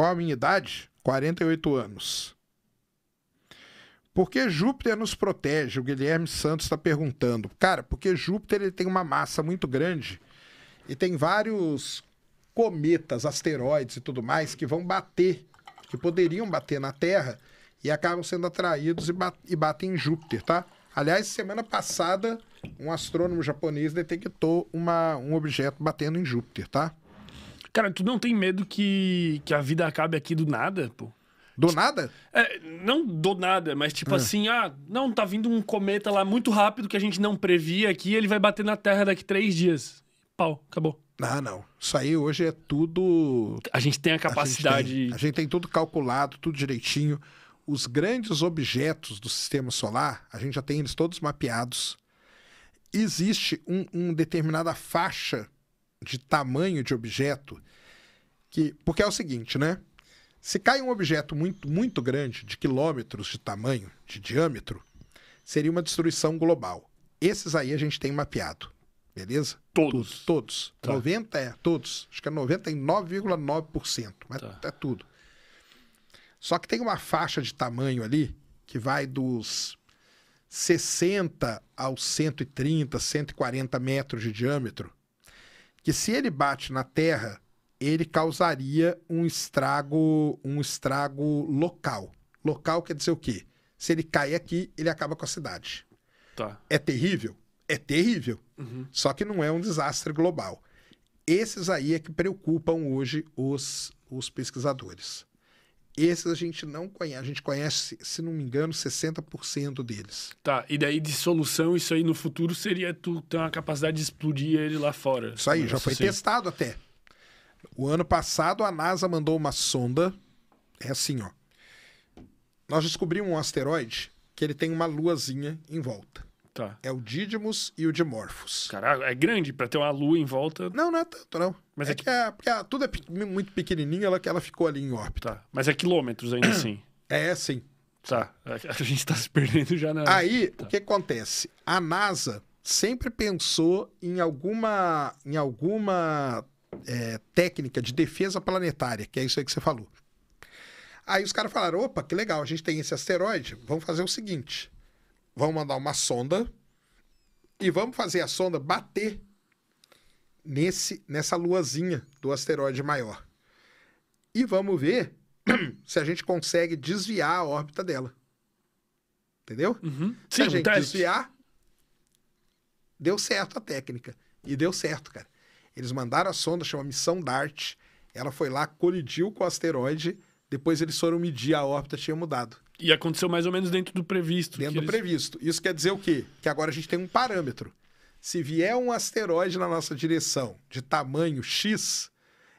Qual a minha idade? 48 anos. Por que Júpiter nos protege? O Guilherme Santos está perguntando. Cara, porque Júpiter ele tem uma massa muito grande e tem vários cometas, asteroides e tudo mais que vão bater, que poderiam bater na Terra e acabam sendo atraídos e, bat e batem em Júpiter, tá? Aliás, semana passada, um astrônomo japonês detectou uma, um objeto batendo em Júpiter, tá? Cara, tu não tem medo que, que a vida acabe aqui do nada, pô? Do nada? É, não do nada, mas tipo ah. assim, ah, não, tá vindo um cometa lá muito rápido que a gente não previa aqui, ele vai bater na Terra daqui três dias. Pau, acabou. Ah, não. Isso aí hoje é tudo. A gente tem a capacidade. A gente tem, a gente tem tudo calculado, tudo direitinho. Os grandes objetos do sistema solar, a gente já tem eles todos mapeados. Existe um, uma determinada faixa de tamanho de objeto que porque é o seguinte, né? Se cai um objeto muito muito grande de quilômetros de tamanho, de diâmetro, seria uma destruição global. Esses aí a gente tem mapeado. Beleza? Todos. todos. Tá. 90 é, todos. Acho que é 99,9%. Mas tá. tá. é tudo. Só que tem uma faixa de tamanho ali que vai dos 60 aos 130, 140 metros de diâmetro, que se ele bate na terra, ele causaria um estrago, um estrago local. Local quer dizer o quê? Se ele cai aqui, ele acaba com a cidade. Tá. É terrível? É terrível. Uhum. Só que não é um desastre global. Esses aí é que preocupam hoje os, os pesquisadores. Esses a gente não conhece, a gente conhece, se não me engano, 60% deles. Tá, e daí de solução, isso aí no futuro seria tu ter uma capacidade de explodir ele lá fora. Isso aí, já foi assim. testado até. O ano passado a NASA mandou uma sonda, é assim, ó. Nós descobrimos um asteroide que ele tem uma luazinha em volta. Tá. É o Didymus e o Dimorphos. Caralho, é grande para ter uma lua em volta. Não, não é tanto, não. Mas é, é que, que é, porque é, tudo é muito pequenininho, ela, ela ficou ali em órbita. Tá. Mas é quilômetros ainda assim. É, é sim. Tá. A gente está se perdendo já na. Aí, tá. o que acontece? A NASA sempre pensou em alguma, em alguma é, técnica de defesa planetária, que é isso aí que você falou. Aí os caras falaram: opa, que legal, a gente tem esse asteroide, vamos fazer o seguinte vamos mandar uma sonda e vamos fazer a sonda bater nesse nessa luazinha do asteroide maior. E vamos ver se a gente consegue desviar a órbita dela. Entendeu? Uhum. Se Sim, a gente teste. desviar, deu certo a técnica. E deu certo, cara. Eles mandaram a sonda, chama Missão DART. Ela foi lá, colidiu com o asteroide. Depois eles foram medir a órbita, tinha mudado. E aconteceu mais ou menos dentro do previsto. Dentro do previsto. Isso quer dizer o quê? Que agora a gente tem um parâmetro. Se vier um asteroide na nossa direção de tamanho X,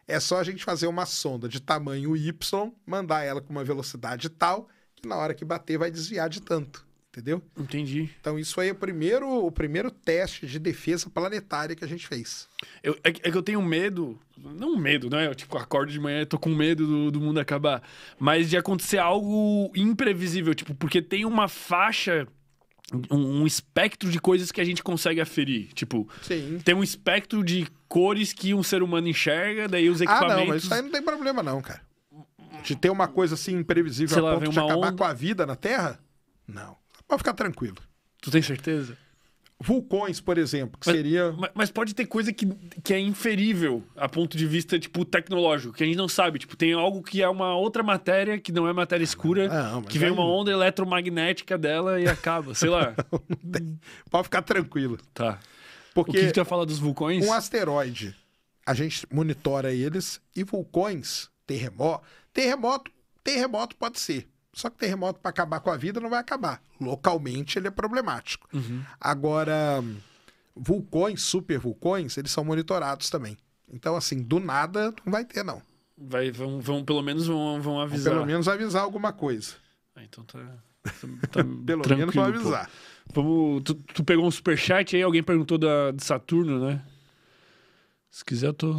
é só a gente fazer uma sonda de tamanho Y, mandar ela com uma velocidade tal, que na hora que bater vai desviar de tanto. Entendeu? Entendi. Então, isso aí é o primeiro, o primeiro teste de defesa planetária que a gente fez. Eu, é, é, que eu tenho medo, não medo, né? Eu tipo, acordo de manhã e tô com medo do, do mundo acabar, mas de acontecer algo imprevisível, tipo, porque tem uma faixa um, um, espectro de coisas que a gente consegue aferir. Tipo, Sim. tem um espectro de cores que um ser humano enxerga, daí os equipamentos. Ah, não, mas isso aí não tem problema, não, cara. De ter uma coisa assim imprevisível Sei a lá, ponto de acabar onda... com a vida na Terra? Não. Pode ficar tranquilo. Tu tem certeza? Vulcões, por exemplo, que mas, seria. Mas, pode ter coisa que, que é inferível a ponto de vista, tipo, tecnológico, que a gente não sabe. Tipo, tem algo que é uma outra matéria, que não é matéria escura, ah, não, não, que vem uma onda eletromagnética dela e acaba, sei lá. Pode ficar tranquilo. Tá. Porque o que, que tu ia falar dos vulcões? Um asteroide, a gente monitora eles, e vulcões, terremoto. Terremoto, terremoto pode ser. Só que terremoto para acabar com a vida não vai acabar. Localmente ele é problemático. Uhum. Agora, vulcões, super vulcões, eles são monitorados também. Então, assim, do nada não vai ter, não. Vai, vão, vão, pelo menos vão, vão avisar. Vão pelo menos avisar alguma coisa. Ah, então tá. tá, tá pelo menos vão avisar. Vamos, tu, tu, pegou um superchat aí, alguém perguntou da, de Saturno, né? Se quiser, eu tô,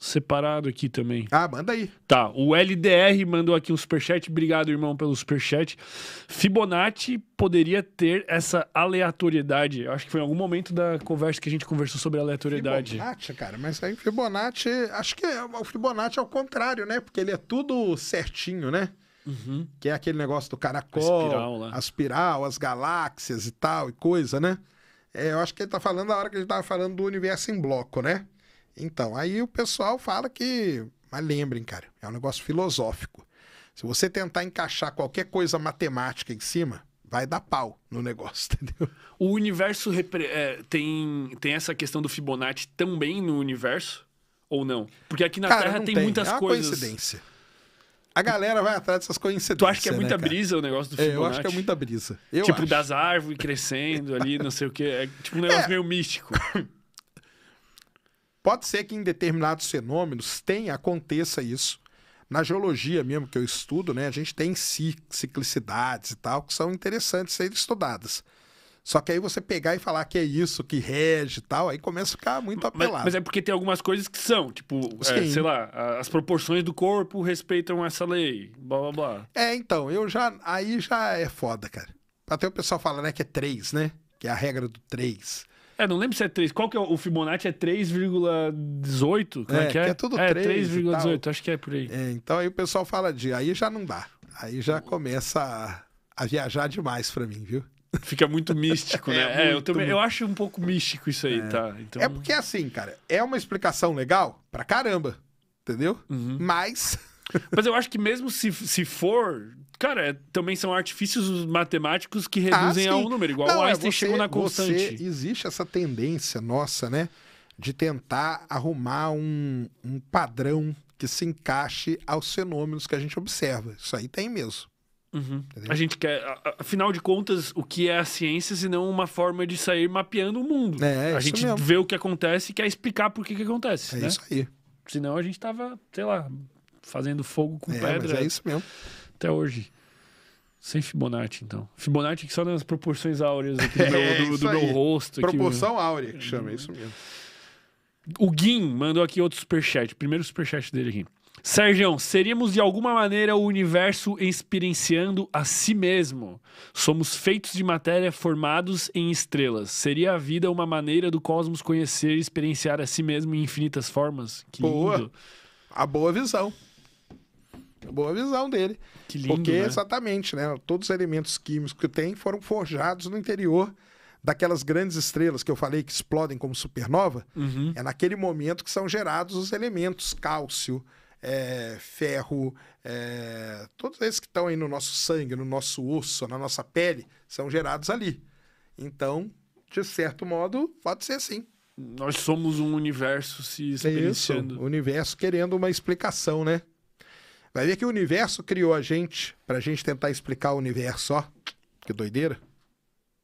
separado aqui também. Ah, manda aí. Tá, o LDR mandou aqui um superchat. Obrigado, irmão, pelo superchat. Fibonacci poderia ter essa aleatoriedade. Eu acho que foi em algum momento da conversa que a gente conversou sobre aleatoriedade. Fibonacci, cara, mas aí Fibonacci... Acho que é, o Fibonacci é o contrário, né? Porque ele é tudo certinho, né? Uhum. Que é aquele negócio do caracol, a espiral, a espiral, as galáxias e tal, e coisa, né? É, eu acho que ele tá falando a hora que a gente tava falando do universo em bloco, né? Então, aí o pessoal fala que. Mas lembrem, cara, é um negócio filosófico. Se você tentar encaixar qualquer coisa matemática em cima, vai dar pau no negócio, entendeu? O universo repre... é, tem, tem essa questão do Fibonacci também no universo? Ou não? Porque aqui na cara, Terra tem, tem, muitas é uma coisas. coincidência. A galera vai atrás dessas coincidências. Tu acha que é muita né, brisa o negócio do Fibonacci? É, eu acho que é muita brisa. Eu tipo, acho. das árvores crescendo ali, não sei o quê. É tipo um negócio é. meio místico. Pode ser que em determinados fenômenos tenha, aconteça isso. Na geologia mesmo que eu estudo, né, a gente tem ciclicidades e tal que são interessantes serem estudadas. Só que aí você pegar e falar que é isso, que rege e tal, aí começa a ficar muito apelado. Mas, mas é porque tem algumas coisas que são, tipo, é, sei lá, as proporções do corpo respeitam essa lei, blá blá blá. É, então, eu já. Aí já é foda, cara. Até o pessoal fala, né, que é três, né? Que é a regra do três. É, não lembro se é 3. Qual que é o Fibonacci? É 3,18? É, é, que é? é tudo é, 3,18, acho que é por aí. É, então aí o pessoal fala de. Aí já não dá. Aí já começa a, a viajar demais para mim, viu? Fica muito místico, é, né? é, é eu, também, eu acho um pouco místico isso aí, é. tá? Então... É porque assim, cara, é uma explicação legal pra caramba, entendeu? Uhum. Mas. Mas eu acho que mesmo se, se for, Cara, é, também são artifícios matemáticos que ah, reduzem ah, a um número, igual Não, o é, Einstein é, você, chegou na constante. Você, existe essa tendência nossa, né? De tentar arrumar um, um padrão que se encaixe aos fenômenos que a gente observa. Isso aí tem mesmo. Uhum. A gente quer, afinal de contas, o que é a ciência se não uma forma de sair mapeando o mundo? É, é a gente mesmo. vê o que acontece e quer explicar por que, que acontece. É né? isso aí. Senão a gente tava, sei lá, fazendo fogo com é, pedra. é isso mesmo até hoje. Sem Fibonacci, então. Fibonacci que só nas proporções áureas aqui do, é, meu, do, do meu, rosto. Proporção aqui, áurea, que chama, é isso mesmo. O Guim mandou aqui outro superchat. Primeiro superchat dele aqui. Sérgio, seríamos de alguma maneira o universo experienciando a si mesmo. Somos feitos de matéria formados em estrelas. Seria a vida uma maneira do cosmos conhecer e experienciar a si mesmo em infinitas formas? Que boa. Lindo. A boa visão. É boa visão dele. Que lindo, Porque, né? exatamente, né? Todos os elementos químicos que tem foram forjados no interior daquelas grandes estrelas que eu falei que explodem como supernova. Uhum. É naquele momento que são gerados os elementos cálcio, é, ferro, é, todos esses que estão aí no nosso sangue, no nosso osso, na nossa pele, são gerados ali. Então, de certo modo, pode ser assim. Nós somos um universo se experienciando. É isso, o universo querendo uma explicação, né? Vai ver que o universo criou a gente pra gente tentar explicar o universo, ó. Que doideira.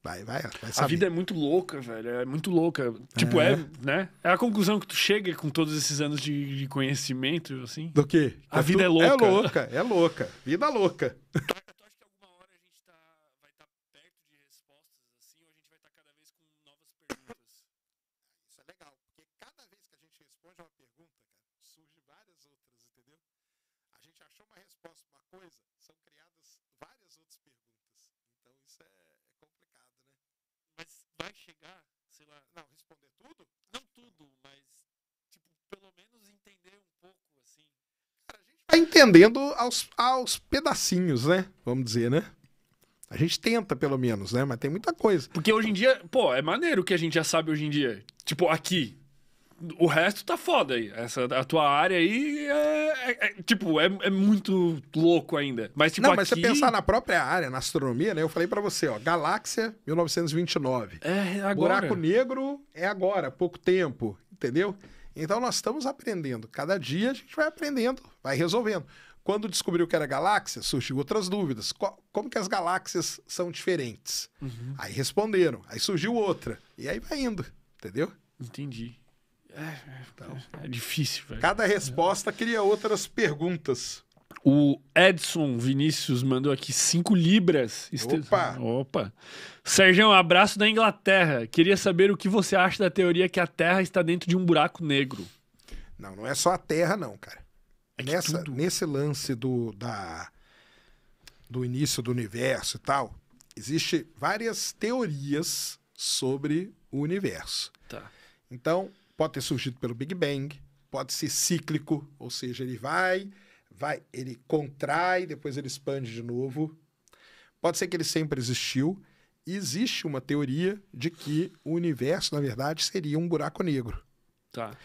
Vai, vai, vai saber. A vida é muito louca, velho. É muito louca. Tipo, é, é né? É a conclusão que tu chega com todos esses anos de, de conhecimento, assim. Do quê? Que a é vida tu... é louca. É louca, é louca. Vida louca. Mas vai chegar, sei lá. Não, responder tudo? Não tudo, mas, tipo, pelo menos entender um pouco, assim. Cara, a gente vai entendendo aos, aos pedacinhos, né? Vamos dizer, né? A gente tenta, pelo menos, né? Mas tem muita coisa. Porque hoje em dia, pô, é maneiro que a gente já sabe hoje em dia. Tipo, aqui, o resto tá foda aí. Essa, a tua área aí é, é, é tipo, é, é, muito louco ainda. Mas, tipo, Não, mas aqui... você pensar na própria área, na astronomia, né? Eu falei para você, ó, galáxia 1929. É, é, agora. Buraco negro é agora, pouco tempo, entendeu? Então nós estamos aprendendo. Cada dia a gente vai aprendendo, vai resolvendo. Quando descobriu que era galáxia, surgiu outras dúvidas. Co como que as galáxias são diferentes? Uhum. Aí responderam. Aí surgiu outra. E aí vai indo, entendeu? Entendi. Então, é difícil, velho. Cada resposta cria outras perguntas. O Edson Vinícius mandou aqui cinco libras. Opa! Opa! Sérgio, abraço da Inglaterra. Queria saber o que você acha da teoria que a Terra está dentro de um buraco negro. Não, não é só a Terra, não, cara. É Nessa, tudo... Nesse lance do, da, do início do universo e tal, existe várias teorias sobre o universo. Tá. Então, Pode ter surgido pelo Big Bang, pode ser cíclico, ou seja, ele vai, vai, ele contrai, depois ele expande de novo. Pode ser que ele sempre existiu. Existe uma teoria de que o universo, na verdade, seria um buraco negro. Tá.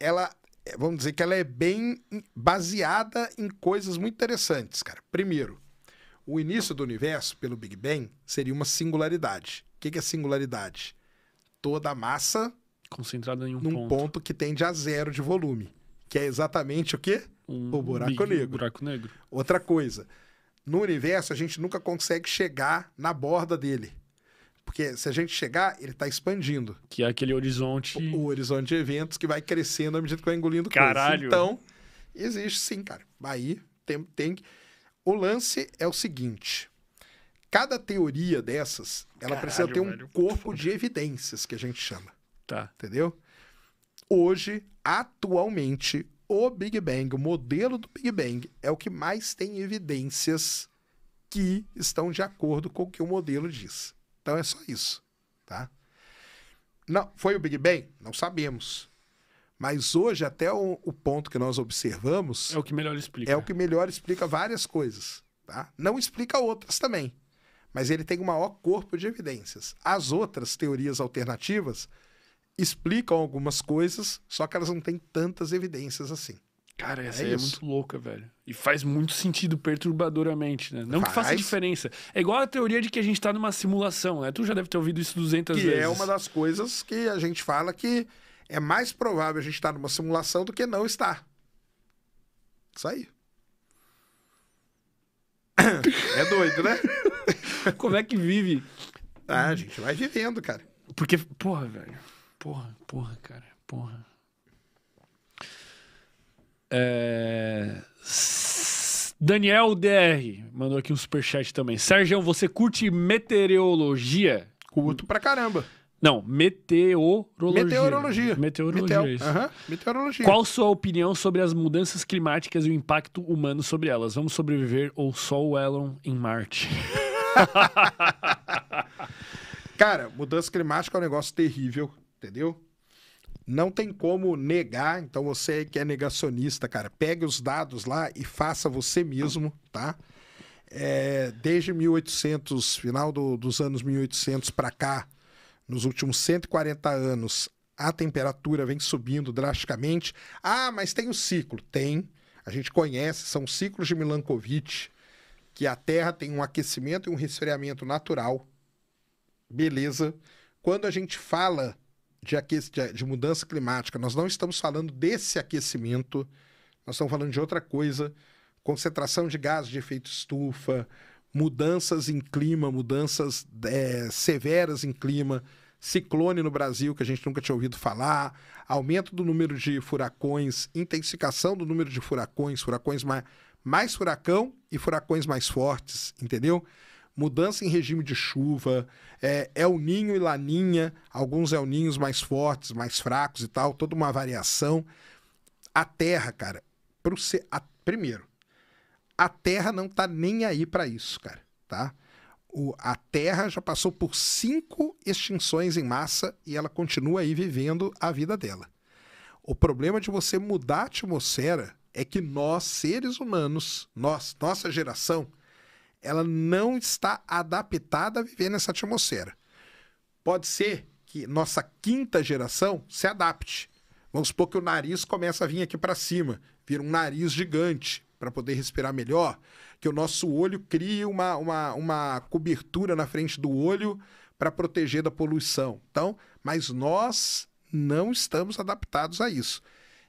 Ela, é, vamos dizer que ela é bem baseada em coisas muito interessantes, cara. Primeiro, o início do universo, pelo Big Bang, seria uma singularidade. O que é singularidade? Toda a massa Concentrada em um num ponto. ponto que tende a zero de volume. Que é exatamente o quê? Um, o buraco negro. buraco negro. Outra coisa. No universo, a gente nunca consegue chegar na borda dele. Porque se a gente chegar, ele está expandindo. Que é aquele horizonte. O, o, horizonte de eventos que vai crescendo à medida que vai engolindo Caralho. coisas. Então, existe sim, cara. Aí tem, tem. O lance é o seguinte: cada teoria dessas, ela Caralho, precisa ter um velho. corpo de evidências, que a gente chama. Tá. Entendeu? Hoje, atualmente, o Big Bang, o modelo do Big Bang, é o que mais tem evidências que estão de acordo com o que o modelo diz. Então é só isso, tá? Não, foi o Big Bang? Não sabemos. Mas hoje, até o, o, ponto que nós observamos. É o que melhor explica. É o que melhor explica várias coisas. Tá? Não explica outras também. Mas ele tem o maior corpo de evidências. As outras teorias alternativas explicam algumas coisas, só que elas não têm tantas evidências assim. Cara, essa é, aí é muito louca, velho. E faz muito sentido perturbadoramente, né? Não faz. que faça diferença. É igual a teoria de que a gente tá numa simulação, né? Tu já deve ter ouvido isso 200 que vezes. Que é uma das coisas que a gente fala que é mais provável a gente estar tá numa simulação do que não estar. Isso aí. É doido, né? Como é que vive? Ah, a gente vai vivendo, cara. Porque, porra, velho. Porra, porra, cara, porra. É... Daniel DR mandou aqui um superchat também. Sérgio, você curte meteorologia? Curto pra caramba. Não, meteorologia. Meteorologia. Meteorologia. isso. meteorologia. Qual sua opinião sobre as mudanças climáticas e o impacto humano sobre elas? Vamos sobreviver ou só o Elon em Marte? Cara, mudança climática é um negócio terrível entendeu? Não tem como negar, então você que é negacionista, cara, pegue os dados lá e faça você mesmo, tá? É, desde 1800, final do, dos anos 1800 para cá, nos últimos 140 anos, a temperatura vem subindo drasticamente. Ah, mas tem o um ciclo. Tem. A gente conhece, são ciclos de Milankovitch, que a Terra tem um aquecimento e um resfriamento natural. Beleza. Quando a gente fala de, de, de mudança climática, nós não estamos falando desse aquecimento, nós estamos falando de outra coisa, concentração de gases de efeito estufa, mudanças em clima, mudanças é, severas em clima, ciclone no Brasil, que a gente nunca tinha ouvido falar, aumento do número de furacões, intensificação do número de furacões, furacões mais, mais furacão e furacões mais fortes, entendeu? mudança em regime de chuva, é, El Ninho e Laninha, alguns El Ninhos mais fortes, mais fracos e tal, toda uma variação. A Terra, cara, pro ser, a, primeiro, a Terra não tá nem aí para isso, cara, tá? O, a Terra já passou por cinco extinções em massa e ela continua aí vivendo a vida dela. O problema de você mudar a atmosfera é que nós, seres humanos, nós, nossa geração, ela não está adaptada a viver nessa atmosfera. Pode ser que nossa quinta geração se adapte. Vamos supor que o nariz começa a vir aqui para cima, vira um nariz gigante para poder respirar melhor, que o nosso olho crie uma, uma, uma cobertura na frente do olho para proteger da poluição. Então, mas nós não estamos adaptados a isso.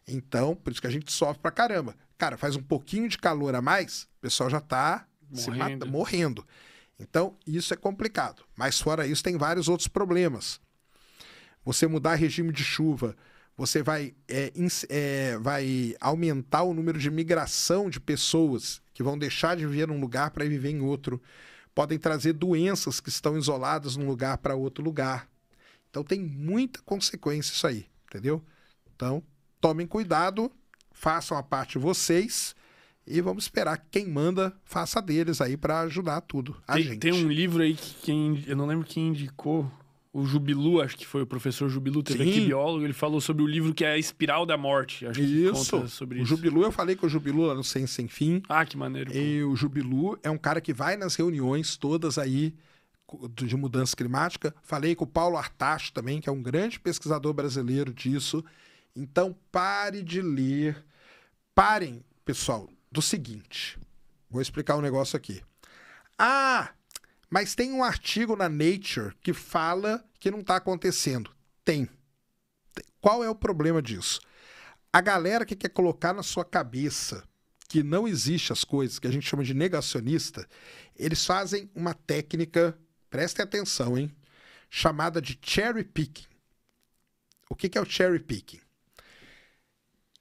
Então, por isso que a gente sofre pra caramba. Cara, faz um pouquinho de calor a mais, o pessoal já tá morrendo. se mata, morrendo. Então, isso é complicado. Mas fora isso, tem vários outros problemas. Você mudar regime de chuva, você vai, é, é, vai aumentar o número de migração de pessoas que vão deixar de viver num lugar para viver em outro. Podem trazer doenças que estão isoladas num lugar para outro lugar. Então tem muita consequência isso aí, entendeu? Então, tomem cuidado, façam a parte vocês e vamos esperar quem manda faça deles aí para ajudar tudo. A tem, gente. tem um livro aí que quem, eu não lembro quem indicou, o Jubilu, acho que foi o professor Jubilu, teve Sim. aqui biólogo, ele falou sobre o livro que é a Espiral da Morte. Acho isso. sobre isso. O Jubilu, eu falei com o Jubilu lá no Sem Sem Fim. Ah, que maneiro. E pô. o Jubilu é um cara que vai nas reuniões todas aí de mudança climática. Falei com o Paulo Artacho também, que é um grande pesquisador brasileiro disso. Então, pare de ler. Parem, pessoal, do seguinte. Vou explicar um negócio aqui. Ah, mas tem um artigo na Nature que fala que não está acontecendo. Tem. Qual é o problema disso? A galera que quer colocar na sua cabeça que não existe as coisas, que a gente chama de negacionista, eles fazem uma técnica, prestem atenção, hein? Chamada de cherry picking. O que é o cherry picking?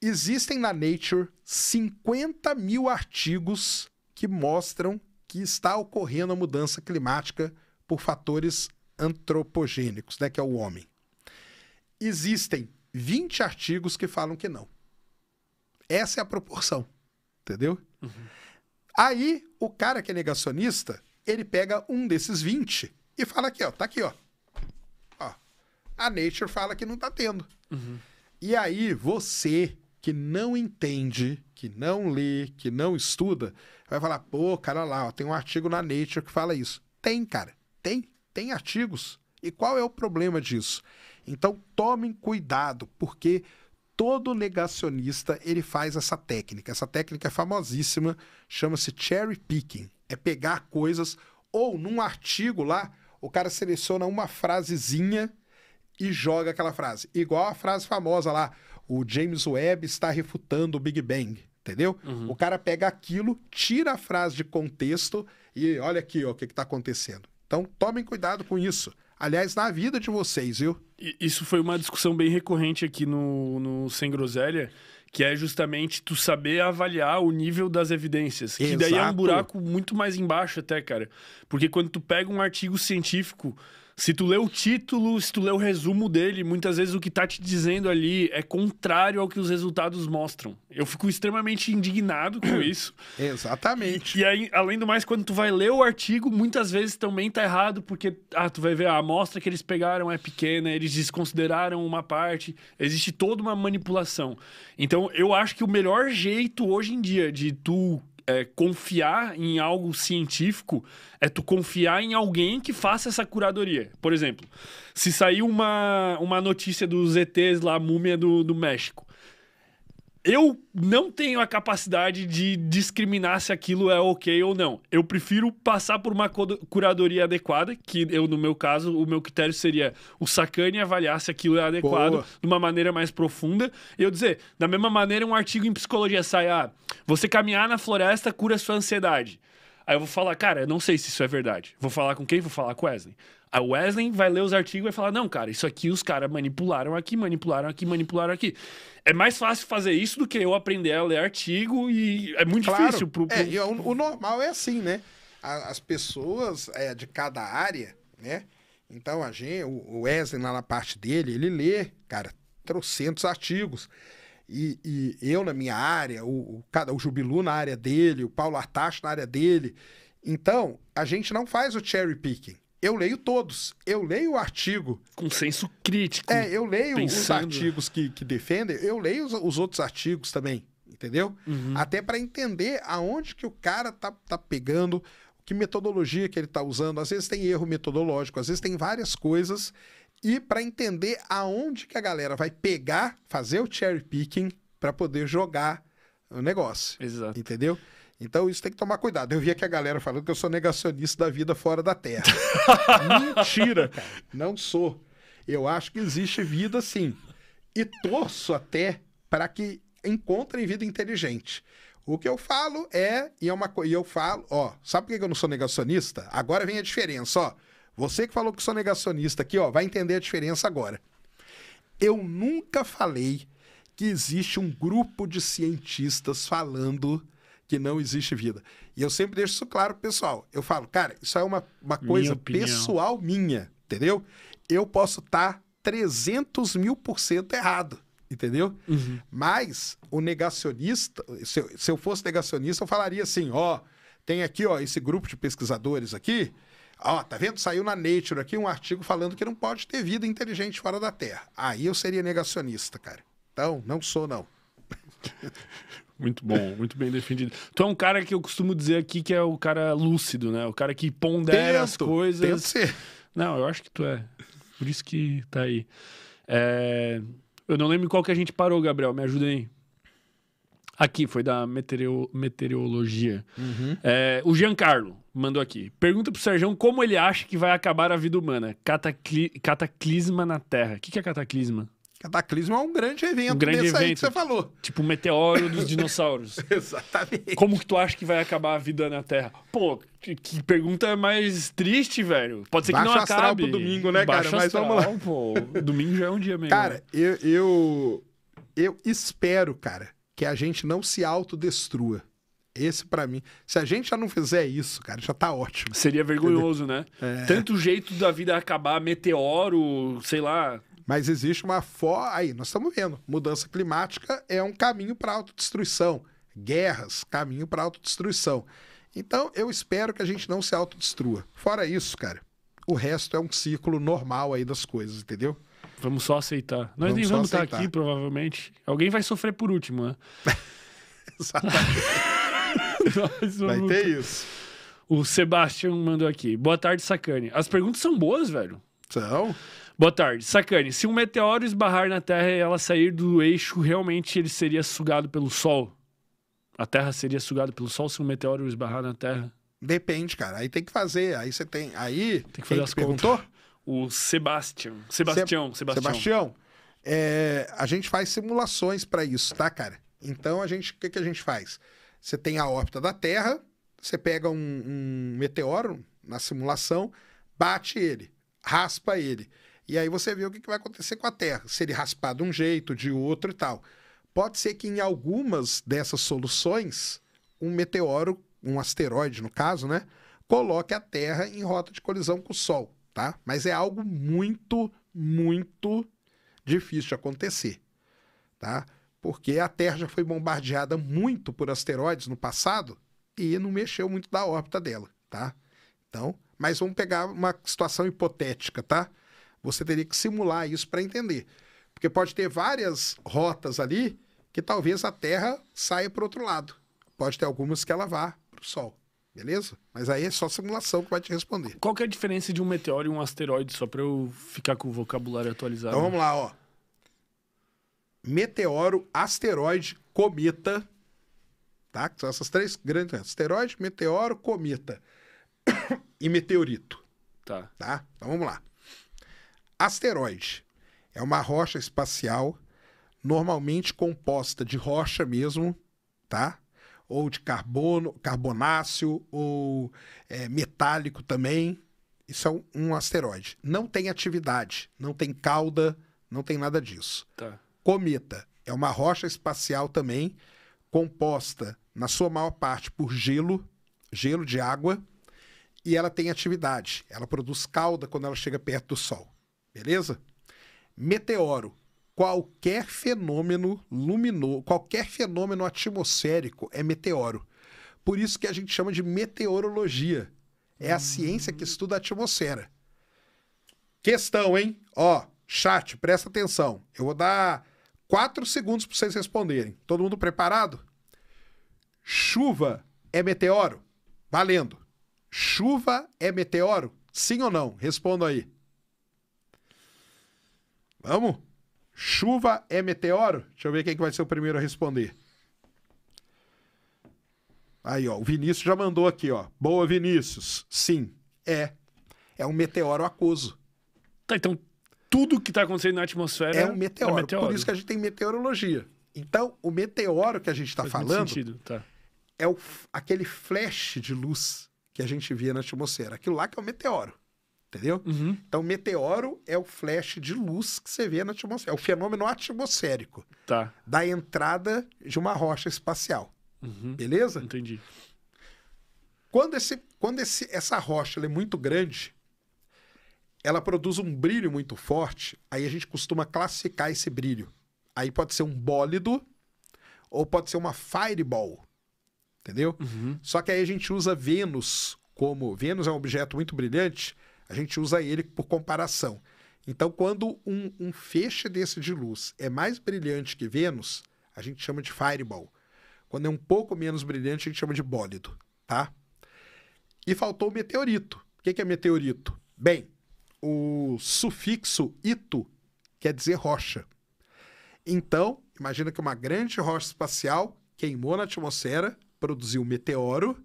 Existem na Nature 50 mil artigos que mostram que está ocorrendo a mudança climática por fatores antropogênicos, né, que é o homem. Existem 20 artigos que falam que não. Essa é a proporção, entendeu? Uhum. Aí, o cara que é negacionista, ele pega um desses 20 e fala aqui, ó, tá aqui, ó. ó a Nature fala que não tá tendo. Uhum. E aí, você que não entende, que não lê, que não estuda, vai falar, pô, cara lá, ó, tem um artigo na Nature que fala isso. Tem, cara, tem, tem artigos. E qual é o problema disso? Então tomem cuidado, porque todo negacionista ele faz essa técnica. Essa técnica é famosíssima, chama-se cherry picking. É pegar coisas ou num artigo lá, o cara seleciona uma frasezinha e joga aquela frase. Igual a frase famosa lá, o James Webb está refutando o Big Bang. Entendeu? Uhum. O cara pega aquilo, tira a frase de contexto e olha aqui ó, o que está acontecendo. Então tomem cuidado com isso. Aliás, na vida de vocês, viu? Isso foi uma discussão bem recorrente aqui no, no Sem Groselha, que é justamente tu saber avaliar o nível das evidências. Exato. Que daí é um buraco muito mais embaixo, até, cara. Porque quando tu pega um artigo científico se tu lê o título, se tu lê o resumo dele, muitas vezes o que tá te dizendo ali é contrário ao que os resultados mostram. Eu fico extremamente indignado com isso. Exatamente. E aí, além do mais, quando tu vai ler o artigo, muitas vezes também tá errado, porque ah, tu vai ver a amostra que eles pegaram é pequena, eles desconsideraram uma parte, existe toda uma manipulação. Então, eu acho que o melhor jeito hoje em dia de tu é, confiar em algo científico é tu confiar em alguém que faça essa curadoria. Por exemplo, se sair uma, uma notícia dos ETs lá, múmia do, do México, eu não tenho a capacidade de discriminar se aquilo é ok ou não. Eu prefiro passar por uma curadoria adequada, que eu, no meu caso, o meu critério seria o Sacani avaliar se aquilo é adequado Boa. de uma maneira mais profunda. E eu dizer, da mesma maneira, um artigo em psicologia sai, ah, você caminhar na floresta cura sua ansiedade. Aí eu vou falar, cara, eu não sei se isso é verdade. Vou falar com quem? Vou falar com Wesley. A Wesley vai ler os artigos e vai falar: não, cara, isso aqui os caras manipularam aqui, manipularam aqui, manipularam aqui. É mais fácil fazer isso do que eu aprender a ler artigo e é muito claro. difícil. Pro, pro... É, o, é o, normal é assim, né? As pessoas é, de cada área, né? Então a gente, o Wesley, lá na parte dele, ele lê, cara, trocentos artigos. E, e eu na minha área, o, o, o Jubilu na área dele, o Paulo Artacho na área dele. Então, a gente não faz o cherry picking. Eu leio todos. Eu leio o artigo. Com senso crítico. É, eu leio pensando. os artigos que, que defendem, eu leio os, os outros artigos também, entendeu? Uhum. Até para entender aonde que o cara tá, tá pegando, que metodologia que ele tá usando. Às vezes tem erro metodológico, às vezes tem várias coisas e para entender aonde que a galera vai pegar, fazer o cherry picking para poder jogar o negócio. Exato. Entendeu? Então isso tem que tomar cuidado. Eu via que a galera falando que eu sou negacionista da vida fora da Terra. Mentira, cara. Não sou. Eu acho que existe vida sim. E torço até para que encontrem vida inteligente. O que eu falo é, e é uma coisa, eu falo, ó, sabe por que eu não sou negacionista? Agora vem a diferença, ó. Você que falou que sou negacionista aqui, ó, vai entender a diferença agora. Eu nunca falei que existe um grupo de cientistas falando que não existe vida. E eu sempre deixo isso claro pessoal. Eu falo, cara, isso é uma, uma coisa minha pessoal minha, entendeu? Eu posso estar tá 300 mil por cento errado, entendeu? Uhum. Mas o negacionista, se eu, se eu fosse negacionista, eu falaria assim, ó, tem aqui, ó, esse grupo de pesquisadores aqui, Ó, tá vendo? Saiu na Nature aqui um artigo falando que não pode ter vida inteligente fora da Terra. Aí eu seria negacionista, cara. Então, não sou, não. Muito bom, muito bem defendido. Tu é um cara que eu costumo dizer aqui que é o cara lúcido, né? O cara que pondera tento, as coisas. Tento ser. Não, eu acho que tu é. Por isso que tá aí. É... Eu não lembro qual que a gente parou, Gabriel. Me ajuda aí. Aqui, foi da meteorologia. Uhum. É, o Giancarlo mandou aqui. Pergunta pro Sérgio como ele acha que vai acabar a vida humana. Catacli, cataclisma na Terra. O que, que é cataclisma? Cataclisma é um grande evento um grande evento, aí que você falou. Tipo o meteoro dos dinossauros. Exatamente. Como que tu acha que vai acabar a vida na Terra? Pô, que pergunta mais triste, velho. Pode ser Baixa que não acabe. Astral pro domingo, né, Baixa cara? Astral, Mas vamos lá. Pô, domingo já é um dia mesmo. Cara, né? eu, eu, eu espero, cara, que a gente não se autodestrua. Esse para mim, se a gente já não fizer isso, cara, já tá ótimo. Seria vergonhoso, né? entendeu? né? É... Tanto jeito da vida acabar, meteoro, sei lá. Mas existe uma forma. Aí, nós estamos vendo. Mudança climática é um caminho para autodestruição. Guerras, caminho para autodestruição. Então, eu espero que a gente não se autodestrua. Fora isso, cara, o resto é um ciclo normal aí das coisas, entendeu? Vamos só aceitar. Nós vamos nem vamos tá estar aqui, provavelmente. Alguém vai sofrer por último, né? Exatamente. vai ter tá. isso. O Sebastião mandou aqui. Boa tarde, Sacane. As perguntas são boas, velho. São. Boa tarde. Sacane, se um meteoro esbarrar na Terra e ela sair do eixo, realmente ele seria sugado pelo Sol? A Terra seria sugada pelo Sol se um meteoro esbarrar na Terra? Depende, cara. Aí tem que fazer. Aí você tem. Aí. Tem que fazer as perguntou? Contas o Sebastião. Sebastião, Sebastião. Sebastião, é, a gente faz simulações para isso, tá, cara? Então, a gente, o que, que a gente faz? Você tem a órbita da Terra, você pega um, um meteoro na simulação, bate ele, raspa ele. E aí você vê o que, que vai acontecer com a Terra, se ele raspar de um jeito, de outro e tal. Pode ser que em algumas dessas soluções, um meteoro, um asteroide no caso, né? Coloque a Terra em rota de colisão com o Sol tá? Mas é algo muito, muito difícil de acontecer, tá? Porque a Terra já foi bombardeada muito por asteroides no passado e não mexeu muito da órbita dela, tá? Então, mas vamos pegar uma situação hipotética, tá? Você teria que simular isso para entender. Porque pode ter várias rotas ali que talvez a Terra saia para outro lado. Pode ter algumas que ela vá para o Sol. Beleza? Mas aí é só simulação que vai te responder. Qual que é a diferença de um meteoro e um asteroide, só para eu ficar com o vocabulário atualizado? Então vamos lá, ó. Meteoro, asteroide, cometa, tá? São essas três grandes, asteroide, meteoro, cometa e meteorito. Tá. Tá? Então vamos lá. Asteroide é uma rocha espacial normalmente composta de rocha mesmo, tá? ou de carbono, carbonáceo, ou é, metálico também. Isso é um, asteroide. Não tem atividade, não tem cauda, não tem nada disso. Tá. Cometa é uma rocha espacial também, composta, na sua maior parte, por gelo, gelo de água, e ela tem atividade. Ela produz cauda quando ela chega perto do Sol. Beleza? Meteoro qualquer fenômeno luminoso, qualquer fenômeno atmosférico é meteoro. Por isso que a gente chama de meteorologia. É a ciência que estuda a atmosfera. Questão, hein? Ó, chat, presta atenção. Eu vou dar quatro segundos para vocês responderem. Todo mundo preparado? Chuva é meteoro? Valendo. Chuva é meteoro? Sim ou não? Respondo aí. Vamos? Chuva é meteoro? Deixa eu ver quem que vai ser o primeiro a responder. Aí, ó, o Vinícius já mandou aqui, ó. Boa, Vinícius. Sim, é. É um meteoro aquoso. Tá, então tudo que está acontecendo na atmosfera é um meteoro. É meteoro. Por isso que a gente tem meteorologia. Então, o meteoro que a gente está falando sentido, tá. é o, aquele flash de luz que a gente via na atmosfera. Aquilo lá que é o meteoro entendeu? Uhum. Então, meteoro é o flash de luz que você vê na atmosfera, é o fenômeno atmosférico tá. da entrada de uma rocha espacial. Uhum. Beleza? Entendi. Quando, esse, quando esse, essa rocha é muito grande, ela produz um brilho muito forte, aí a gente costuma classificar esse brilho. Aí pode ser um bólido ou pode ser uma fireball, entendeu? Uhum. Só que aí a gente usa Vênus como... Vênus é um objeto muito brilhante, a gente usa ele por comparação. Então, quando um, um feixe desse de luz é mais brilhante que Vênus, a gente chama de fireball. Quando é um pouco menos brilhante, a gente chama de bólido, tá? E faltou o meteorito. O que é meteorito? Bem, o sufixo ito quer dizer rocha. Então, imagina que uma grande rocha espacial queimou na atmosfera, produziu um meteoro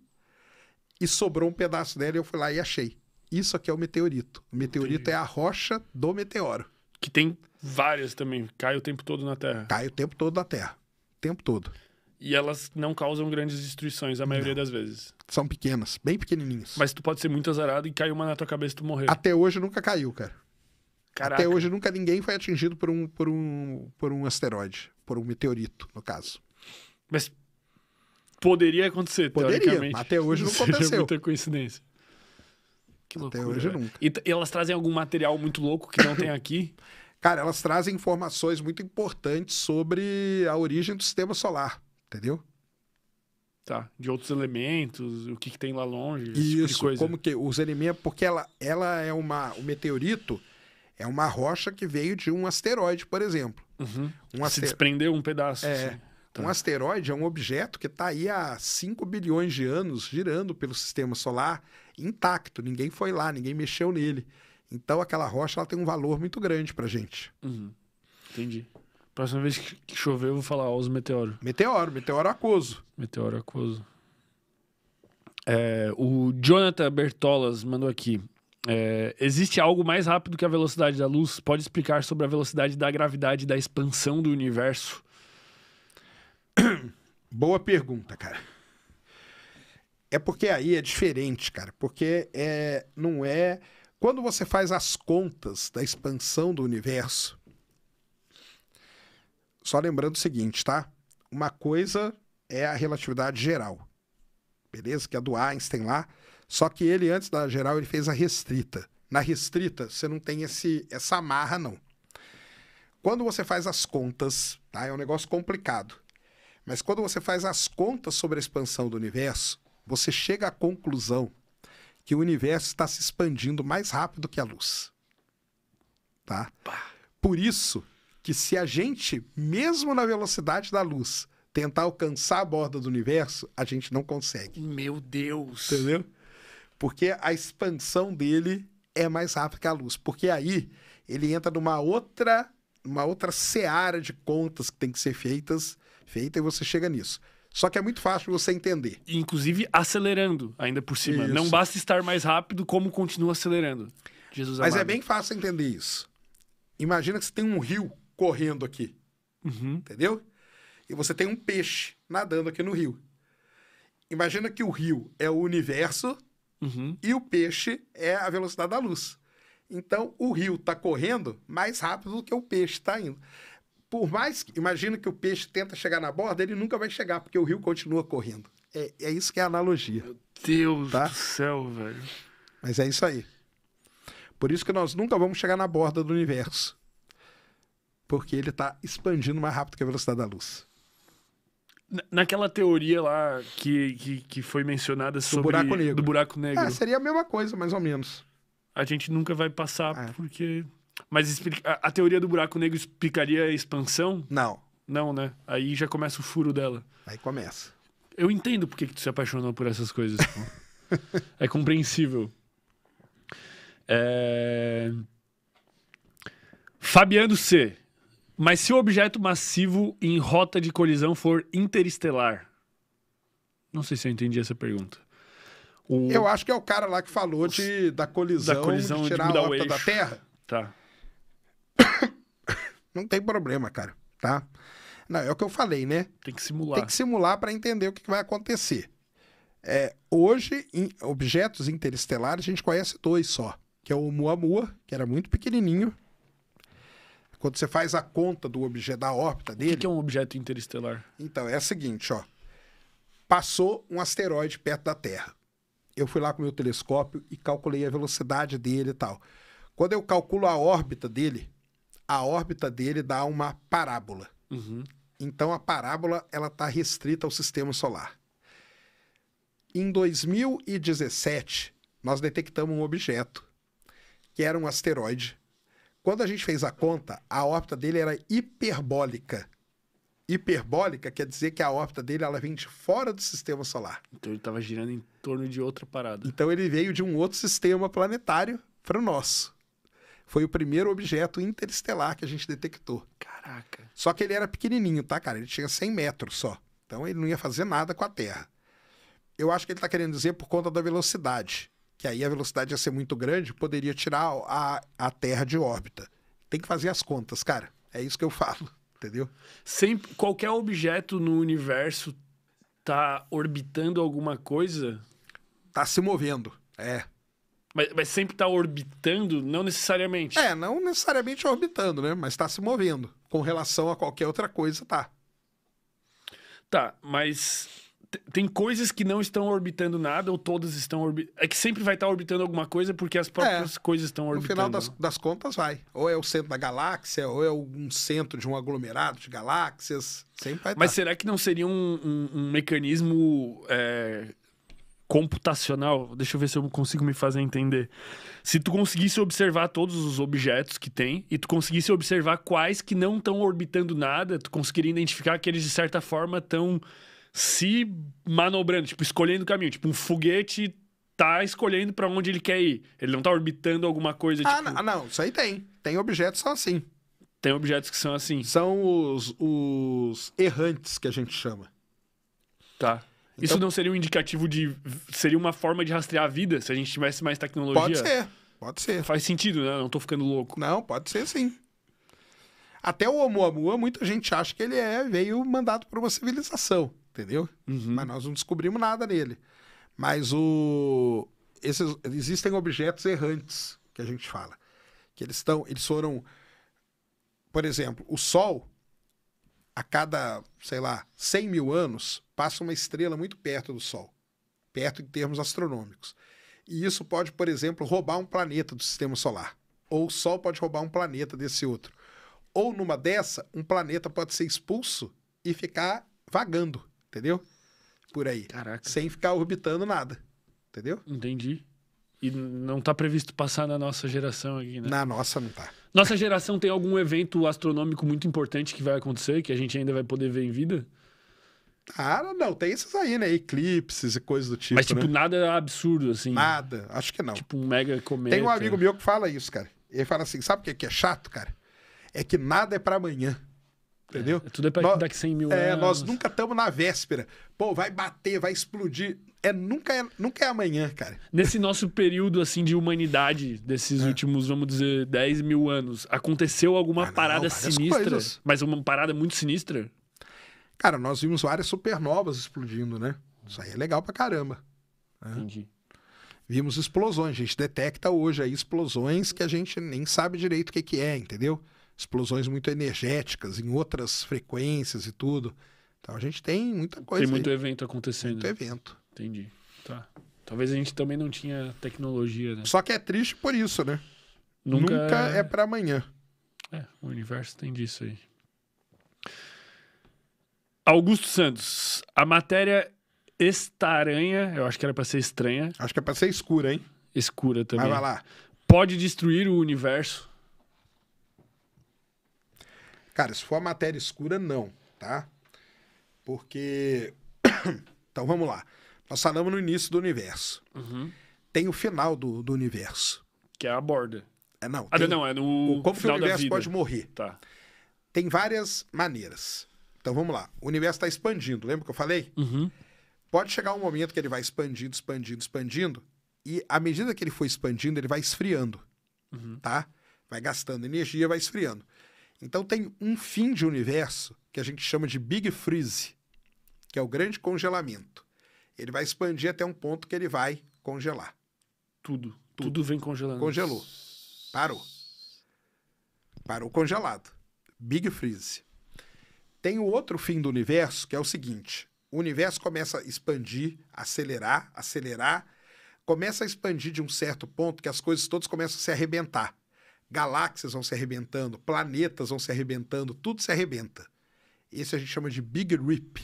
e sobrou um pedaço dela e eu fui lá e achei. Isso aqui é o meteorito. O meteorito Entendi. é a rocha do meteoro. Que tem várias também, cai o tempo todo na Terra. Cai o tempo todo na Terra. O tempo todo. E elas não causam grandes destruições, a maioria não. das vezes. São pequenas, bem pequenininhas. Mas tu pode ser muito azarado e cair uma na tua cabeça e tu morrer. Até hoje nunca caiu, cara. Caraca. Até hoje nunca ninguém foi atingido por um, por um, por um asteroide, por um meteorito, no caso. Mas poderia acontecer, poderia, teoricamente. Até hoje não, aconteceu. aconteceu. muita coincidência. Que loucura. Até hoje véio. nunca. E, elas trazem algum material muito louco que não tem aqui? Cara, elas trazem informações muito importantes sobre a origem do sistema solar, entendeu? Tá, de outros elementos, o que, que tem lá longe, tipo Isso, tipo coisa. como que os elementos, porque ela, ela é uma, o meteorito, é uma rocha que veio de um asteroide, por exemplo. Uhum. Um aster... Se desprendeu um pedaço. É, assim. Tá. Um asteroide é um objeto que está aí há 5 bilhões de anos girando pelo sistema solar intacto. Ninguém foi lá, ninguém mexeu nele. Então aquela rocha ela tem um valor muito grande para a gente. Uhum. Entendi. Próxima vez que chover, eu vou falar os meteoros. Meteoro, meteoro aquoso. Meteoro aquoso. É, o Jonathan Bertolas mandou aqui. É, existe algo mais rápido que a velocidade da luz? Pode explicar sobre a velocidade da gravidade da expansão do universo? Boa pergunta, cara. É porque aí é diferente, cara. Porque é, não é. Quando você faz as contas da expansão do universo. Só lembrando o seguinte, tá? Uma coisa é a relatividade geral. Beleza? Que é do Einstein lá. Só que ele, antes da geral, ele fez a restrita. Na restrita, você não tem esse, essa amarra, não. Quando você faz as contas, tá? É um negócio complicado. Mas quando você faz as contas sobre a expansão do universo, você chega à conclusão que o universo está se expandindo mais rápido que a luz. Tá? Por isso que se a gente, mesmo na velocidade da luz, tentar alcançar a borda do universo, a gente não consegue. Meu Deus! Entendeu? Porque a expansão dele é mais rápida que a luz. Porque aí ele entra numa outra, uma outra seara de contas que tem que ser feitas feita e você chega nisso. Só que é muito fácil você entender. Inclusive acelerando, ainda por cima. Isso. Não basta estar mais rápido, como continua acelerando. Jesus Mas é amado. é bem fácil entender isso. Imagina que você tem um rio correndo aqui. Uhum. Entendeu? E você tem um peixe nadando aqui no rio. Imagina que o rio é o universo uhum. e o peixe é a velocidade da luz. Então, o rio está correndo mais rápido do que o peixe está indo por mais que, que o peixe tenta chegar na borda, ele nunca vai chegar, porque o rio continua correndo. É, é isso que é a analogia. Meu Deus tá? do céu, velho. Mas é isso aí. Por isso que nós nunca vamos chegar na borda do universo. Porque ele está expandindo mais rápido que a velocidade da luz. Naquela teoria lá que, que, que foi mencionada sobre... Do buraco negro. Do buraco ah, negro. Ah, seria a mesma coisa, mais ou menos. A gente nunca vai passar é. porque mas explica... a teoria do buraco negro explicaria a expansão? Não. Não, né? Aí já começa o furo dela. Aí começa. Eu entendo por que, tu se apaixonou por essas coisas. é compreensível. É... Fabiano C. Mas se o objeto massivo em rota de colisão for interestelar? Não sei se eu entendi essa pergunta. O... Eu acho que é o cara lá que falou de, da colisão, da colisão de tirar de a órbita da Terra. Tá. não tem problema, cara, tá? Não, é o que eu falei, né? Tem que simular. Tem que simular para entender o que, vai acontecer. É, hoje, em objetos interestelares, a gente conhece dois só, que é o Muamua, que era muito pequenininho. Quando você faz a conta do objeto, da órbita dele... O que, que é um objeto interestelar? Então, é o seguinte, ó. Passou um asteroide perto da Terra. Eu fui lá com o meu telescópio e calculei a velocidade dele e tal. Quando eu calculo a órbita dele, a órbita dele dá uma parábola. Uhum. Então a parábola ela está restrita ao sistema solar. Em 2017 nós detectamos um objeto que era um asteroide. Quando a gente fez a conta, a órbita dele era hiperbólica. Hiperbólica quer dizer que a órbita dele ela vem de fora do sistema solar. Então ele estava girando em torno de outra parada. Então ele veio de um outro sistema planetário para o nosso. Foi o primeiro objeto interestelar que a gente detectou. Caraca. Só que ele era pequenininho, tá, cara? Ele tinha 100 metros só. Então ele não ia fazer nada com a Terra. Eu acho que ele está querendo dizer por conta da velocidade. Que aí a velocidade ia ser muito grande, poderia tirar a, a Terra de órbita. Tem que fazer as contas, cara. É isso que eu falo, entendeu? Sempre, qualquer objeto no universo tá orbitando alguma coisa? Tá se movendo, é. Mas, mas sempre tá orbitando, não necessariamente. É, não necessariamente orbitando, né? Mas tá se movendo. Com relação a qualquer outra coisa, tá. Tá, mas tem coisas que não estão orbitando nada ou todas estão orbitando. É que sempre vai estar tá orbitando alguma coisa porque as próprias é, coisas estão orbitando. No final das, né? das, contas, vai. Ou é o centro da galáxia, ou é um centro de um aglomerado de galáxias. Sempre vai Mas tá. será que não seria um, um, um mecanismo é, computacional, deixa eu ver se eu consigo me fazer entender. Se tu conseguisse observar todos os objetos que tem e tu conseguisse observar quais que não estão orbitando nada, tu conseguiria identificar que eles de certa forma estão se manobrando, tipo escolhendo o caminho, tipo um foguete tá escolhendo para onde ele quer ir. Ele não tá orbitando alguma coisa Ah, tipo... não, não, isso aí tem. Tem objetos são assim. Tem objetos que são assim. São os, os errantes que a gente chama. Tá. Então, Isso não seria um indicativo de. Seria uma forma de rastrear a vida se a gente tivesse mais tecnologia? Pode ser, pode ser. Faz sentido, né? Não tô ficando louco. Não, pode ser sim. Até o Oumuamua, muita gente acha que ele é veio mandado por uma civilização, entendeu? Uhum. Mas nós não descobrimos nada nele. Mas o esses existem objetos errantes que a gente fala, que eles estão, eles foram, por exemplo, o Sol a cada, sei lá, 100 mil anos, passa uma estrela muito perto do Sol, perto em termos astronômicos. E isso pode, por exemplo, roubar um planeta do sistema solar. Ou o Sol pode roubar um planeta desse outro. Ou numa dessa, um planeta pode ser expulso e ficar vagando, entendeu? Por aí. Caraca. Sem ficar orbitando nada. Entendeu? Entendi. E não está previsto passar na nossa geração aqui, né? Na nossa não tá. Nossa geração tem algum evento astronômico muito importante que vai acontecer, que a gente ainda vai poder ver em vida? Ah, não, tem esses aí, né? Eclipses e coisas do tipo. Mas, tipo, né? nada absurdo, assim. Nada, acho que não. Tipo, um mega cometa. Tem um amigo meu que fala isso, cara. Ele fala assim: sabe o que é chato, cara? É que nada é para amanhã. Entendeu? É, tudo é para daqui 100 mil é, anos. Nós nunca estamos na véspera. Pô, vai bater, vai explodir. É, nunca, é, nunca é amanhã, cara. Nesse nosso período, assim, de humanidade, desses é. últimos, vamos dizer, 10 mil anos, aconteceu alguma ah, não, parada sinistra? Coisas. Mas uma parada muito sinistra? Cara, nós vimos várias supernovas explodindo, né? Isso aí é legal pra caramba. Né? Entendi. Vimos explosões, a gente detecta hoje aí explosões que a gente nem sabe direito o que, que é, entendeu? explosões muito energéticas em outras frequências e tudo. Então a gente tem muita coisa. Tem muito aí. evento acontecendo. Muito evento. Entendi. Tá. Talvez a gente também não tinha tecnologia, né? Só que é triste por isso, né? Nunca, Nunca é, é para amanhã. É, o universo tem disso aí. Augusto Santos, a matéria estaranha, eu acho que era para ser estranha. Acho que é para ser escura, hein? Escura também. Mas vai lá. Pode destruir o universo Cara, se for a matéria escura, não, tá? Porque. então vamos lá. Nós falamos no início do universo. Uhum. Tem o final do, do universo. Que é a borda. É, não. Ah, tem... não, é no. Como o universo pode morrer? Tá. Tem várias maneiras. Então vamos lá. O universo está expandindo, lembra que eu falei? Uhum. Pode chegar um momento que ele vai expandindo, expandindo, expandindo. E à medida que ele for expandindo, ele vai esfriando. Uhum. Tá? Vai gastando energia, vai esfriando. Então tem um fim de universo que a gente chama de Big Freeze, que é o grande congelamento. Ele vai expandir até um ponto que ele vai congelar. Tudo. Tudo, tudo vem congelando. Congelou. Parou. Parou congelado. Big Freeze. Tem o outro fim do universo, que é o seguinte: o universo começa a expandir, acelerar, acelerar, começa a expandir de um certo ponto que as coisas todas começam a se arrebentar galáxias vão se arrebentando, planetas vão se arrebentando, tudo se arrebenta. Esse a gente chama de Big Rip.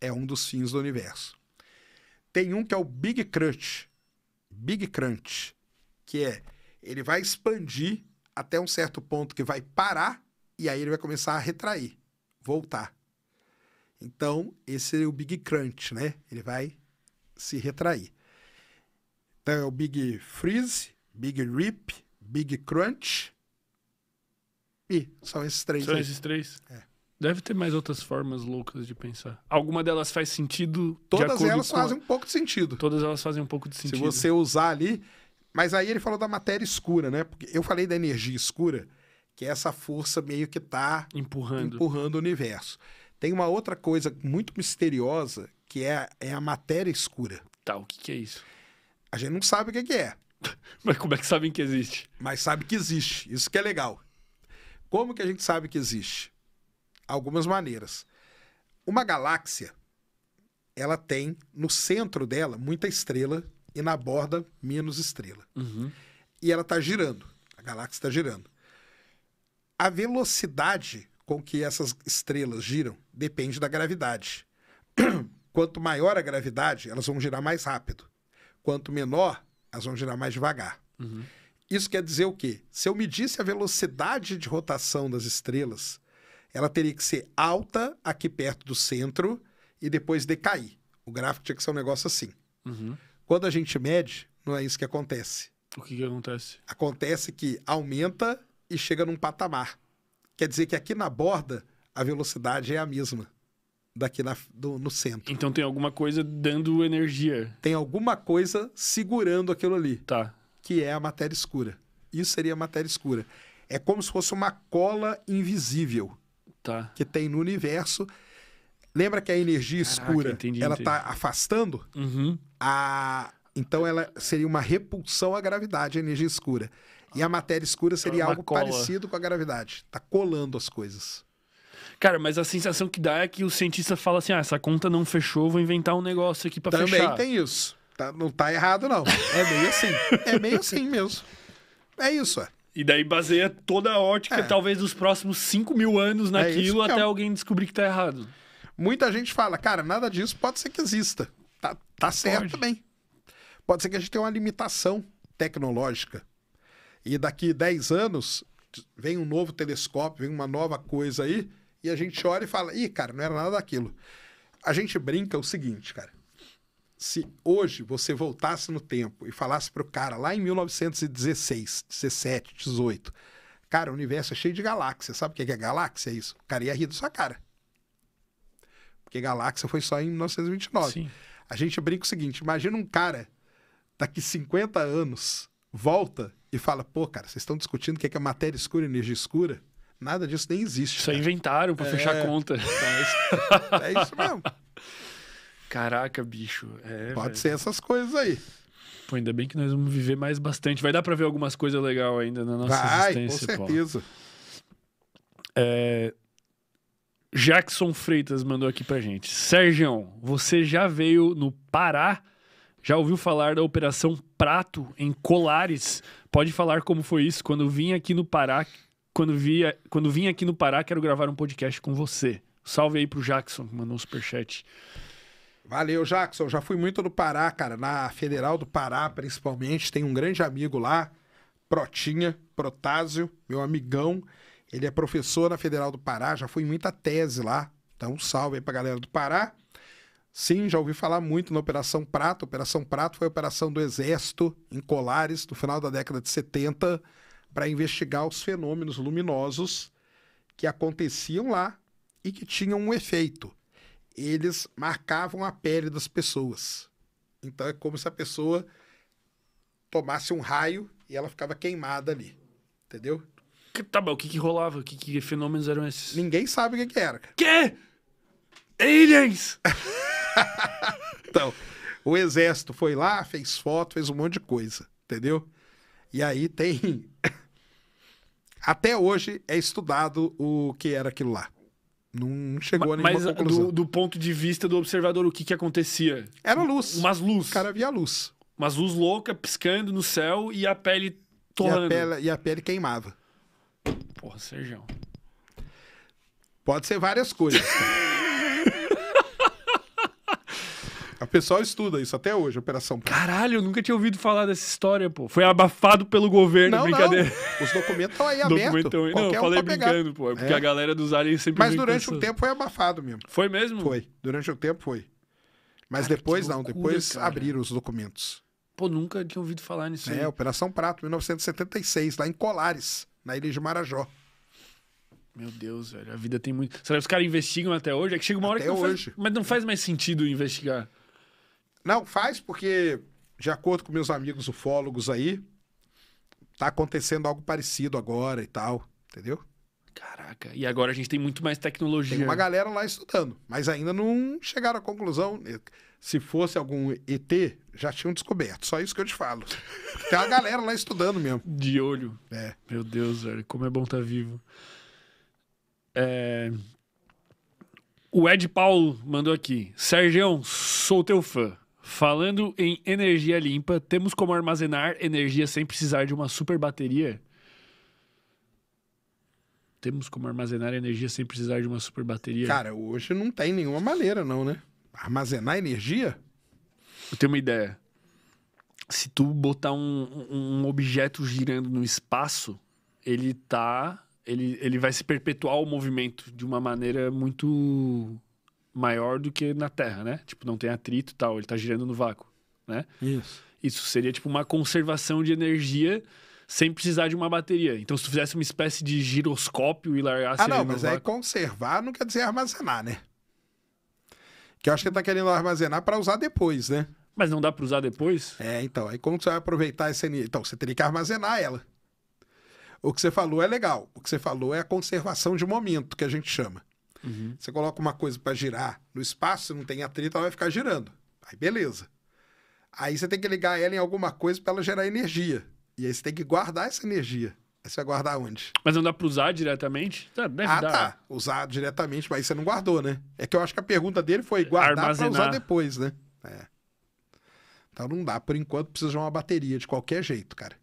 É um dos fins do universo. Tem um que é o Big Crunch. Big Crunch, que é ele vai expandir até um certo ponto que vai parar e aí ele vai começar a retrair, voltar. Então, esse é o Big Crunch, né? Ele vai se retrair. Então é o Big Freeze, Big Rip, Big Crunch e são esses três. São aí. esses três? É. Deve ter mais outras formas loucas de pensar. Alguma delas faz sentido. Todas elas fazem um pouco de sentido. Todas elas fazem um pouco de sentido. Se você usar ali. Mas aí ele falou da matéria escura, né? Porque eu falei da energia escura, que é essa força meio que está empurrando. empurrando o universo. Tem uma outra coisa muito misteriosa, que é, é a matéria escura. Tá, o que, que é isso? A gente não sabe o que, que é. Mas como é que sabem que existe? Mas sabe que existe. Isso que é legal. Como que a gente sabe que existe? Algumas maneiras. Uma galáxia, ela tem no centro dela muita estrela e na borda menos estrela. Uhum. E ela está girando. A galáxia está girando. A velocidade com que essas estrelas giram depende da gravidade. Quanto maior a gravidade, elas vão girar mais rápido. Quanto menor, elas vão girar mais devagar. Uhum. Isso quer dizer o quê? Se eu medisse a velocidade de rotação das estrelas, ela teria que ser alta aqui perto do centro e depois decair. O gráfico tinha que ser um negócio assim. Uhum. Quando a gente mede, não é isso que acontece. O que, que acontece? Acontece que aumenta e chega num patamar. Quer dizer que aqui na borda a velocidade é a mesma daqui na, do, no centro. Então tem alguma coisa dando energia. Tem alguma coisa segurando aquilo ali. Tá. Que é a matéria escura. Isso seria a matéria escura. É como se fosse uma cola invisível. Tá. Que tem no universo. Lembra que a energia Caraca, escura entendi, ela está afastando? Uhum. A... Então ela seria uma repulsão à gravidade, a energia escura. E a matéria escura seria algo cola. parecido com a gravidade. Está colando as coisas. Cara, mas a sensação que dá é que o cientista fala assim: ah, essa conta não fechou, vou inventar um negócio aqui pra Também fechar. Também tem isso. Tá, não tá errado, não. É meio assim. é meio assim mesmo. É isso, é. E daí baseia toda a ótica, é. talvez, dos próximos 5 mil anos é naquilo é até alguém descobrir que tá errado. Muita gente fala, cara, nada disso pode ser que exista. Tá, tá certo pode. também. Pode ser que a gente tenha uma limitação tecnológica. E daqui 10 anos vem um novo telescópio, vem uma nova coisa aí e a gente olha e fala, ih, cara, não era nada daquilo. A gente brinca o seguinte, cara. Se hoje você voltasse no tempo e falasse pro cara lá em 1916, 17, 18, cara, o universo é cheio de galáxias, sabe o que é, galáxia? É isso. O cara ia rir da sua cara. Porque galáxia foi só em 1929. Sim. A gente brinca o seguinte: imagina um cara daqui 50 anos volta e fala, pô, cara, vocês estão discutindo o que é, que é matéria escura e energia escura? Nada disso nem existe. só é cara. inventaram para é... fechar a tá, conta. É isso, é mesmo. Caraca, bicho. É, Pode véio. ser essas coisas aí. Pô, ainda bem que nós vamos viver mais bastante. Vai dar para ver algumas coisas legais ainda na nossa Vai, existência. Com certeza. É... Jackson Freitas mandou aqui pra gente. Sérgio, você já veio no Pará? Já ouviu falar da Operação Prato em Colares? Pode falar como foi isso? Quando vim aqui no Pará, quando, via, quando vim aqui no Pará, quero gravar um podcast com você. Salve aí pro Jackson, que mandou um superchat. Valeu, Jackson. Já fui muito no Pará, cara. Na Federal do Pará, principalmente. Tem um grande amigo lá, Protinha, Protásio, meu amigão. Ele é professor na Federal do Pará, já fui muita tese lá. Então, salve aí pra galera do Pará. Sim, já ouvi falar muito na Operação Prato. Operação Prato foi a operação do Exército em Colares, no final da década de 70 para investigar os fenômenos luminosos que aconteciam lá e que tinham um efeito. Eles marcavam a pele das pessoas. Então é como se a pessoa tomasse um raio e ela ficava queimada ali. Entendeu? Que, tá bom, o que, que rolava? Que, que fenômenos eram esses? Ninguém sabe o que, que era. Quê? Aliens! então, o exército foi lá, fez foto, fez um monte de coisa, entendeu? E aí tem até hoje é estudado o que era aquilo lá. Não chegou a nenhuma mas ah, conclusão. Do, do ponto de vista do observador, o que, que acontecia? Era luz. Umas luz. O cara via luz. Umas luz louca piscando no céu e a pele torrando. E a pele, e a pele queimava. Porra, Sergião. Pode ser várias coisas. A pessoal estuda isso até hoje, Operação Prato. Caralho, eu nunca tinha ouvido falar dessa história, pô. Foi abafado pelo governo, não, brincadeira. Não. Os documentos estão aí abertos. Não, eu falei um brincando, pegar. pô. É porque é. a galera dos aliens sempre. Mas durante pensando. um tempo foi abafado mesmo. Foi mesmo? Foi. Durante um tempo foi. Mas cara, depois loucura, não, depois cara. abriram os documentos. Pô, nunca tinha ouvido falar nisso. É, aí. Operação Prato, 1976, lá em Colares, na ilha de Marajó. Meu Deus, velho, a vida tem muito. Será que os caras investigam até hoje? É que chega uma hora que. Até hoje. Faz... Mas não faz mais sentido investigar. Não, faz porque, de acordo com meus amigos ufólogos aí, tá acontecendo algo parecido agora e tal, entendeu? Caraca, e agora a gente tem muito mais tecnologia. Tem uma galera lá estudando, mas ainda não chegaram à conclusão. Se fosse algum ET, já tinham descoberto. Só isso que eu te falo. tem uma galera lá estudando mesmo. De olho. É. Meu Deus, velho, como é bom estar tá vivo. É... O Ed Paulo mandou aqui. Sérgio, sou teu fã. Falando em energia limpa, temos como armazenar energia sem precisar de uma super bateria? Temos como armazenar energia sem precisar de uma super bateria? Cara, hoje não tem nenhuma maneira, não, né? Armazenar energia? Eu tenho uma ideia. Se tu botar um, um objeto girando no espaço, ele tá. Ele, ele vai se perpetuar o movimento de uma maneira muito maior do que na Terra, né? Tipo, não tem atrito e tal, ele está girando no vácuo, né? Isso. Isso seria tipo uma conservação de energia sem precisar de uma bateria. Então, se tu fizesse uma espécie de giroscópio e largasse... Ah, não, mas vácuo... aí conservar não quer dizer armazenar, né? Que eu acho que ele tá querendo armazenar para usar depois, né? Mas não dá para usar depois? É, então. Aí como você vai aproveitar essa energia? Então, você teria que armazenar ela. O que você falou é legal. O que você falou é a conservação de momento, que a gente chama. Uhum. Você coloca uma coisa para girar no espaço, não tem atrito, ela vai ficar girando. Aí beleza. Aí você tem que ligar ela em alguma coisa para ela gerar energia. E aí você tem que guardar essa energia. Aí você vai guardar onde? Mas não dá para usar diretamente? Tá, deve ah, dar. tá. Usar diretamente, mas você não guardou, né? É que eu acho que a pergunta dele foi guardar para usar depois, né? É. Então não dá. Por enquanto precisa de uma bateria de qualquer jeito, cara.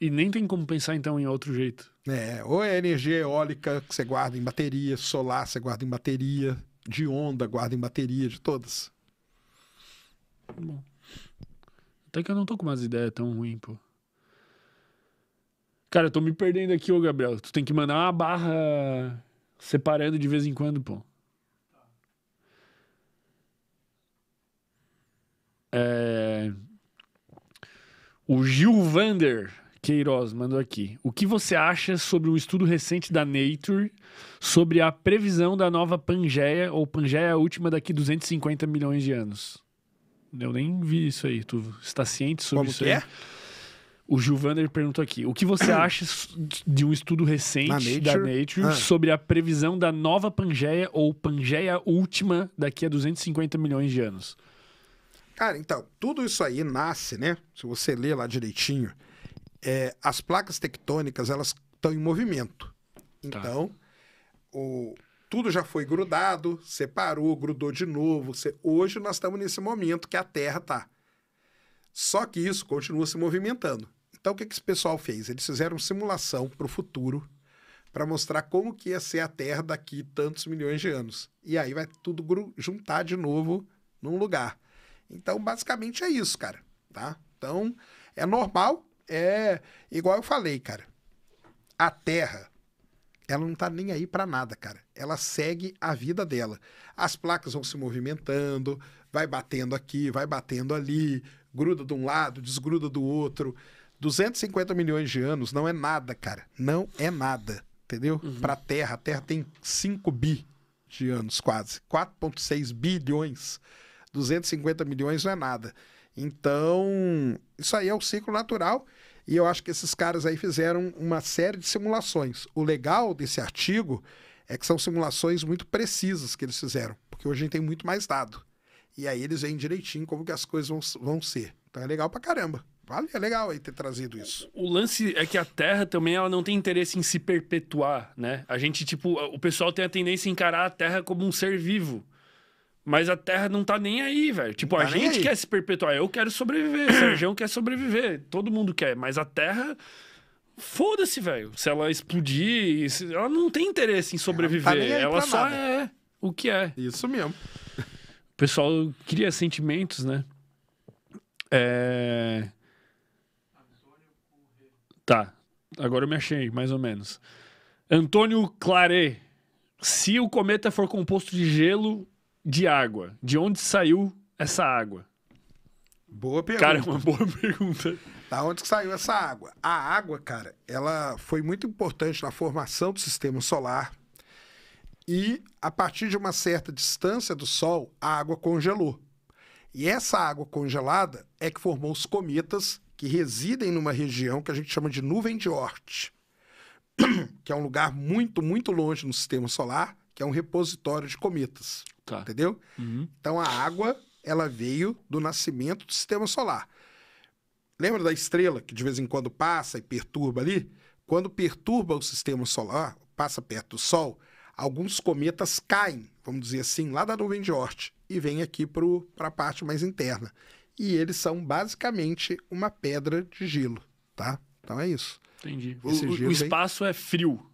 E nem tem como pensar, então, em outro jeito. É, ou é energia eólica que você guarda em bateria, solar você guarda em bateria, de onda guarda em bateria, de todas. Bom. Até que eu não tô com umas ideias tão ruins, pô. Cara, eu tô me perdendo aqui, ô Gabriel. Tu tem que mandar uma barra separando de vez em quando, pô. É... O Gil Vander Queiroz mandou aqui. O que você acha sobre um estudo recente da Nature sobre a previsão da nova Pangeia, ou Pangeia última daqui 250 milhões de anos? Eu nem vi isso aí. Tu está ciente sobre Como isso que aí? É? O Gilvander perguntou aqui: o que você acha de um estudo recente Nature? da Nature ah. sobre a previsão da nova Pangeia ou Pangeia última daqui a 250 milhões de anos? Cara, então, tudo isso aí nasce, né? Se você ler lá direitinho, é, as placas tectônicas elas estão em movimento. Tá. Então, tá. o, tudo já foi grudado, separou, grudou de novo. Se, hoje nós estamos nesse momento que a Terra está. Só que isso continua se movimentando. Então, o que, que esse pessoal fez? Eles fizeram simulação para o futuro para mostrar como que ia ser a Terra daqui tantos milhões de anos. E aí vai tudo juntar de novo num lugar. Então, basicamente é isso, cara, tá? Então, é normal é igual eu falei, cara. A Terra, ela não tá nem aí para nada, cara. Ela segue a vida dela. As placas vão se movimentando, vai batendo aqui, vai batendo ali, gruda de um lado, desgruda do outro. 250 milhões de anos não é nada, cara. Não é nada, entendeu? Uhum. Para a Terra, a Terra tem 5 bi de anos quase, 4.6 bilhões. 250 milhões não é nada. Então, isso aí é o ciclo natural. E eu acho que esses caras aí fizeram uma série de simulações. O legal desse artigo é que são simulações muito precisas que eles fizeram, porque hoje a gente tem muito mais dado. E aí eles veem direitinho como que as coisas vão, vão ser. Então é legal pra caramba. Vale, é legal aí ter trazido isso. O lance é que a Terra também ela não tem interesse em se perpetuar, né? A gente, tipo, o pessoal tem a tendência a encarar a Terra como um ser vivo. Mas a Terra não tá nem aí, velho. Tipo, tá a gente quer se perpetuar. Eu quero sobreviver, o Sérgio quer sobreviver. Todo mundo quer. Mas a Terra. Foda-se, velho. Se ela explodir, ela não tem interesse em tá sobreviver. Ela, tá ela só nada. é o que é. Isso mesmo. O pessoal cria sentimentos, né? É. Tá. Agora eu me achei, mais ou menos. Antônio Claret. Se o cometa for composto de gelo, de água. De onde saiu essa água? Boa pergunta. Cara, é uma boa pergunta. Da onde saiu essa água? A água, cara, ela foi muito importante na formação do sistema solar. E a partir de uma certa distância do Sol, a água congelou. E essa água congelada é que formou os cometas que residem numa região que a gente chama de nuvem de Oort, que é um lugar muito, muito longe no sistema solar, que é um repositório de cometas. Tá. Entendeu? Uhum. Então a água, ela veio do nascimento do sistema solar. Lembra da estrela que de vez em quando passa e perturba ali? Quando perturba o sistema solar, passa perto do Sol, alguns cometas caem, vamos dizer assim, lá da nuvem de Oort e vêm aqui para a parte mais interna. E eles são basicamente uma pedra de gelo, tá? Então é isso. Entendi. o, o espaço vem... é frio.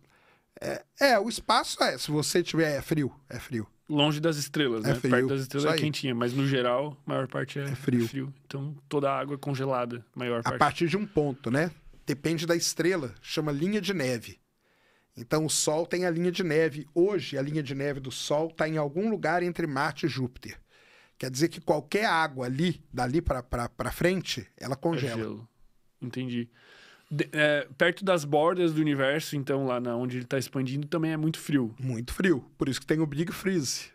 É, é, o espaço é, se você tiver, é frio, é frio. Longe das estrelas, é né? Frio, Perto das estrelas é quentinha, mas no geral, a maior parte é, é frio. É frio. Então, toda a água é congelada, maior a parte. A partir de um ponto, né? Depende da estrela, chama linha de neve. Então, o Sol tem a linha de neve. Hoje, a linha de neve do Sol está em algum lugar entre Marte e Júpiter. Quer dizer que qualquer água ali, dali para frente, ela é congela. É Entendi de, é, perto das bordas do universo, então lá na, onde ele está expandindo, também é muito frio. Muito frio. Por isso que tem o Big Freeze.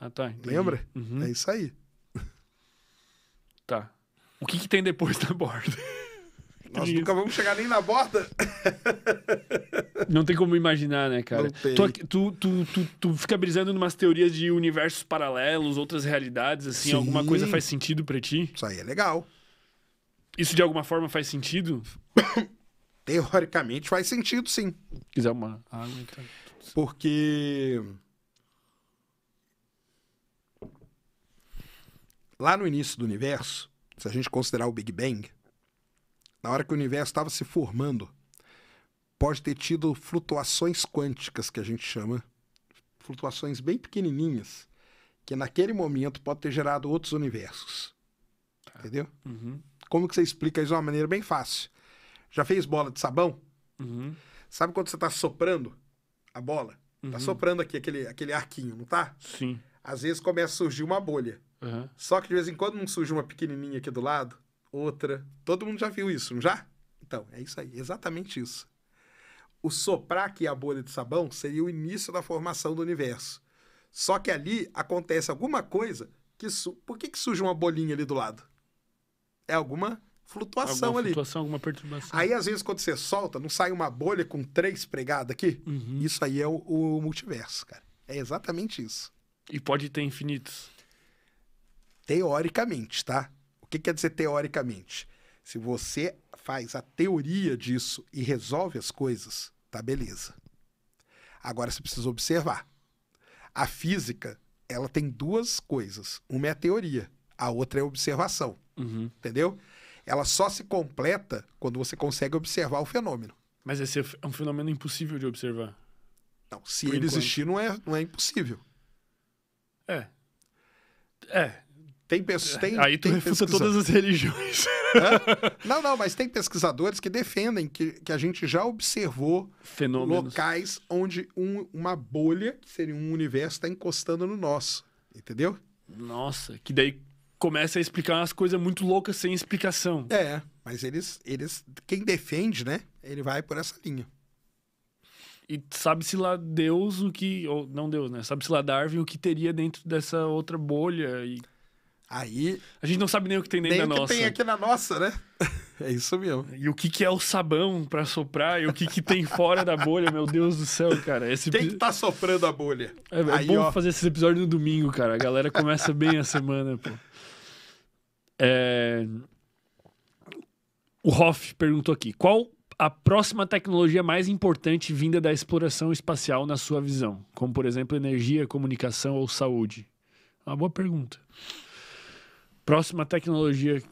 Ah, tá. Entendi. Lembra? Uhum. É isso aí. Tá. O que, que tem depois da borda? Nós isso. nunca vamos chegar nem na borda. Não tem como imaginar, né, cara? Não tem. Tu, tu, tu, tu, fica brisando numas teorias de universos paralelos, outras realidades, assim, Sim. alguma coisa faz sentido para ti? Isso aí é legal. Isso de alguma forma faz sentido? teoricamente faz sentido sim. quiser uma água, então. Porque. Lá no início do universo, se a gente considerar o Big Bang, na hora que o universo estava se formando, pode ter tido flutuações quânticas, que a gente chama, flutuações bem pequenininhas, que naquele momento pode ter gerado outros universos. Tá. Entendeu? Uhum. Como que você explica isso de uma maneira bem fácil? Já fez bola de sabão? Uhum. Sabe quando você está soprando a bola? Tá uhum. Tá soprando aqui aquele, aquele arquinho, não tá? Sim. Às vezes começa a surgir uma bolha. Uhum. Só que de vez em quando não surge uma pequenininha aqui do lado, outra. Todo mundo já viu isso, não já? Então, é isso aí, exatamente isso. O soprar aqui a bolha de sabão seria o início da formação do universo. Só que ali acontece alguma coisa que. Su... Por que, que surge uma bolinha ali do lado? É alguma flutuação alguma ali. Flutuação, alguma perturbação. Aí, às vezes, quando você solta, não sai uma bolha com três pregadas aqui? Uhum. Isso aí é o, o, multiverso, cara. É exatamente isso. E pode ter infinitos? Teoricamente, tá? O que quer dizer teoricamente? Se você faz a teoria disso e resolve as coisas, tá beleza. Agora você precisa observar. A física, ela tem duas coisas. Uma é a teoria, a outra é a observação. Uhum. Entendeu? ela só se completa quando você consegue observar o fenômeno. Mas esse é, é um fenômeno impossível de observar. Não, se Por ele enquanto. existir, não é, não é impossível. É. É. Tem Tem, Aí tu tem refuta todas as religiões. Hã? Não, não, mas tem pesquisadores que defendem que, que a gente já observou Fenômenos. locais onde um, uma bolha, que seria um universo, está encostando no nosso. Entendeu? Nossa, que daí começa a explicar umas coisas muito loucas sem explicação. É, mas eles, eles. Quem defende, né? Ele vai por essa linha. E sabe-se lá Deus o que. Ou não Deus, né? Sabe-se lá Darwin o que teria dentro dessa outra bolha. E... Aí. A gente não sabe nem o que tem dentro nem da o que nossa. tem aqui na nossa, né? É isso mesmo. E o que, que é o sabão para soprar e o que, que tem fora da bolha, meu Deus do céu, cara. Esse... Quem que tá soprando a bolha? É, é Aí, bom ó... fazer esse episódio no domingo, cara. A galera começa bem a semana, pô. É... O Hoff perguntou aqui: qual a próxima tecnologia mais importante vinda da exploração espacial na sua visão? Como, por exemplo, energia, comunicação ou saúde? É uma boa pergunta. Próxima tecnologia.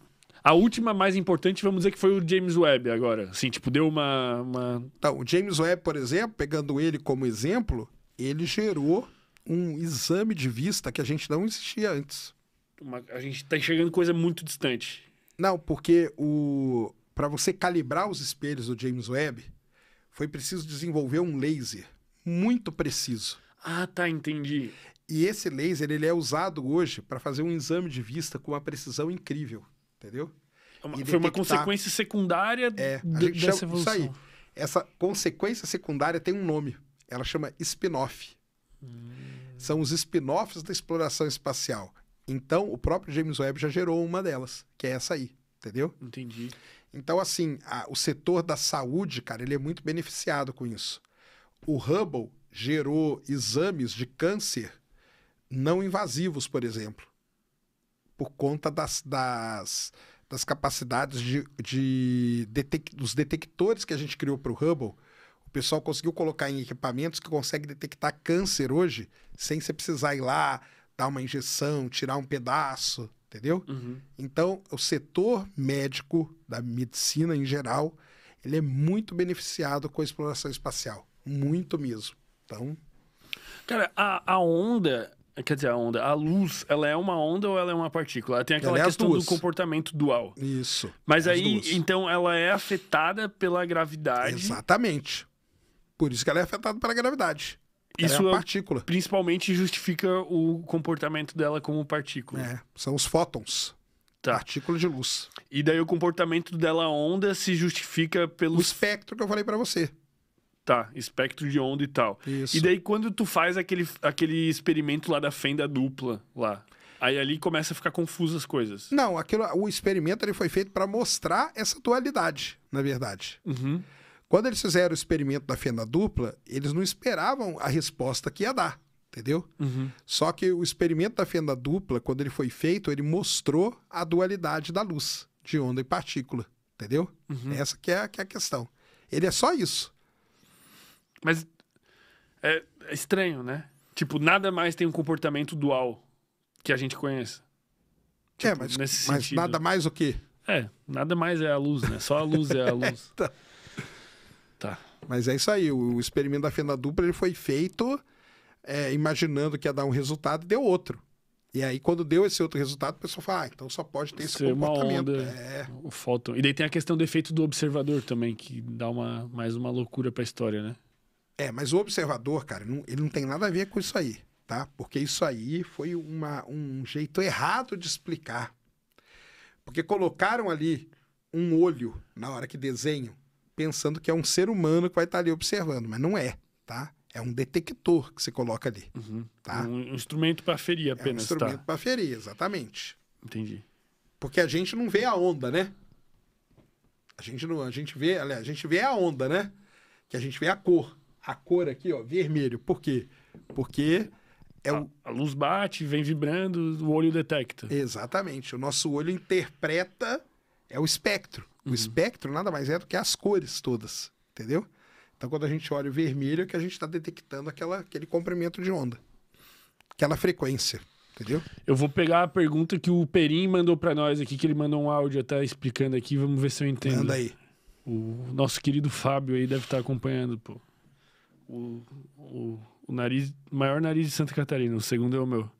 A última mais importante, vamos dizer que foi o James Webb agora. Assim, tipo, deu uma. uma... Então, o James Webb, por exemplo, pegando ele como exemplo, ele gerou um exame de vista que a gente não existia antes uma, a gente está enxergando coisa muito distante. Não, porque o para você calibrar os espelhos do James Webb, foi preciso desenvolver um laser muito preciso. Ah, tá, entendi. E esse laser ele é usado hoje para fazer um exame de vista com uma precisão incrível, entendeu? É uma, foi uma consequência secundária é, dessa chama, evolução. Isso aí. Essa consequência secundária tem um nome. Ela chama spin-off. Hum. São os spin-offs da exploração espacial. Então, o próprio James Webb já gerou uma delas, que é essa aí, entendeu? Entendi. Então, assim, a, o setor da saúde, cara, ele é muito beneficiado com isso. O Hubble gerou exames de câncer não invasivos, por exemplo, por conta das, das, das capacidades de, de detec, dos detectores que a gente criou para o Hubble. O pessoal conseguiu colocar em equipamentos que consegue detectar câncer hoje sem você precisar ir lá dar uma injeção, tirar um pedaço, entendeu? Uhum. Então, o setor médico da medicina em geral, ele é muito beneficiado com a exploração espacial, muito mesmo. Então, cara, a, a onda Quer dizer, a onda, a luz, ela é uma onda ou ela é uma partícula? Ela tem aquela ela é questão do comportamento dual. Isso. Mas aí, duas. então, ela é afetada pela gravidade. Exatamente. Por isso que ela é afetada pela gravidade. É isso é partícula. principalmente justifica o comportamento dela como partícula. É, são os fótons. Tá. Partícula de luz. E daí o comportamento dela onda se justifica pelo o espectro que eu falei para você. Tá, espectro de onda e tal. Isso. E daí quando tu faz aquele, aquele experimento lá da fenda dupla lá, aí ali começa a ficar confuso as coisas. Não, aquilo, o experimento ele foi feito para mostrar essa dualidade, na verdade. Uhum. Quando eles fizeram o experimento da fenda dupla, eles não esperavam a resposta que ia dar, entendeu? Uhum. Só que o experimento da fenda dupla, quando ele foi feito, ele mostrou a dualidade da luz, de onda e partícula, entendeu? Uhum. Essa que é, que é a questão. Ele é só isso. Mas é, é estranho, né? Tipo, nada mais tem um comportamento dual que a gente conheça. É, tipo, é, mas, mas nada mais o quê? É, nada mais é a luz, né? Só a luz é a luz. então... Tá. Mas é isso aí. O experimento da fenda dupla ele foi feito é, imaginando que ia dar um resultado e deu outro. E aí, quando deu esse outro resultado, o pessoal fala, ah, então só pode ter esse Ser é comportamento. Uma onda, é. um fóton. E daí tem a questão do efeito do observador também, que dá uma, mais uma loucura para a história, né? É, mas o observador, cara, não, ele não tem nada a ver com isso aí, tá? Porque isso aí foi uma, um jeito errado de explicar. Porque colocaram ali um olho na hora que desenham pensando que é um ser humano que vai estar tá ali observando, mas não é, tá? É um detector que você coloca ali, uhum. tá? Um instrumento para ferir apenas, é um tá. instrumento tá? para ferir, exatamente. Entendi. Porque a gente não vê a onda, né? A gente não, a gente vê, aliás, a gente vê a onda, né? Que a gente vê a cor. A cor aqui, ó, vermelho. Por quê? Porque é o... a, a luz bate, vem vibrando, o olho detecta. Exatamente. O nosso olho interpreta é o espectro. Uhum. O espectro nada mais é do que as cores todas, entendeu? Então, quando a gente olha o vermelho, é que a gente está detectando aquela, aquele comprimento de onda, aquela frequência, entendeu? Eu vou pegar a pergunta que o Perim mandou para nós aqui, que ele mandou um áudio até tá explicando aqui, vamos ver se eu entendo. Manda aí. O nosso querido Fábio aí deve estar tá acompanhando, pô. O, o, o nariz, maior nariz de Santa Catarina, o segundo é o meu.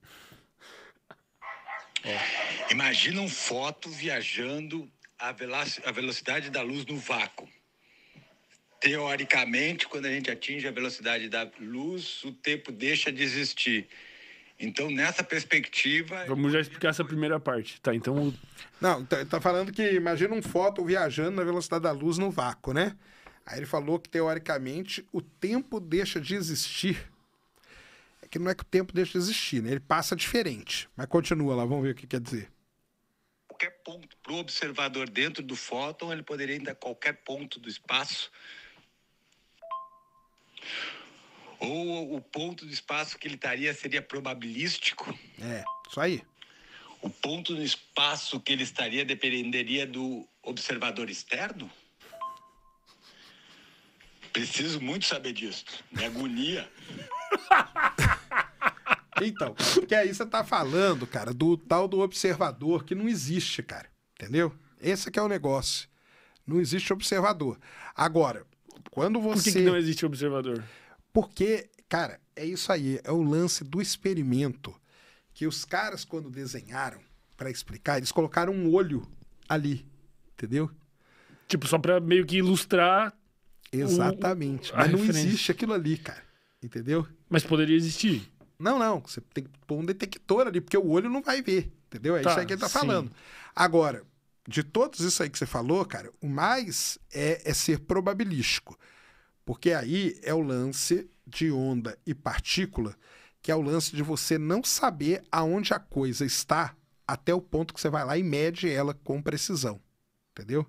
Imagina um foto viajando a, velocidade da luz no vácuo. Teoricamente, quando a gente atinge a velocidade da luz, o tempo deixa de existir. Então, nessa perspectiva. Vamos já explicar essa primeira parte, tá? Então. Não, tá, tá, falando que imagina um fóton viajando na velocidade da luz no vácuo, né? Aí ele falou que, teoricamente, o tempo deixa de existir. É que não é que o tempo deixa de existir, né? Ele passa diferente. Mas continua lá, vamos ver o que quer dizer qualquer ponto. Para o observador dentro do fóton, ele poderia ir a qualquer ponto do espaço. Ou o ponto do espaço que ele estaria seria probabilístico. É, isso aí. O ponto do espaço que ele estaria dependeria do observador externo? Preciso muito saber disso. Me agonia. Então, porque aí você tá falando, cara, do tal do observador que não existe, cara. Entendeu? Esse que é o negócio. Não existe observador. Agora, quando você. Por que, que não existe observador? Porque, cara, é isso aí. É o lance do experimento. Que os caras, quando desenharam, para explicar, eles colocaram um olho ali. Entendeu? Tipo, só para meio que ilustrar. Exatamente. O... Mas referência. não existe aquilo ali, cara. Entendeu? Mas poderia existir. Não, não. Você tem que pôr um detector ali, porque o olho não vai ver. Entendeu? É tá, isso aí tá, que ele tá sim. falando. Agora, de todos isso aí que você falou, cara, o mais é, é ser probabilístico. Porque aí é o lance de onda e partícula, que é o lance de você não saber aonde a coisa está até o ponto que você vai lá e mede ela com precisão. Entendeu?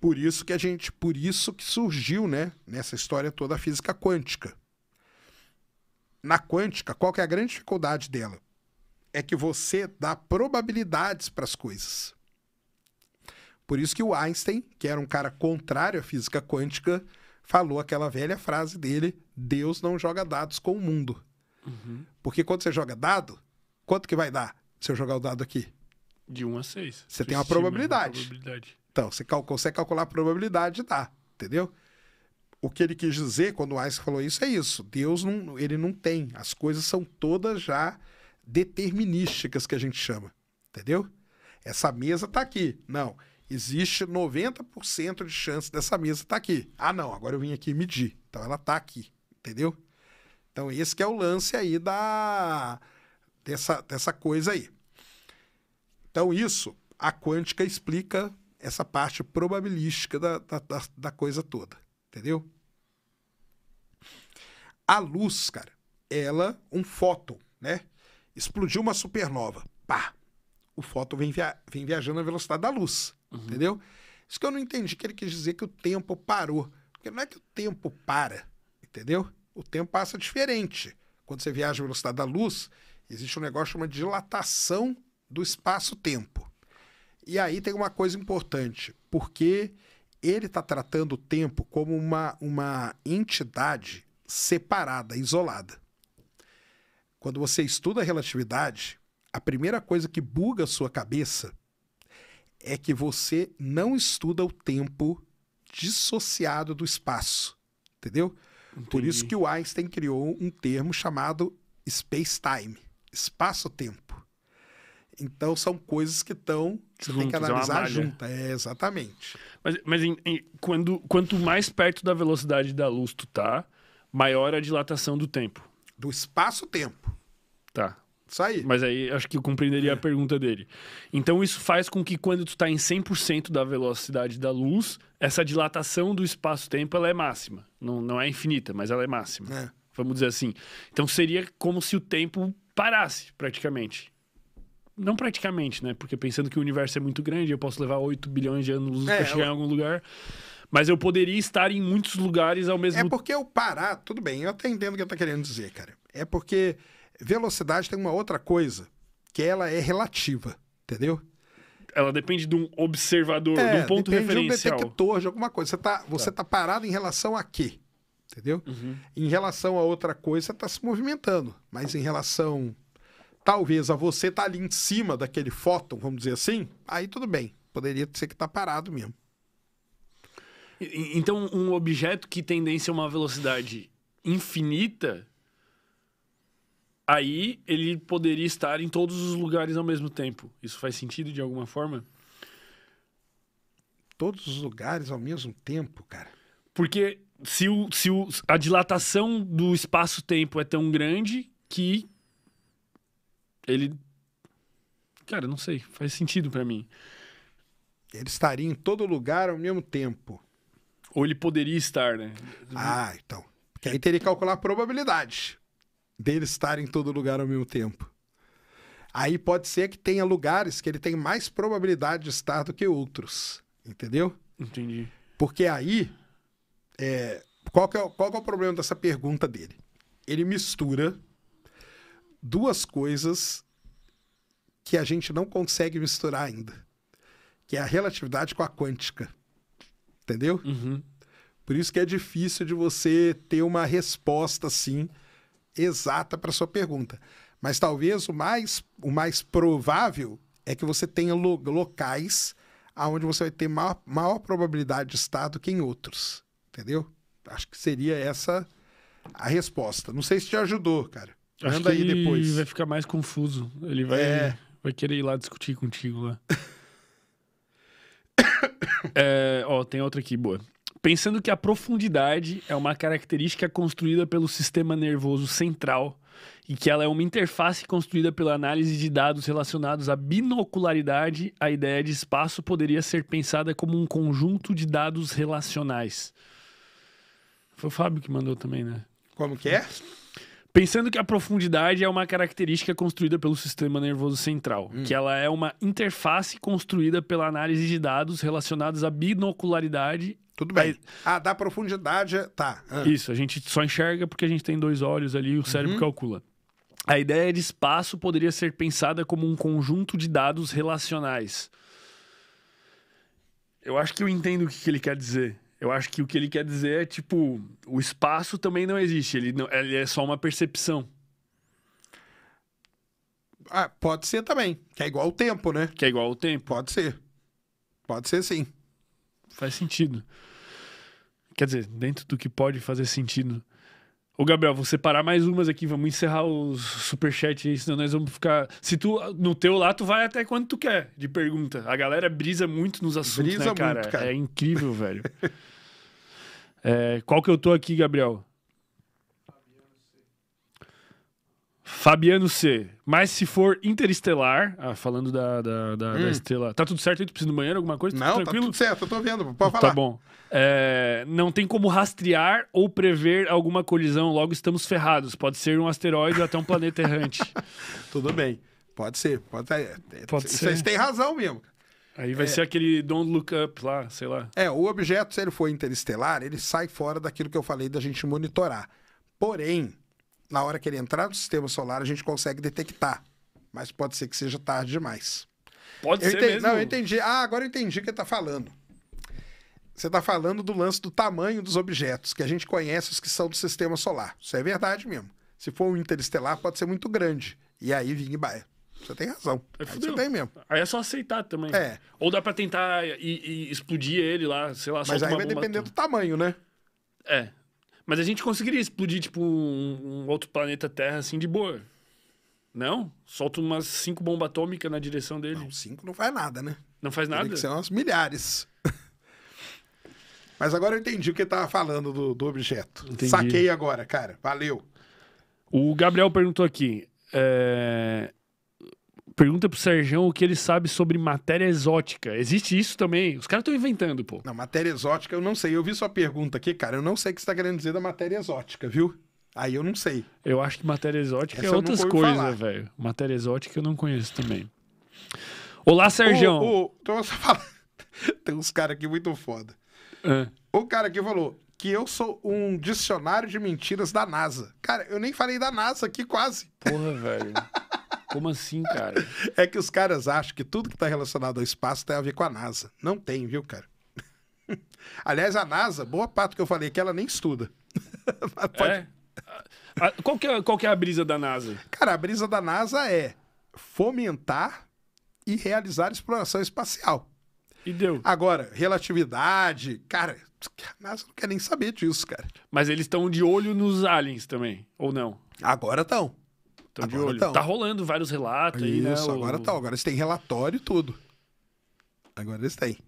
Por isso que a gente, por isso que surgiu, né, nessa história toda a física quântica na quântica, qual que é a grande dificuldade dela? É que você dá probabilidades para as coisas. Por isso que o Einstein, que era um cara contrário à física quântica, falou aquela velha frase dele: Deus não joga dados com o mundo. Uhum. Porque quando você joga dado, quanto que vai dar se eu jogar o dado aqui? De 1 um a 6. Você tem uma probabilidade. uma probabilidade. Então, você consegue calcular a probabilidade de dar, entendeu? O que ele quis dizer quando o Einstein falou isso é isso. Deus não, ele não tem. As coisas são todas já determinísticas que a gente chama. Entendeu? Essa mesa está aqui. Não. Existe 90% de chance dessa mesa estar tá aqui. Ah, não, agora eu vim aqui medir. Então ela está aqui, entendeu? Então esse que é o lance aí da dessa, dessa coisa aí. Então isso, a quântica explica essa parte probabilística da, da, da coisa toda. Entendeu? A luz, cara, ela, um fóton, né? Explodiu uma supernova. Pá! O fóton vem, via vem viajando na velocidade da luz. Uhum. Entendeu? Isso que eu não entendi, que ele quis dizer que o tempo parou. Porque não é que o tempo para, entendeu? O tempo passa diferente. Quando você viaja na velocidade da luz, existe um negócio chamado dilatação do espaço-tempo. E aí tem uma coisa importante, porque ele está tratando o tempo como uma, uma entidade separada, isolada. Quando você estuda a relatividade, a primeira coisa que buga a sua cabeça é que você não estuda o tempo dissociado do espaço, entendeu? Entendi. Por isso que o Einstein criou um termo chamado space-time, espaço-tempo. Então são coisas que estão. Você Juntos, tem que é analisar é junta, é, exatamente. Mas, mas em, em, quando, quanto mais perto da velocidade da luz tu tá, maior a dilatação do tempo. Do espaço-tempo. Tá. Isso aí. Mas aí acho que eu compreenderia é. a pergunta dele. Então isso faz com que quando tu está em 100% da velocidade da luz, essa dilatação do espaço-tempo ela é máxima. Não, não é infinita, mas ela é máxima. É. Vamos dizer assim. Então seria como se o tempo parasse praticamente. Não praticamente, né? Porque pensando que o universo é muito grande, eu posso levar 8 bilhões de anos é, para chegar eu... em algum lugar. Mas eu poderia estar em muitos lugares ao mesmo tempo. É porque eu parar, tudo bem, eu até entendo o que eu estou querendo dizer, cara. É porque velocidade tem uma outra coisa, que ela é relativa, entendeu? Ela depende de um observador, é, de um é, ponto depende referencial. de um detector, de alguma coisa. Você tá, você tá. tá parado em relação a quê? Entendeu? Uhum. Em relação a outra coisa, você tá se movimentando. Mas em relação talvez a você estar tá ali em cima daquele fóton, vamos dizer assim, aí tudo bem. Poderia ser que está parado mesmo. Então, um objeto que tendência a uma velocidade infinita, aí ele poderia estar em todos os lugares ao mesmo tempo. Isso faz sentido de alguma forma? Todos os lugares ao mesmo tempo, cara. Porque se, o, se o, a dilatação do espaço-tempo é tão grande que ele. Cara, não sei, faz sentido para mim. Ele estaria em todo lugar ao mesmo tempo. Ou ele poderia estar, né? Ah, então. Porque aí teria que calcular a probabilidade dele estar em todo lugar ao mesmo tempo. Aí pode ser que tenha lugares que ele tem mais probabilidade de estar do que outros. Entendeu? Entendi. Porque aí. É, qual, que é, qual que é o problema dessa pergunta dele? Ele mistura duas coisas que a gente não consegue misturar ainda, que é a relatividade com a quântica. Entendeu? Uhum. Por isso que é difícil de você ter uma resposta assim exata para sua pergunta. Mas talvez o mais, o mais provável é que você tenha lo locais aonde você vai ter maior, maior probabilidade de estar do que em outros. Entendeu? Acho que seria essa a resposta. Não sei se te ajudou, cara. Acho que aí depois. vai ficar mais confuso. Ele vai, é... vai querer ir lá discutir contigo lá. é, ó, tem outra aqui, boa. Pensando que a profundidade é uma característica construída pelo sistema nervoso central e que ela é uma interface construída pela análise de dados relacionados à binocularidade, a ideia de espaço poderia ser pensada como um conjunto de dados relacionais. Foi o Fábio que mandou também, né? Como que é? Pensando que a profundidade é uma característica construída pelo sistema nervoso central, hum. que ela é uma interface construída pela análise de dados relacionados à binocularidade. Tudo bem. ah, da profundidade, tá. Ah. Isso, a gente só enxerga porque a gente tem dois olhos ali e o cérebro uhum. calcula. A ideia de espaço poderia ser pensada como um conjunto de dados relacionais. Eu acho que eu entendo o que ele quer dizer. Eu acho que o que ele quer dizer é, tipo, o espaço também não existe, ele, não, ele é só uma percepção. Ah, pode ser também, que é igual o tempo, né? Que é igual o tempo. Pode ser. Pode ser sim. Faz sentido. Quer dizer, dentro do que pode fazer sentido. Ô, Gabriel, vou separar mais umas aqui, vamos encerrar o superchat aí, senão nós vamos ficar. Se tu, no teu lá, tu vai até quando tu quer, de pergunta. A galera brisa muito nos assuntos, né, brisa né, cara? Muito, cara? É incrível, velho. é, qual que eu tô aqui, Gabriel? Fabiano C. Mas se for interestelar, ah, falando da, da, da, hum. da, estrela. Tá tudo certo aí? Tu precisa ir banheiro, alguma coisa? Tá não, tá, tranquilo? tá tudo certo, eu tô vendo, pode tá falar. Tá bom. É, não tem como rastrear ou prever alguma colisão, logo estamos ferrados. Pode ser um asteroide ou até um planeta errante. tudo bem, pode ser. Pode, pode ser. Vocês têm razão mesmo. Aí vai é, ser aquele don't look up lá, sei lá. É, o objeto, se ele for interestelar, ele sai fora daquilo que eu falei da gente monitorar. Porém, na hora que ele entrar no sistema solar, a gente consegue detectar. Mas pode ser que seja tarde demais. Pode eu ser entendi, mesmo. Não, eu entendi. Ah, agora eu entendi o que ele tá falando. Você está falando do lance do tamanho dos objetos, que a gente conhece os que são do sistema solar. Isso é verdade mesmo. Se for um interestelar, pode ser muito grande. E aí vinha e baia. Você tem razão. É aí você tem mesmo. Aí é só aceitar também. É. Ou dá para tentar e, e, explodir ele lá, sei lá, Mas aí vai depender do tamanho, né? É, mas a gente conseguiria explodir, tipo, um, um outro planeta Terra, assim, de boa. Não? Solta umas cinco bombas atômicas na direção dele. Não, cinco não faz nada, né? Não faz nada? Tem que ser umas milhares. Mas agora eu entendi o que ele tava falando do, do objeto. Entendi. Saquei agora, cara. Valeu. O Gabriel perguntou aqui. É... Pergunta pro Serjão o que ele sabe sobre matéria exótica. Existe isso também? Os caras estão inventando, pô. Não, matéria exótica eu não sei. Eu vi sua pergunta aqui, cara. Eu não sei o que você tá querendo dizer da matéria exótica, viu? Aí eu não sei. Eu acho que matéria exótica é Essa é outras coisas, velho. Matéria exótica eu não conheço também. Olá, Serjão. O, o, fala... Tem uns caras aqui muito foda. É. O cara aqui falou que eu sou um dicionário de mentiras da NASA. Cara, eu nem falei da NASA aqui quase. Porra, velho. Como assim, cara? É que os caras acham que tudo que está relacionado ao espaço tem a ver com a NASA. Não tem, viu, cara? Aliás, a NASA, boa parte que eu falei que ela nem estuda. Pode... É? Qual que, é, qual que é a brisa da NASA? Cara, a brisa da NASA é fomentar e realizar exploração espacial. E deu. Agora, relatividade, cara, a NASA não quer nem saber disso, cara. Mas eles estão de olho nos aliens também, ou não? Agora estão. Estão de olho. Tão. Tá rolando vários relatos Isso, aí, né? agora o... tá. Agora eles têm relatório tudo. Agora eles têm.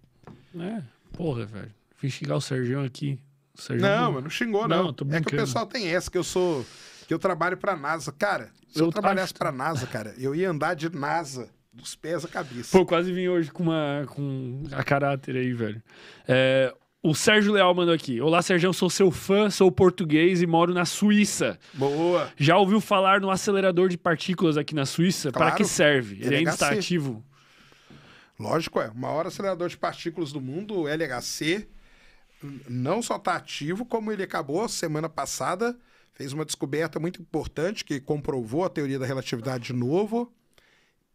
É, porra, velho. vim xingar o Sergião aqui. O Sergião não, não, mas não xingou, não. não é que o pessoal tem essa, que eu sou. que eu trabalho pra NASA. Cara, se eu, eu trabalhasse acho... pra NASA, cara, eu ia andar de NASA dos pés à cabeça. Pô, quase vim hoje com uma com a caráter aí, velho. É, o Sérgio Leal mandou aqui. Olá, Sérgio, sou seu fã, sou português e moro na Suíça. Boa. Já ouviu falar no acelerador de partículas aqui na Suíça? Claro. Para que serve? Ele ainda está ativo? Lógico, é. O maior acelerador de partículas do mundo, o LHC, não só está ativo, como ele acabou semana passada, fez uma descoberta muito importante que comprovou a teoria da relatividade de novo.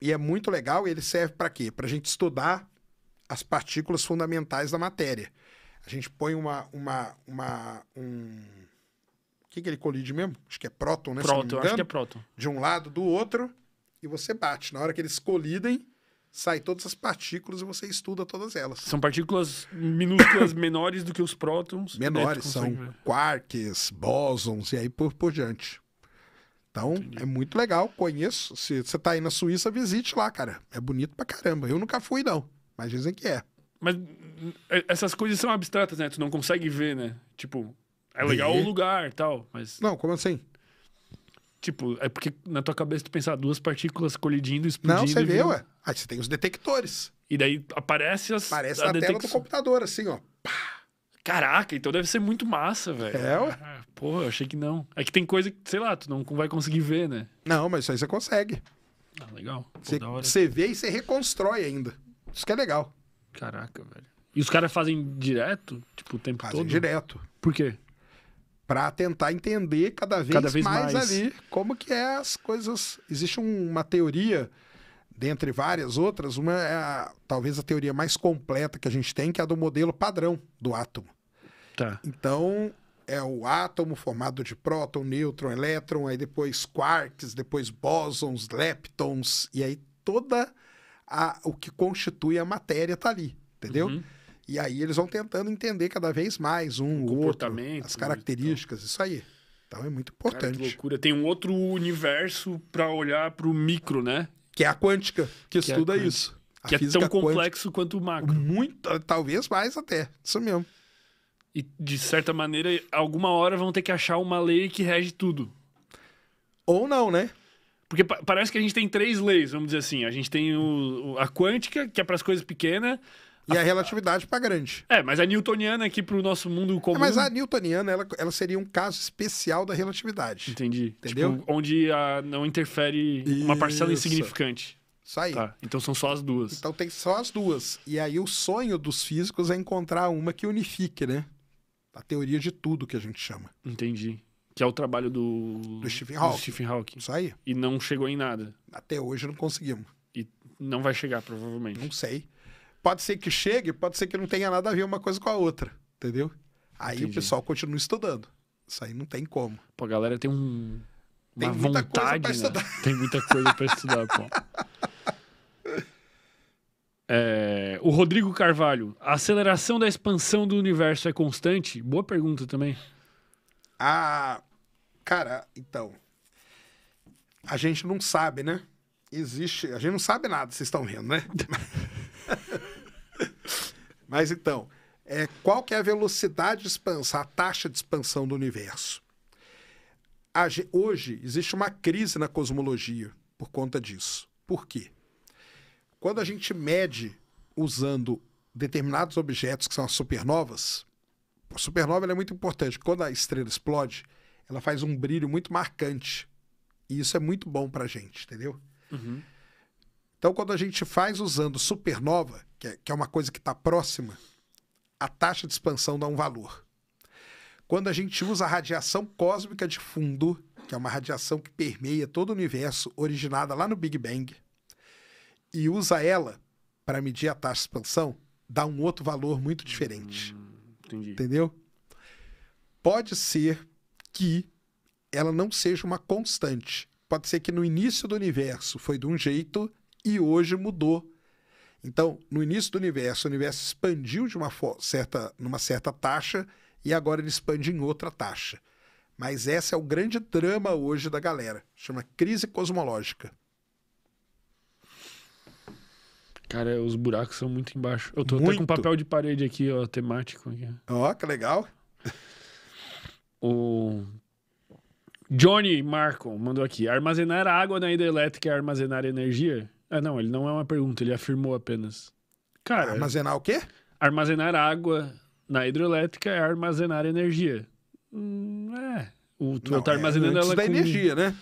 E é muito legal, E ele serve para quê? Para a gente estudar as partículas fundamentais da matéria a gente põe uma. uma, uma um... O que, que ele colide mesmo? Acho que é próton, né? Próton, acho que é próton. De um lado, do outro, e você bate. Na hora que eles colidem, sai todas as partículas e você estuda todas elas. São partículas minúsculas menores do que os prótons. Menores, né? são ver. quarks, bósons e aí por, por diante. Então, Entendi. é muito legal, conheço. Se você está aí na Suíça, visite lá, cara. É bonito pra caramba. Eu nunca fui, não, mas dizem que é. Mas é, essas coisas são abstratas, né? Tu não consegue ver, né? Tipo, é legal e... o lugar tal, mas. Não, como assim? Tipo, é porque na tua cabeça tu pensa ah, duas partículas colidindo, explodindo. Não, você vê, viu? ué. Aí ah, você tem os detectores. E daí aparece as. Aparece a na detecção. tela do computador, assim, ó. Pá. Caraca, então deve ser muito massa, velho. É, ué. Ah, porra, eu achei que não. É que tem coisa que, sei lá, tu não vai conseguir ver, né? Não, mas isso aí você consegue. Ah, legal. você vê e você reconstrói ainda. Isso que é legal. Caraca, velho. E os caras fazem direto? Tipo, o tempo fazem todo? direto. Por quê? Para tentar entender cada vez, cada vez mais, mais ali como que é as coisas. Existe uma teoria dentre várias outras, uma é a, talvez a teoria mais completa que a gente tem, que é a do modelo padrão do átomo. Tá. Então, é o átomo formado de próton, nêutron, elétron, aí depois quarks, depois bósons, leptons, e aí toda a, o que constitui a matéria está ali, entendeu? Uhum. E aí eles vão tentando entender cada vez mais um, o comportamento, outro, as né, características, isso aí. Então é muito importante. Cara, que loucura. Tem um outro universo para olhar para o micro, né? Que é a quântica, que, que é estuda é isso. A que é tão complexo quanto o macro. Muito, talvez mais até. Isso mesmo. E, de certa maneira, alguma hora vão ter que achar uma lei que rege tudo. Ou não, né? Porque pa parece que a gente tem três leis, vamos dizer assim. A gente tem o, o, a quântica, que é para as coisas pequenas. E a, a relatividade para grande. É, mas a newtoniana aqui para o nosso mundo é, comum. É, mas a newtoniana, ela, ela seria um caso especial da relatividade. Entendi. Entendeu? Tipo, onde a, não interfere Isso. uma parcela insignificante. Isso aí. Tá, então são só as duas. Então tem só as duas. E aí o sonho dos físicos é encontrar uma que unifique, né? A teoria de tudo que a gente chama. Entendi. Que é o trabalho do, do Stephen Hawking. Stephen Hawking. Isso aí. E não chegou em nada. Até hoje não conseguimos. E não vai chegar, provavelmente. Não sei. Pode ser que chegue, pode ser que não tenha nada a ver uma coisa com a outra, entendeu? Aí Entendi. o pessoal continua estudando. Isso aí não tem como. Pô, a galera tem um. Tem muita vontade, coisa pra né? estudar. Tem muita coisa para né? estudar, pô. É, o Rodrigo Carvalho, a aceleração da expansão do universo é constante? Boa pergunta também. Ah Cara, então. A gente não sabe, né? Existe. A gente não sabe nada, vocês estão vendo, né? Mas então, é, qual que é a velocidade de expansão, a taxa de expansão do universo? A, hoje existe uma crise na cosmologia por conta disso. Por quê? Quando a gente mede usando determinados objetos que são as supernovas, a supernova é muito importante. Quando a estrela explode, ela faz um brilho muito marcante. E isso é muito bom pra gente, entendeu? Uhum. Então, quando a gente faz usando supernova, que é, que é uma coisa que está próxima, a taxa de expansão dá um valor. Quando a gente usa a radiação cósmica de fundo, que é uma radiação que permeia todo o universo, originada lá no Big Bang, e usa ela para medir a taxa de expansão, dá um outro valor muito diferente. Hum, entendi. Entendeu? Pode ser que ela não seja uma constante. Pode ser que no início do universo foi de um jeito e hoje mudou. Então, no início do universo, o universo expandiu de uma certa, numa certa taxa e agora ele expande em outra taxa. Mas essa é o grande drama hoje da galera. Chama crise cosmológica. Cara, os buracos são muito embaixo. Eu tô muito. até com papel de parede aqui, ó, temático. Ó, oh, que legal. O Johnny Marcon mandou aqui: armazenar água na hidrelétrica é armazenar energia? Ah, não, ele não é uma pergunta, ele afirmou apenas. Cara. Armazenar o quê? Armazenar água na hidrelétrica é armazenar energia. Hum, é. O, tu não, tá é armazenando é antes ela da com... energia, né?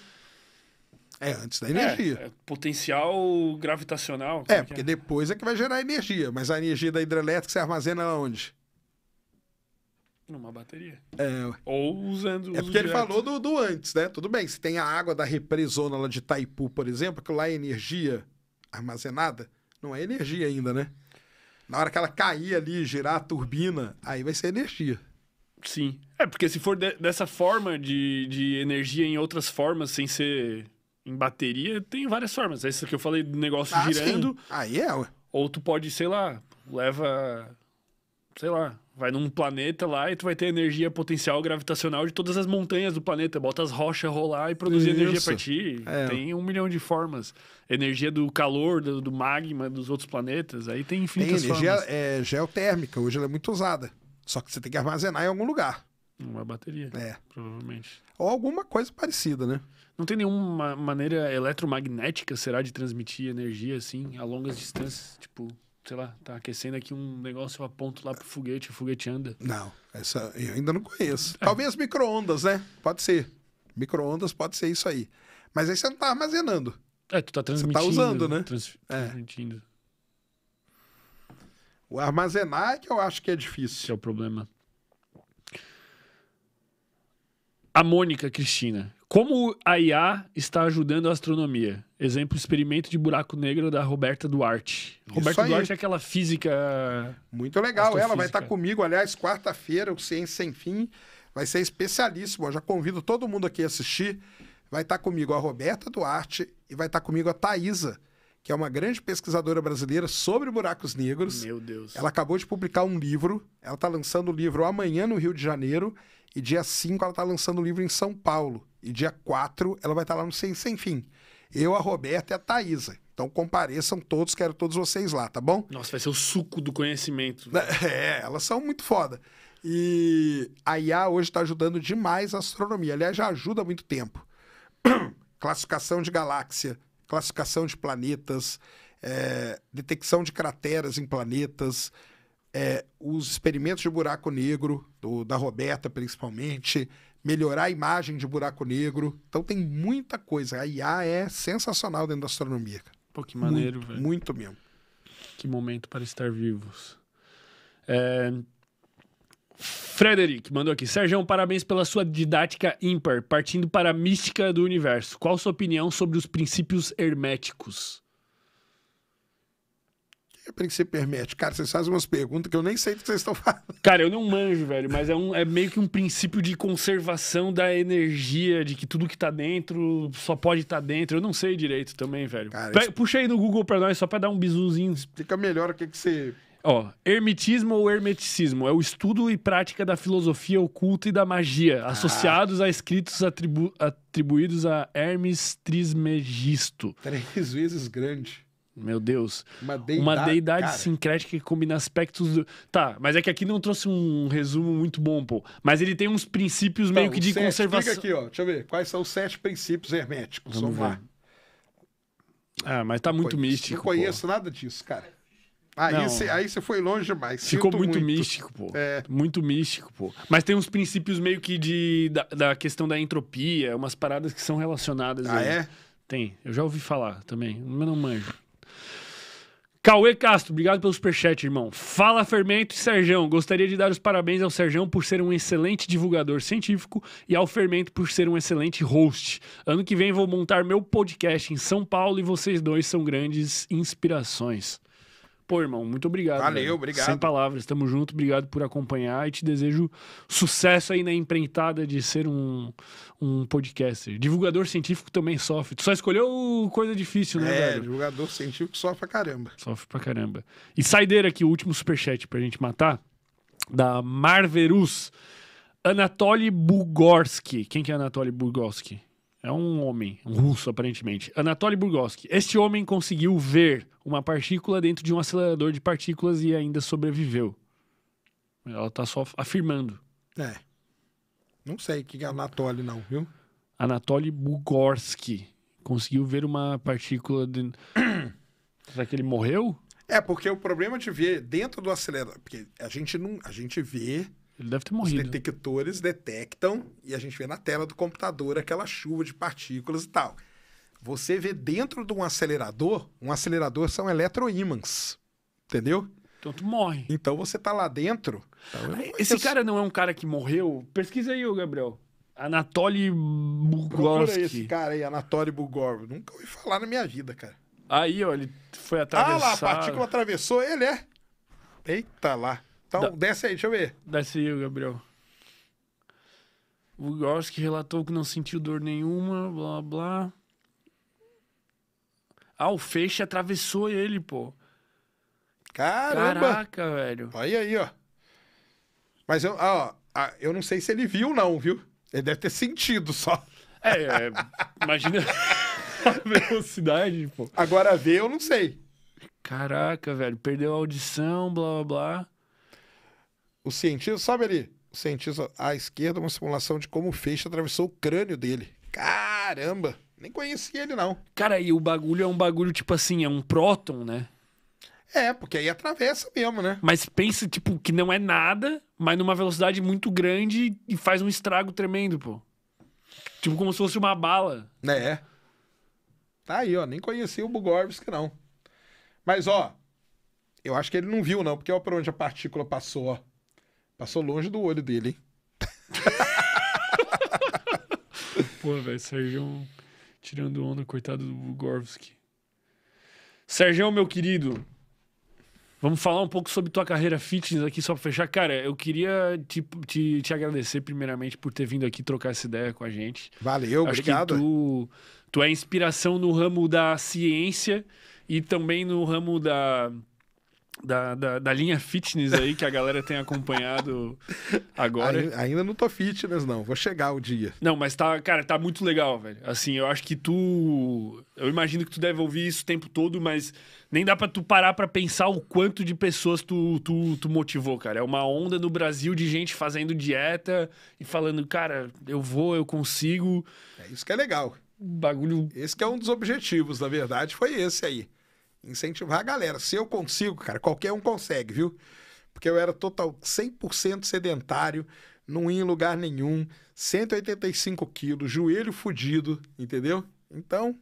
É, antes da é, energia. É, é potencial gravitacional. É, porque é? depois é que vai gerar energia. Mas a energia da hidrelétrica você armazena onde? Numa bateria. É. Ou usando. É porque direto. ele falou do, do antes, né? Tudo bem, se tem a água da represona lá de Itaipu, por exemplo, que lá é energia armazenada, não é energia ainda, né? Na hora que ela cair ali, girar a turbina, aí vai ser energia. Sim. É, porque se for de, dessa forma de, de energia em outras formas, sem ser em bateria, tem várias formas. Essa é que eu falei do negócio ah, girando. Sim. Aí é, ué. Ou tu pode, sei lá, leva sei lá, vai num planeta lá e tu vai ter energia potencial gravitacional de todas as montanhas do planeta. Bota as rochas rolar e produzir Isso. energia pra ti. É. Tem um milhão de formas. Energia do calor, do, do magma, dos outros planetas. Aí tem infinitas tem energia, formas. É, geotérmica, hoje ela é muito usada. Só que você tem que armazenar em algum lugar. Uma bateria. É. Provavelmente. Ou alguma coisa parecida, né? Não tem nenhuma maneira eletromagnética, será, de transmitir energia assim a longas distâncias? Tipo sei lá, tá aquecendo aqui um negócio, eu aponto lá pro foguete, o foguete anda. Não, essa eu ainda não conheço. Talvez micro-ondas, né? Pode ser. Micro-ondas pode ser isso aí. Mas aí você não tá armazenando. É, tu tá transmitindo. Você tá usando, né? Trans... É. Transmitindo. O armazenar é que eu acho que é difícil. Esse é o problema. A Mônica Cristina. Como a IA está ajudando a astronomia? Exemplo, experimento de buraco negro da Roberta Duarte. Isso Roberta aí. Duarte é aquela física. Muito legal, ela vai estar comigo, aliás, quarta-feira, o Ciência Sem Fim. Vai ser especialíssimo. Eu já convido todo mundo aqui a assistir. Vai estar comigo a Roberta Duarte e vai estar comigo a Thaisa, que é uma grande pesquisadora brasileira sobre buracos negros. Meu Deus. Ela acabou de publicar um livro. Ela está lançando o livro amanhã no Rio de Janeiro. E dia 5 ela está lançando o livro em São Paulo. E dia 4 ela vai estar lá no Sem Sem Fim. Eu, a Roberta e a Thaisa. Então compareçam todos, quero todos vocês lá, tá bom? Nossa, vai ser o suco do conhecimento. É, elas são muito foda. E a IA hoje está ajudando demais a astronomia. Aliás, já ajuda há muito tempo. classificação de galáxia, classificação de planetas, é, detecção de crateras em planetas, é, os experimentos de buraco negro, do, da Roberta principalmente, melhorar a imagem de buraco negro. Então tem muita coisa. A IA é sensacional dentro da astronomia. Pô, que maneiro, velho. Muito mesmo. Que momento para estar vivos. É... mandou aqui. Sérgio, parabéns pela sua didática ímpar, partindo para a mística do universo. Qual sua opinião sobre os princípios herméticos? É para que você permite? Cara, vocês fazem umas perguntas que eu nem sei do que vocês estão falando. Cara, eu não manjo, velho, mas é, um, é meio que um princípio de conservação da energia, de que tudo que tá dentro só pode estar tá dentro. Eu não sei direito também, velho. Cara, isso... Puxa aí no Google pra nós, só para dar um bizuzinho. Fica melhor o que, que você. Ó, hermetismo ou hermeticismo é o estudo e prática da filosofia oculta e da magia, ah. associados a escritos atribu... atribuídos a Hermes Trismegisto. Três vezes grande. Meu Deus. Uma deidade, uma deidade sincrética que combina aspectos. Do... Tá, mas é que aqui não trouxe um resumo muito bom, pô. Mas ele tem uns princípios tá, meio tá, que de sete, conservação. aqui, ó. Deixa eu ver. Quais são os sete princípios herméticos? Vamos, Vamos lá. Ah, mas tá não muito conheço, místico. Não conheço pô. nada disso, cara. Aí você aí foi longe demais. Ficou muito, muito, místico, pô. É. Muito místico, pô. Mas tem uns princípios meio que de, da, da questão da entropia, umas paradas que são relacionadas. Ah, aí. é? Tem. Eu já ouvi falar também, mas não manjo. Cauê Castro, obrigado pelo superchat, irmão. Fala, Fermento e Serjão. Gostaria de dar os parabéns ao Serjão por ser um excelente divulgador científico e ao Fermento por ser um excelente host. Ano que vem vou montar meu podcast em São Paulo e vocês dois são grandes inspirações. Pô, irmão, muito obrigado. Valeu, velho. obrigado. Sem palavras, tamo junto, obrigado por acompanhar e te desejo sucesso aí na empreitada de ser um, um podcaster. Divulgador científico também sofre. Tu só escolheu coisa difícil, né, é, velho? divulgador científico sofre pra caramba. Sofre pra caramba. E saideira aqui, o último superchat pra gente matar, da Marverus. Anatoly Bugorski. Quem que é Anatoly Bugorski? É um homem, um russo aparentemente. Anatoly Burgoski. Este homem conseguiu ver uma partícula dentro de um acelerador de partículas e ainda sobreviveu. Ela está só afirmando. É. Não sei que é Anatoly não, viu? Anatoly Bugorski conseguiu ver uma partícula de... Será que ele morreu? É, porque o problema de ver dentro do acelerador, porque a gente não, a gente vê ele deve ter morrido. Os detectores detectam e a gente vê na tela do computador aquela chuva de partículas e tal. Você vê dentro de um acelerador, um acelerador são eletroímãs, entendeu? Então tu morre. Então você tá lá dentro. Então, esse eu... cara não é um cara que morreu? Pesquisa aí, Gabriel. Anatoly Bugorski. esse cara aí, Anatoly Bugorski. Nunca ouvi falar na minha vida, cara. Aí, ó, ele foi atravessado. Ah lá, a partícula atravessou ele, é? Eita lá. Então, da... desce aí, deixa eu ver. Desce aí, Gabriel. o Vygotsky relatou que não sentiu dor nenhuma, blá blá. Ah, o feixe atravessou ele, pô. Caramba! Caraca, velho. Olha aí, ó. Mas eu, ah, ó, eu não sei se ele viu, não, viu? Ele deve ter sentido só. É, é imagina a velocidade, pô. Agora ver, eu não sei. Caraca, velho. Perdeu a audição, blá blá blá. O cientista, sabe ali? O cientista à esquerda, uma simulação de como o feixe atravessou o crânio dele. Caramba! Nem conhecia ele, não. Cara, e o bagulho é um bagulho, tipo assim, é um próton, né? É, porque aí atravessa mesmo, né? Mas pensa, tipo, que não é nada, mas numa velocidade muito grande e faz um estrago tremendo, pô. Tipo, como se fosse uma bala. É. Tá aí, ó. Nem conhecia o Bugorvski, não. Mas, ó, eu acho que ele não viu, não, porque olha pra onde a partícula passou, ó. Passou longe do olho dele, hein? Pô, velho, Sérgio é tirando onda, coitado do Gorvski. Sérgio, meu querido, vamos falar um pouco sobre tua carreira fitness aqui, só pra fechar. Cara, eu queria te, te, te agradecer primeiramente por ter vindo aqui trocar essa ideia com a gente. Valeu, Acho obrigado. tu, tu é inspiração no ramo da ciência e também no ramo da da, da, da, linha fitness aí que a galera tem acompanhado agora. Ainda não tô fitness, não. Vou chegar o dia. Não, mas tá, cara, tá muito legal, velho. Assim, eu acho que tu. Eu imagino que tu deve ouvir isso o tempo todo, mas nem dá pra tu parar pra pensar o quanto de pessoas tu, tu, tu motivou, cara. É uma onda no Brasil de gente fazendo dieta e falando, cara, eu vou, eu consigo. É isso que é legal. Bagulho. Esse que é um dos objetivos, na verdade, foi esse aí incentivar a galera. Se eu consigo, cara, qualquer um consegue, viu? Porque eu era total 100% sedentário, não ia em lugar nenhum, 185 quilos, joelho fudido, entendeu? Então,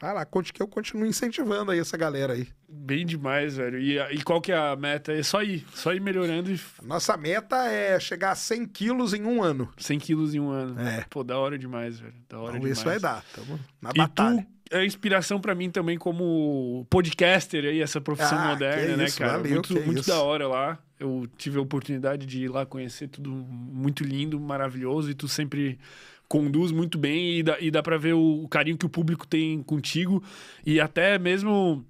vai tá lá, conte que eu continuo incentivando aí essa galera aí. Bem demais, velho. E, e qual que é a meta? É só ir, só ir melhorando. E... Nossa meta é chegar a 100 quilos em um ano. 100 quilos em um ano. É. Pô, da hora demais, velho. Da hora então, demais. Isso vai dar, tamo na e batalha. Tu é inspiração para mim também como podcaster aí, essa profissão ah, moderna, é né, cara? muito, muito isso. da hora lá. Eu tive a oportunidade de ir lá conhecer tudo muito lindo, maravilhoso, e tu sempre conduz muito bem e dá, e dá para ver o, o carinho que o público tem contigo. E até mesmo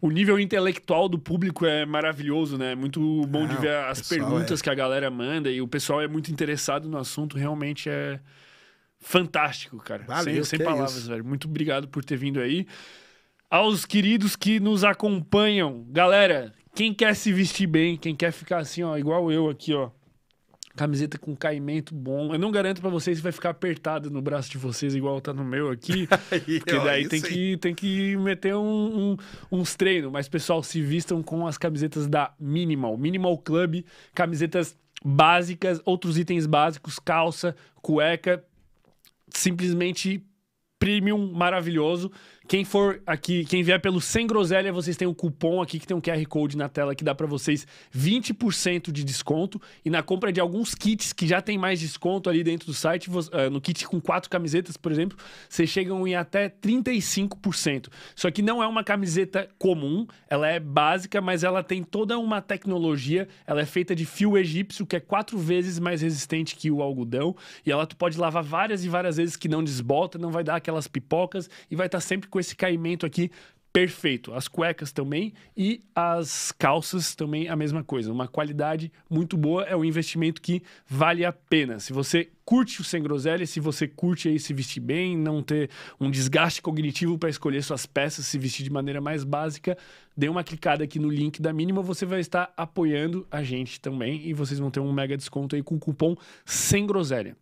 o nível intelectual do público é maravilhoso, né? É muito bom Não, de ah, ver as é perguntas é... que a galera manda e o pessoal é muito interessado no assunto, realmente é fantástico, cara. Valeu, sem, sem é palavras, isso. velho. Muito obrigado por ter vindo aí. Aos queridos que nos acompanham, galera, quem quer se vestir bem, quem quer ficar assim, ó, igual eu aqui, ó. Camiseta com caimento bom. Eu não garanto para vocês que vai ficar apertado no braço de vocês, igual tá no meu aqui. porque daí tem que, tem que meter um, um, uns treinos. Mas, pessoal, se vistam com as camisetas da Minimal. Minimal Club, camisetas básicas, outros itens básicos, calça, cueca simplesmente premium maravilhoso quem for aqui, quem vier pelo Sem Groselha, vocês têm um cupom aqui que tem um QR Code na tela que dá para vocês 20% de desconto. E na compra de alguns kits que já tem mais desconto ali dentro do site, eh, no kit com quatro camisetas, por exemplo, vocês chegam em até 35%. Só que não é uma camiseta comum, ela é básica, mas ela tem toda uma tecnologia. Ela é feita de fio egípcio, que é quatro vezes mais resistente que o algodão. E ela tu pode lavar várias e várias vezes que não desbota, não vai dar aquelas pipocas e vai estar tá sempre com esse caimento aqui perfeito. As cuecas também e as calças também a mesma coisa. Uma qualidade muito boa, é um investimento que vale a pena. Se você curte o sem groselha, se você curte aí se vestir bem, não ter um desgaste cognitivo para escolher suas peças, se vestir de maneira mais básica, dê uma clicada aqui no link da mínima, você vai estar apoiando a gente também e vocês vão ter um mega desconto aí com o cupom sem groselha.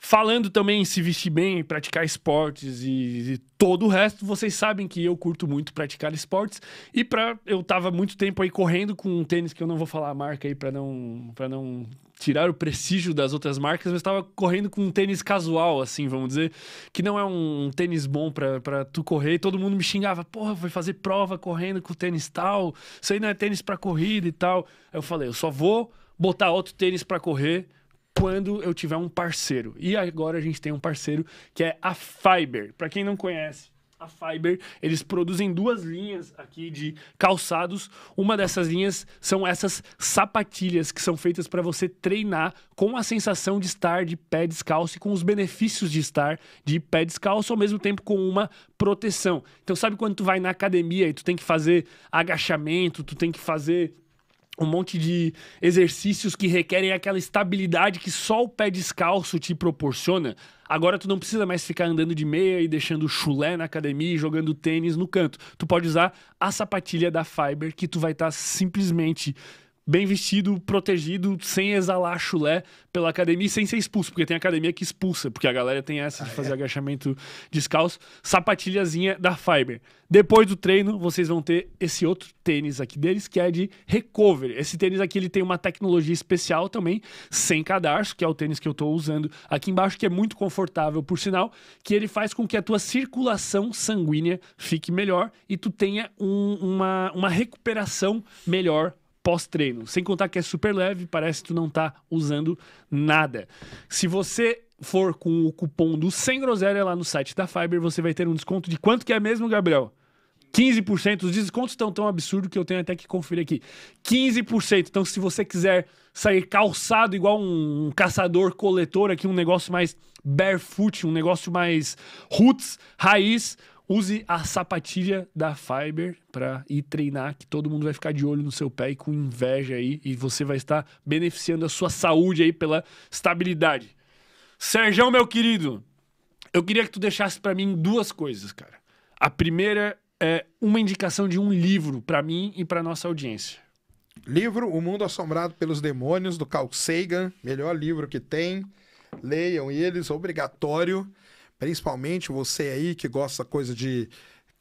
Falando também em se vestir bem, praticar esportes e, e, todo o resto, vocês sabem que eu curto muito praticar esportes. E para eu tava muito tempo aí correndo com um tênis que eu não vou falar a marca aí para não para não tirar o prestígio das outras marcas, mas estava correndo com um tênis casual, assim, vamos dizer, que não é um tênis bom para tu correr. E todo mundo me xingava, porra, vai fazer prova correndo com tênis tal, isso aí não é tênis para corrida e tal. Aí eu falei, eu só vou botar outro tênis para correr quando eu tiver um parceiro. E agora a gente tem um parceiro que é a Fiber. Para quem não conhece, a Fiber, eles produzem duas linhas aqui de calçados. Uma dessas linhas são essas sapatilhas que são feitas para você treinar com a sensação de estar de pé descalço e com os benefícios de estar de pé descalço, ao mesmo tempo com uma proteção. Então sabe quando tu vai na academia e tu tem que fazer agachamento, tu tem que fazer um monte de exercícios que requerem aquela estabilidade que só o pé descalço te proporciona. Agora tu não precisa mais ficar andando de meia e deixando chulé na academia e jogando tênis no canto. Tu pode usar a sapatilha da Fiber que tu vai estar tá simplesmente bem vestido, protegido, sem exalar chulé pela academia e sem ser expulso, porque tem academia que expulsa, porque a galera tem essa de ah, fazer é? agachamento descalço. Sapatilhazinha da Fiber. Depois do treino, vocês vão ter esse outro tênis aqui deles, que é de recovery. Esse tênis aqui ele tem uma tecnologia especial também, sem cadarço, que é o tênis que eu estou usando aqui embaixo, que é muito confortável, por sinal, que ele faz com que a tua circulação sanguínea fique melhor e tu tenha um, uma, uma recuperação melhor pós-treino. Sem contar que é super leve, parece que tu não tá usando nada. Se você for com o cupom do Sem Groselha lá no site da Fiber, você vai ter um desconto de quanto que é mesmo, Gabriel? 15%. Os descontos estão tão absurdos que eu tenho até que conferir aqui. 15%. Então, se você quiser sair calçado igual um caçador-coletor aqui, um negócio mais barefoot, um negócio mais roots, raiz, Use a sapatilha da Fiber para ir treinar, que todo mundo vai ficar de olho no seu pé e com inveja aí, e você vai estar beneficiando a sua saúde aí pela estabilidade. Serjão, meu querido, eu queria que tu deixasse para mim duas coisas, cara. A primeira é uma indicação de um livro para mim e para nossa audiência. Livro O Mundo Assombrado pelos Demônios, do Carl Sagan, melhor livro que tem. Leiam eles, obrigatório. Principalmente você aí que gosta coisa de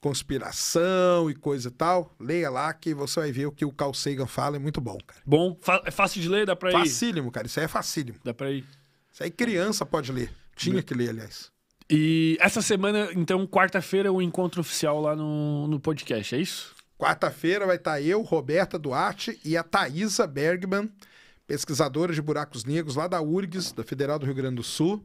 conspiração e coisa e tal, leia lá que você vai ver o que o Carl Sagan fala, é muito bom, cara. Bom, é fácil de ler, dá pra ir? Facílimo, cara, isso aí é facílimo. Dá pra ir? Isso aí criança pode ler, tinha que ler, aliás. E essa semana, então, quarta-feira, o é um encontro oficial lá no, no podcast, é isso? Quarta-feira vai estar tá eu, Roberta Duarte e a Thaisa Bergman, pesquisadora de buracos negros lá da URGS, da Federal do Rio Grande do Sul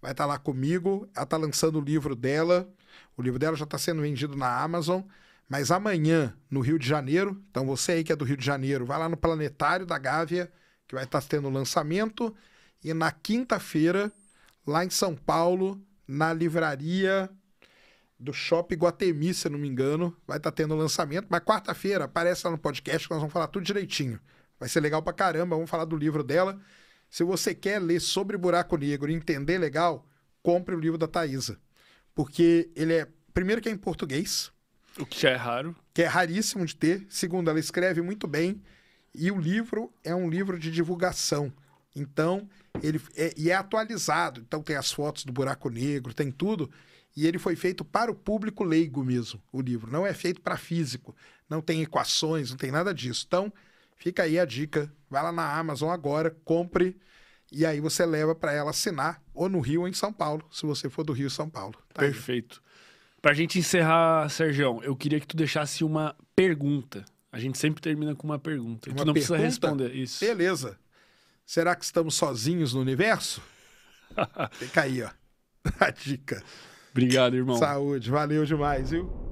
vai estar tá lá comigo. Ela está lançando o livro dela. O livro dela já está sendo vendido na Amazon. Mas amanhã, no Rio de Janeiro, então você aí que é do Rio de Janeiro, vai lá no Planetário da Gávea, que vai estar tá tendo o lançamento. E na quinta-feira, lá em São Paulo, na livraria do Shopping Guatemi, se não me engano, vai estar tá tendo o lançamento. Mas quarta-feira aparece lá no podcast que nós vamos falar tudo direitinho. Vai ser legal pra caramba, vamos falar do livro dela. Se você quer ler sobre buraco negro e entender legal, compre o livro da Thaisa. Porque ele é, primeiro que é em português. O que já é raro. Que é raríssimo de ter. Segundo, ela escreve muito bem. E o livro é um livro de divulgação. Então, ele é, e é atualizado. Então, tem as fotos do buraco negro, tem tudo. E ele foi feito para o público leigo mesmo, o livro. Não é feito para físico. Não tem equações, não tem nada disso. Então, Fica aí a dica. Vai lá na Amazon agora, compre. E aí você leva para ela assinar, ou no Rio ou em São Paulo, se você for do Rio São Paulo. Tá Perfeito. Aí. Pra gente encerrar, Sérgio, eu queria que tu deixasse uma pergunta. A gente sempre termina com uma pergunta. Uma tu não pergunta? precisa responder isso. Beleza. Será que estamos sozinhos no universo? Fica aí, ó. A dica. Obrigado, irmão. Saúde. Valeu demais, viu?